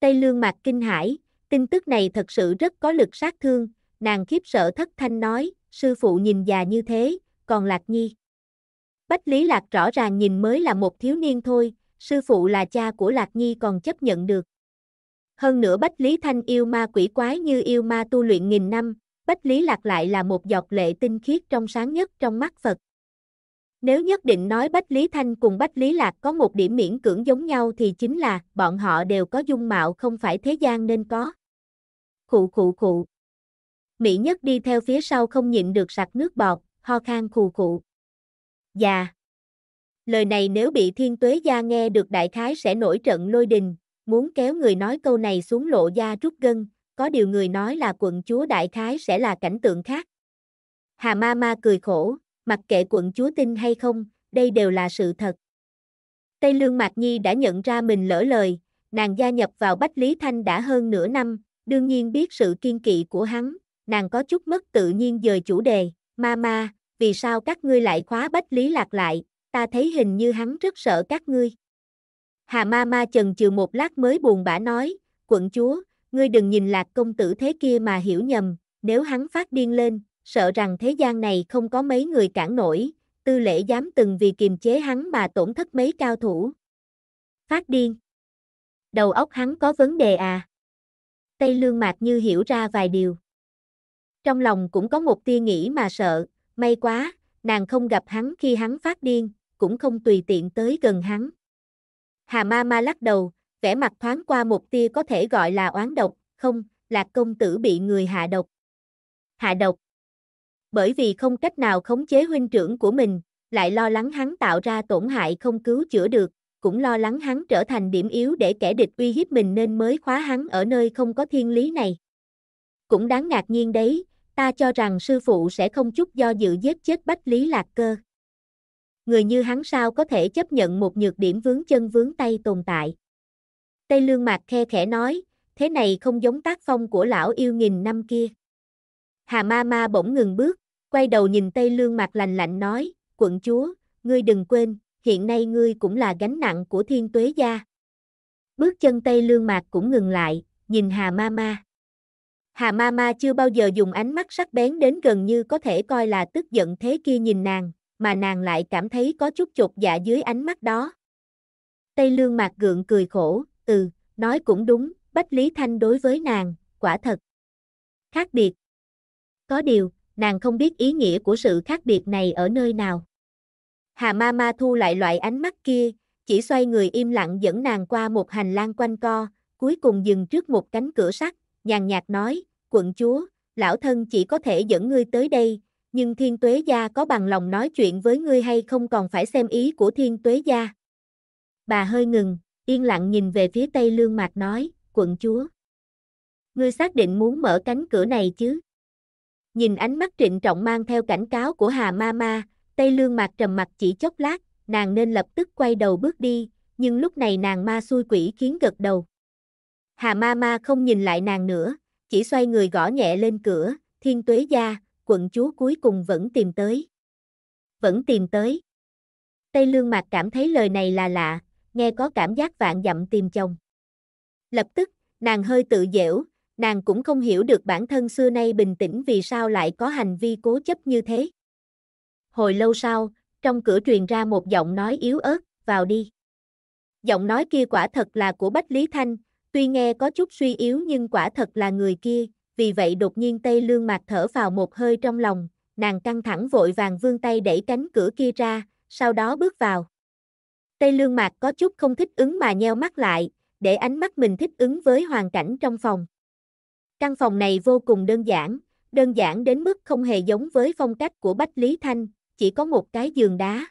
Tây lương mặt kinh hãi, tin tức này thật sự rất có lực sát thương, nàng khiếp sợ thất thanh nói, sư phụ nhìn già như thế, còn lạc nhi. Bách Lý Lạc rõ ràng nhìn mới là một thiếu niên thôi, sư phụ là cha của Lạc Nhi còn chấp nhận được. Hơn nữa Bách Lý Thanh yêu ma quỷ quái như yêu ma tu luyện nghìn năm, Bách Lý Lạc lại là một giọt lệ tinh khiết trong sáng nhất trong mắt Phật. Nếu nhất định nói Bách Lý Thanh cùng Bách Lý Lạc có một điểm miễn cưỡng giống nhau thì chính là bọn họ đều có dung mạo không phải thế gian nên có. Khụ khụ khụ. Mỹ Nhất đi theo phía sau không nhịn được sặc nước bọt, ho khan khụ khụ. Dạ. Lời này nếu bị thiên tuế gia nghe được đại khái sẽ nổi trận lôi đình, muốn kéo người nói câu này xuống lộ da rút gân, có điều người nói là quận chúa đại khái sẽ là cảnh tượng khác. Hà ma ma cười khổ, mặc kệ quận chúa tin hay không, đây đều là sự thật. Tây Lương Mạc Nhi đã nhận ra mình lỡ lời, nàng gia nhập vào Bách Lý Thanh đã hơn nửa năm, đương nhiên biết sự kiên kỵ của hắn, nàng có chút mất tự nhiên dời chủ đề, ma ma, vì sao các ngươi lại khóa Bách Lý Lạc lại, ta thấy hình như hắn rất sợ các ngươi. Hà ma ma chần chừ một lát mới buồn bã nói, quận chúa, ngươi đừng nhìn lạc công tử thế kia mà hiểu nhầm, nếu hắn phát điên lên, sợ rằng thế gian này không có mấy người cản nổi, tư lễ dám từng vì kiềm chế hắn mà tổn thất mấy cao thủ. Phát điên. Đầu óc hắn có vấn đề à? Tây lương mạc như hiểu ra vài điều. Trong lòng cũng có một tia nghĩ mà sợ, may quá, nàng không gặp hắn khi hắn phát điên, cũng không tùy tiện tới gần hắn. Hà ma ma lắc đầu, vẻ mặt thoáng qua một tia có thể gọi là oán độc, không, là công tử bị người hạ độc. Hạ độc bởi vì không cách nào khống chế huynh trưởng của mình, lại lo lắng hắn tạo ra tổn hại không cứu chữa được, cũng lo lắng hắn trở thành điểm yếu để kẻ địch uy hiếp mình nên mới khóa hắn ở nơi không có thiên lý này. Cũng đáng ngạc nhiên đấy, ta cho rằng sư phụ sẽ không chút do dự giết chết Bách Lý Lạc Cơ. Người như hắn sao có thể chấp nhận một nhược điểm vướng chân vướng tay tồn tại. Tây Lương Mạc khe khẽ nói, thế này không giống tác phong của lão yêu nghìn năm kia. Hà ma ma bỗng ngừng bước, quay đầu nhìn Tây Lương mặt lành lạnh nói, quận chúa, ngươi đừng quên, hiện nay ngươi cũng là gánh nặng của thiên tuế gia. Bước chân Tây Lương Mạc cũng ngừng lại, nhìn Hà Ma Ma. Hà Ma Ma chưa bao giờ dùng ánh mắt sắc bén đến gần như có thể coi là tức giận thế kia nhìn nàng, mà nàng lại cảm thấy có chút chột dạ dưới ánh mắt đó. Tây Lương Mạc gượng cười khổ, ừ, nói cũng đúng, Bách Lý Thanh đối với nàng, quả thật. Khác biệt. Có điều, nàng không biết ý nghĩa của sự khác biệt này ở nơi nào. Hà ma ma thu lại loại ánh mắt kia, chỉ xoay người im lặng dẫn nàng qua một hành lang quanh co, cuối cùng dừng trước một cánh cửa sắt, nhàn nhạt nói, quận chúa, lão thân chỉ có thể dẫn ngươi tới đây, nhưng thiên tuế gia có bằng lòng nói chuyện với ngươi hay không còn phải xem ý của thiên tuế gia. Bà hơi ngừng, yên lặng nhìn về phía tây lương mạc nói, quận chúa. Ngươi xác định muốn mở cánh cửa này chứ? Nhìn ánh mắt trịnh trọng mang theo cảnh cáo của Hà Ma Ma, Tây Lương Mạc trầm mặt chỉ chốc lát, nàng nên lập tức quay đầu bước đi, nhưng lúc này nàng ma xui quỷ khiến gật đầu. Hà Ma Ma không nhìn lại nàng nữa, chỉ xoay người gõ nhẹ lên cửa, thiên tuế gia, quận chúa cuối cùng vẫn tìm tới. Vẫn tìm tới. Tây Lương Mạc cảm thấy lời này là lạ, nghe có cảm giác vạn dặm tìm chồng. Lập tức, nàng hơi tự dễu, nàng cũng không hiểu được bản thân xưa nay bình tĩnh vì sao lại có hành vi cố chấp như thế. Hồi lâu sau, trong cửa truyền ra một giọng nói yếu ớt, vào đi. Giọng nói kia quả thật là của Bách Lý Thanh, tuy nghe có chút suy yếu nhưng quả thật là người kia, vì vậy đột nhiên Tây Lương Mạc thở vào một hơi trong lòng, nàng căng thẳng vội vàng vươn tay đẩy cánh cửa kia ra, sau đó bước vào. Tây Lương Mạc có chút không thích ứng mà nheo mắt lại, để ánh mắt mình thích ứng với hoàn cảnh trong phòng. Căn phòng này vô cùng đơn giản, đơn giản đến mức không hề giống với phong cách của Bách Lý Thanh, chỉ có một cái giường đá.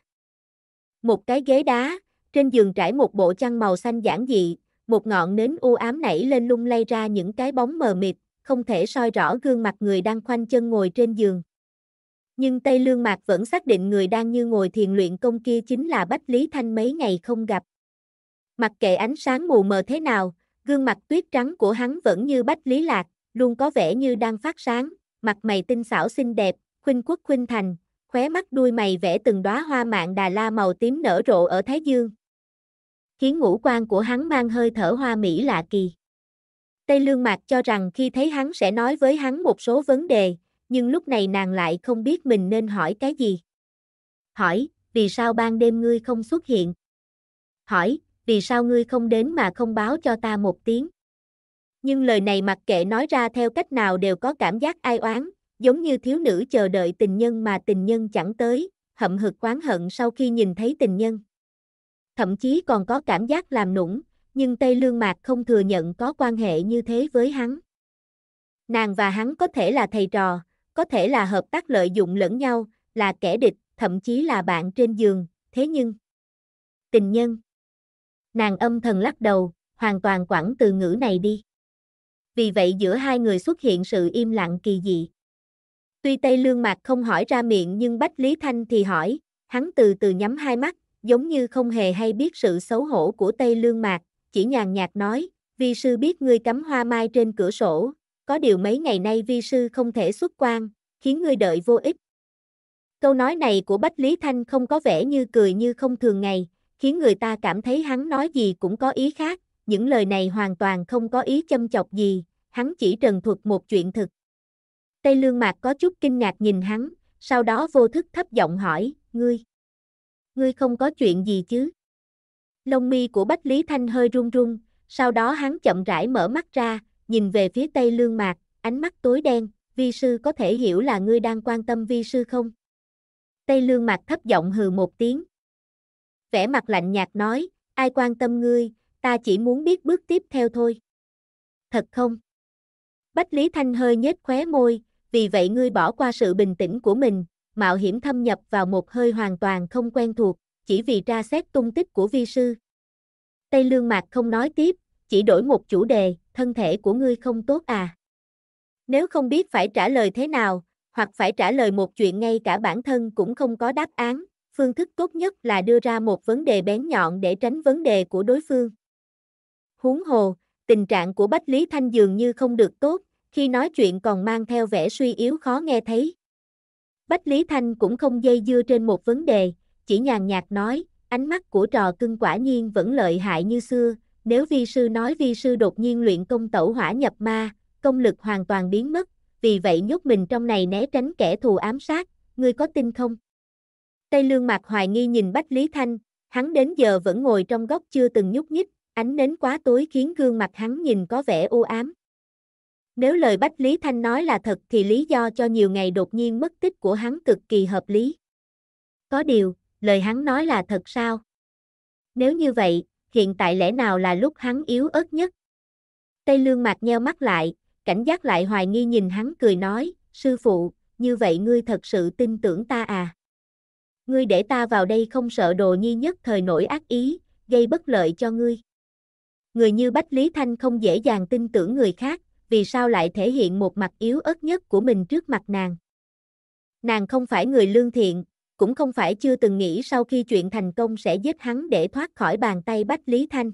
Một cái ghế đá, trên giường trải một bộ chăn màu xanh giản dị, một ngọn nến u ám nảy lên lung lay ra những cái bóng mờ mịt, không thể soi rõ gương mặt người đang khoanh chân ngồi trên giường. Nhưng Tây Lương Mạc vẫn xác định người đang như ngồi thiền luyện công kia chính là Bách Lý Thanh mấy ngày không gặp. Mặc kệ ánh sáng mù mờ thế nào, gương mặt tuyết trắng của hắn vẫn như Bách Lý Lạc, luôn có vẻ như đang phát sáng, mặt mày tinh xảo xinh đẹp, khuynh quốc khuynh thành, khóe mắt đuôi mày vẽ từng đóa hoa mạng đà la màu tím nở rộ ở Thái Dương. Khiến ngũ quan của hắn mang hơi thở hoa mỹ lạ kỳ. Tây Lương Mạc cho rằng khi thấy hắn sẽ nói với hắn một số vấn đề, nhưng lúc này nàng lại không biết mình nên hỏi cái gì. Hỏi, vì sao ban đêm ngươi không xuất hiện? Hỏi, vì sao ngươi không đến mà không báo cho ta một tiếng? nhưng lời này mặc kệ nói ra theo cách nào đều có cảm giác ai oán, giống như thiếu nữ chờ đợi tình nhân mà tình nhân chẳng tới, hậm hực oán hận sau khi nhìn thấy tình nhân. Thậm chí còn có cảm giác làm nũng, nhưng Tây Lương Mạc không thừa nhận có quan hệ như thế với hắn. Nàng và hắn có thể là thầy trò, có thể là hợp tác lợi dụng lẫn nhau, là kẻ địch, thậm chí là bạn trên giường, thế nhưng... Tình nhân Nàng âm thần lắc đầu, hoàn toàn quẳng từ ngữ này đi vì vậy giữa hai người xuất hiện sự im lặng kỳ dị. Tuy Tây Lương Mạc không hỏi ra miệng nhưng Bách Lý Thanh thì hỏi, hắn từ từ nhắm hai mắt, giống như không hề hay biết sự xấu hổ của Tây Lương Mạc, chỉ nhàn nhạt nói, vi sư biết ngươi cắm hoa mai trên cửa sổ, có điều mấy ngày nay vi sư không thể xuất quan, khiến ngươi đợi vô ích. Câu nói này của Bách Lý Thanh không có vẻ như cười như không thường ngày, khiến người ta cảm thấy hắn nói gì cũng có ý khác, những lời này hoàn toàn không có ý châm chọc gì, hắn chỉ trần thuật một chuyện thực. Tây Lương Mạc có chút kinh ngạc nhìn hắn, sau đó vô thức thấp giọng hỏi, ngươi, ngươi không có chuyện gì chứ? Lông mi của Bách Lý Thanh hơi run run, sau đó hắn chậm rãi mở mắt ra, nhìn về phía Tây Lương Mạc, ánh mắt tối đen, vi sư có thể hiểu là ngươi đang quan tâm vi sư không? Tây Lương Mạc thấp giọng hừ một tiếng. Vẻ mặt lạnh nhạt nói, ai quan tâm ngươi, ta chỉ muốn biết bước tiếp theo thôi. Thật không? Bách Lý Thanh hơi nhếch khóe môi, vì vậy ngươi bỏ qua sự bình tĩnh của mình, mạo hiểm thâm nhập vào một hơi hoàn toàn không quen thuộc, chỉ vì tra xét tung tích của vi sư. Tây Lương Mạc không nói tiếp, chỉ đổi một chủ đề, thân thể của ngươi không tốt à? Nếu không biết phải trả lời thế nào, hoặc phải trả lời một chuyện ngay cả bản thân cũng không có đáp án, phương thức tốt nhất là đưa ra một vấn đề bén nhọn để tránh vấn đề của đối phương. Huống hồ, tình trạng của Bách Lý Thanh dường như không được tốt, khi nói chuyện còn mang theo vẻ suy yếu khó nghe thấy. Bách Lý Thanh cũng không dây dưa trên một vấn đề, chỉ nhàn nhạt nói, ánh mắt của trò cưng quả nhiên vẫn lợi hại như xưa, nếu vi sư nói vi sư đột nhiên luyện công tẩu hỏa nhập ma, công lực hoàn toàn biến mất, vì vậy nhốt mình trong này né tránh kẻ thù ám sát, ngươi có tin không? Tây Lương Mạc hoài nghi nhìn Bách Lý Thanh, hắn đến giờ vẫn ngồi trong góc chưa từng nhúc nhích, Ánh nến quá tối khiến gương mặt hắn nhìn có vẻ u ám. Nếu lời Bách Lý Thanh nói là thật thì lý do cho nhiều ngày đột nhiên mất tích của hắn cực kỳ hợp lý. Có điều, lời hắn nói là thật sao? Nếu như vậy, hiện tại lẽ nào là lúc hắn yếu ớt nhất? Tây lương mặt nheo mắt lại, cảnh giác lại hoài nghi nhìn hắn cười nói, sư phụ, như vậy ngươi thật sự tin tưởng ta à? Ngươi để ta vào đây không sợ đồ nhi nhất thời nổi ác ý, gây bất lợi cho ngươi. Người như Bách Lý Thanh không dễ dàng tin tưởng người khác, vì sao lại thể hiện một mặt yếu ớt nhất của mình trước mặt nàng. Nàng không phải người lương thiện, cũng không phải chưa từng nghĩ sau khi chuyện thành công sẽ giết hắn để thoát khỏi bàn tay Bách Lý Thanh.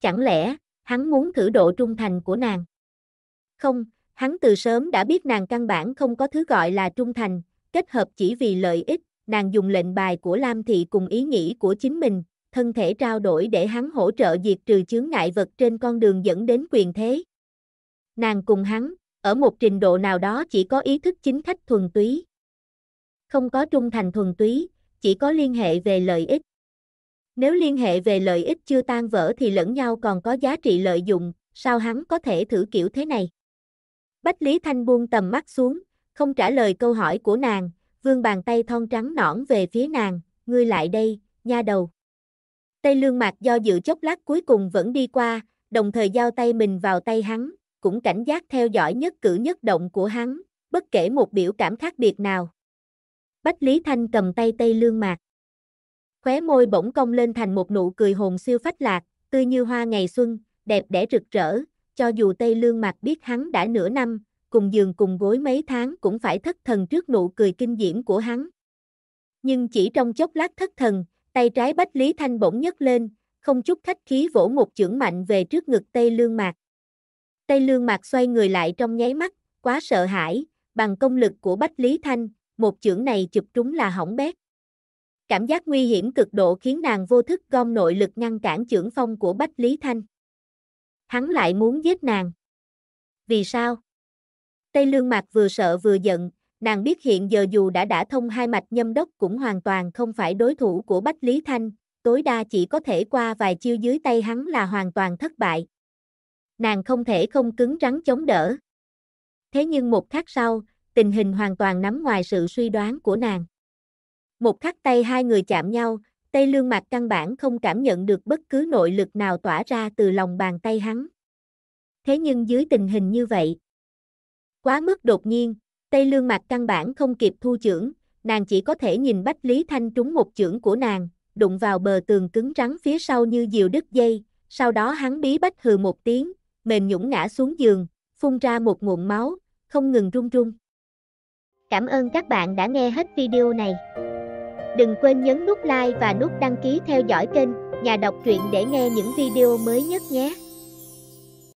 Chẳng lẽ, hắn muốn thử độ trung thành của nàng? Không, hắn từ sớm đã biết nàng căn bản không có thứ gọi là trung thành, kết hợp chỉ vì lợi ích, nàng dùng lệnh bài của Lam Thị cùng ý nghĩ của chính mình, thân thể trao đổi để hắn hỗ trợ diệt trừ chướng ngại vật trên con đường dẫn đến quyền thế. Nàng cùng hắn, ở một trình độ nào đó chỉ có ý thức chính khách thuần túy. Không có trung thành thuần túy, chỉ có liên hệ về lợi ích. Nếu liên hệ về lợi ích chưa tan vỡ thì lẫn nhau còn có giá trị lợi dụng, sao hắn có thể thử kiểu thế này? Bách Lý Thanh buông tầm mắt xuống, không trả lời câu hỏi của nàng, vương bàn tay thon trắng nõn về phía nàng, ngươi lại đây, nha đầu. Tây Lương Mạc do dự chốc lát cuối cùng vẫn đi qua, đồng thời giao tay mình vào tay hắn, cũng cảnh giác theo dõi nhất cử nhất động của hắn, bất kể một biểu cảm khác biệt nào. Bách Lý Thanh cầm tay Tây Lương Mạc. Khóe môi bỗng cong lên thành một nụ cười hồn siêu phách lạc, tươi như hoa ngày xuân, đẹp đẽ rực rỡ, cho dù Tây Lương Mạc biết hắn đã nửa năm, cùng giường cùng gối mấy tháng cũng phải thất thần trước nụ cười kinh diễm của hắn. Nhưng chỉ trong chốc lát thất thần, Tay trái Bách Lý Thanh bỗng nhấc lên, không chút khách khí vỗ một chưởng mạnh về trước ngực Tây Lương Mạc. Tây Lương Mạc xoay người lại trong nháy mắt, quá sợ hãi, bằng công lực của Bách Lý Thanh, một chưởng này chụp trúng là hỏng bét. Cảm giác nguy hiểm cực độ khiến nàng vô thức gom nội lực ngăn cản chưởng phong của Bách Lý Thanh. Hắn lại muốn giết nàng. Vì sao? Tây Lương Mạc vừa sợ vừa giận, Nàng biết hiện giờ dù đã đã thông hai mạch nhâm đốc cũng hoàn toàn không phải đối thủ của Bách Lý Thanh, tối đa chỉ có thể qua vài chiêu dưới tay hắn là hoàn toàn thất bại. Nàng không thể không cứng rắn chống đỡ. Thế nhưng một khắc sau, tình hình hoàn toàn nắm ngoài sự suy đoán của nàng. Một khắc tay hai người chạm nhau, tay Lương Mạc căn bản không cảm nhận được bất cứ nội lực nào tỏa ra từ lòng bàn tay hắn. Thế nhưng dưới tình hình như vậy, quá mức đột nhiên, Tây Lương Mạc căn bản không kịp thu chưởng, nàng chỉ có thể nhìn Bách Lý Thanh trúng một chưởng của nàng, đụng vào bờ tường cứng rắn phía sau như diều đứt dây, sau đó hắn bí bách hừ một tiếng, mềm nhũng ngã xuống giường, phun ra một ngụm máu, không ngừng run run. Cảm ơn các bạn đã nghe hết video này. Đừng quên nhấn nút like và nút đăng ký theo dõi kênh Nhà đọc truyện để nghe những video mới nhất nhé.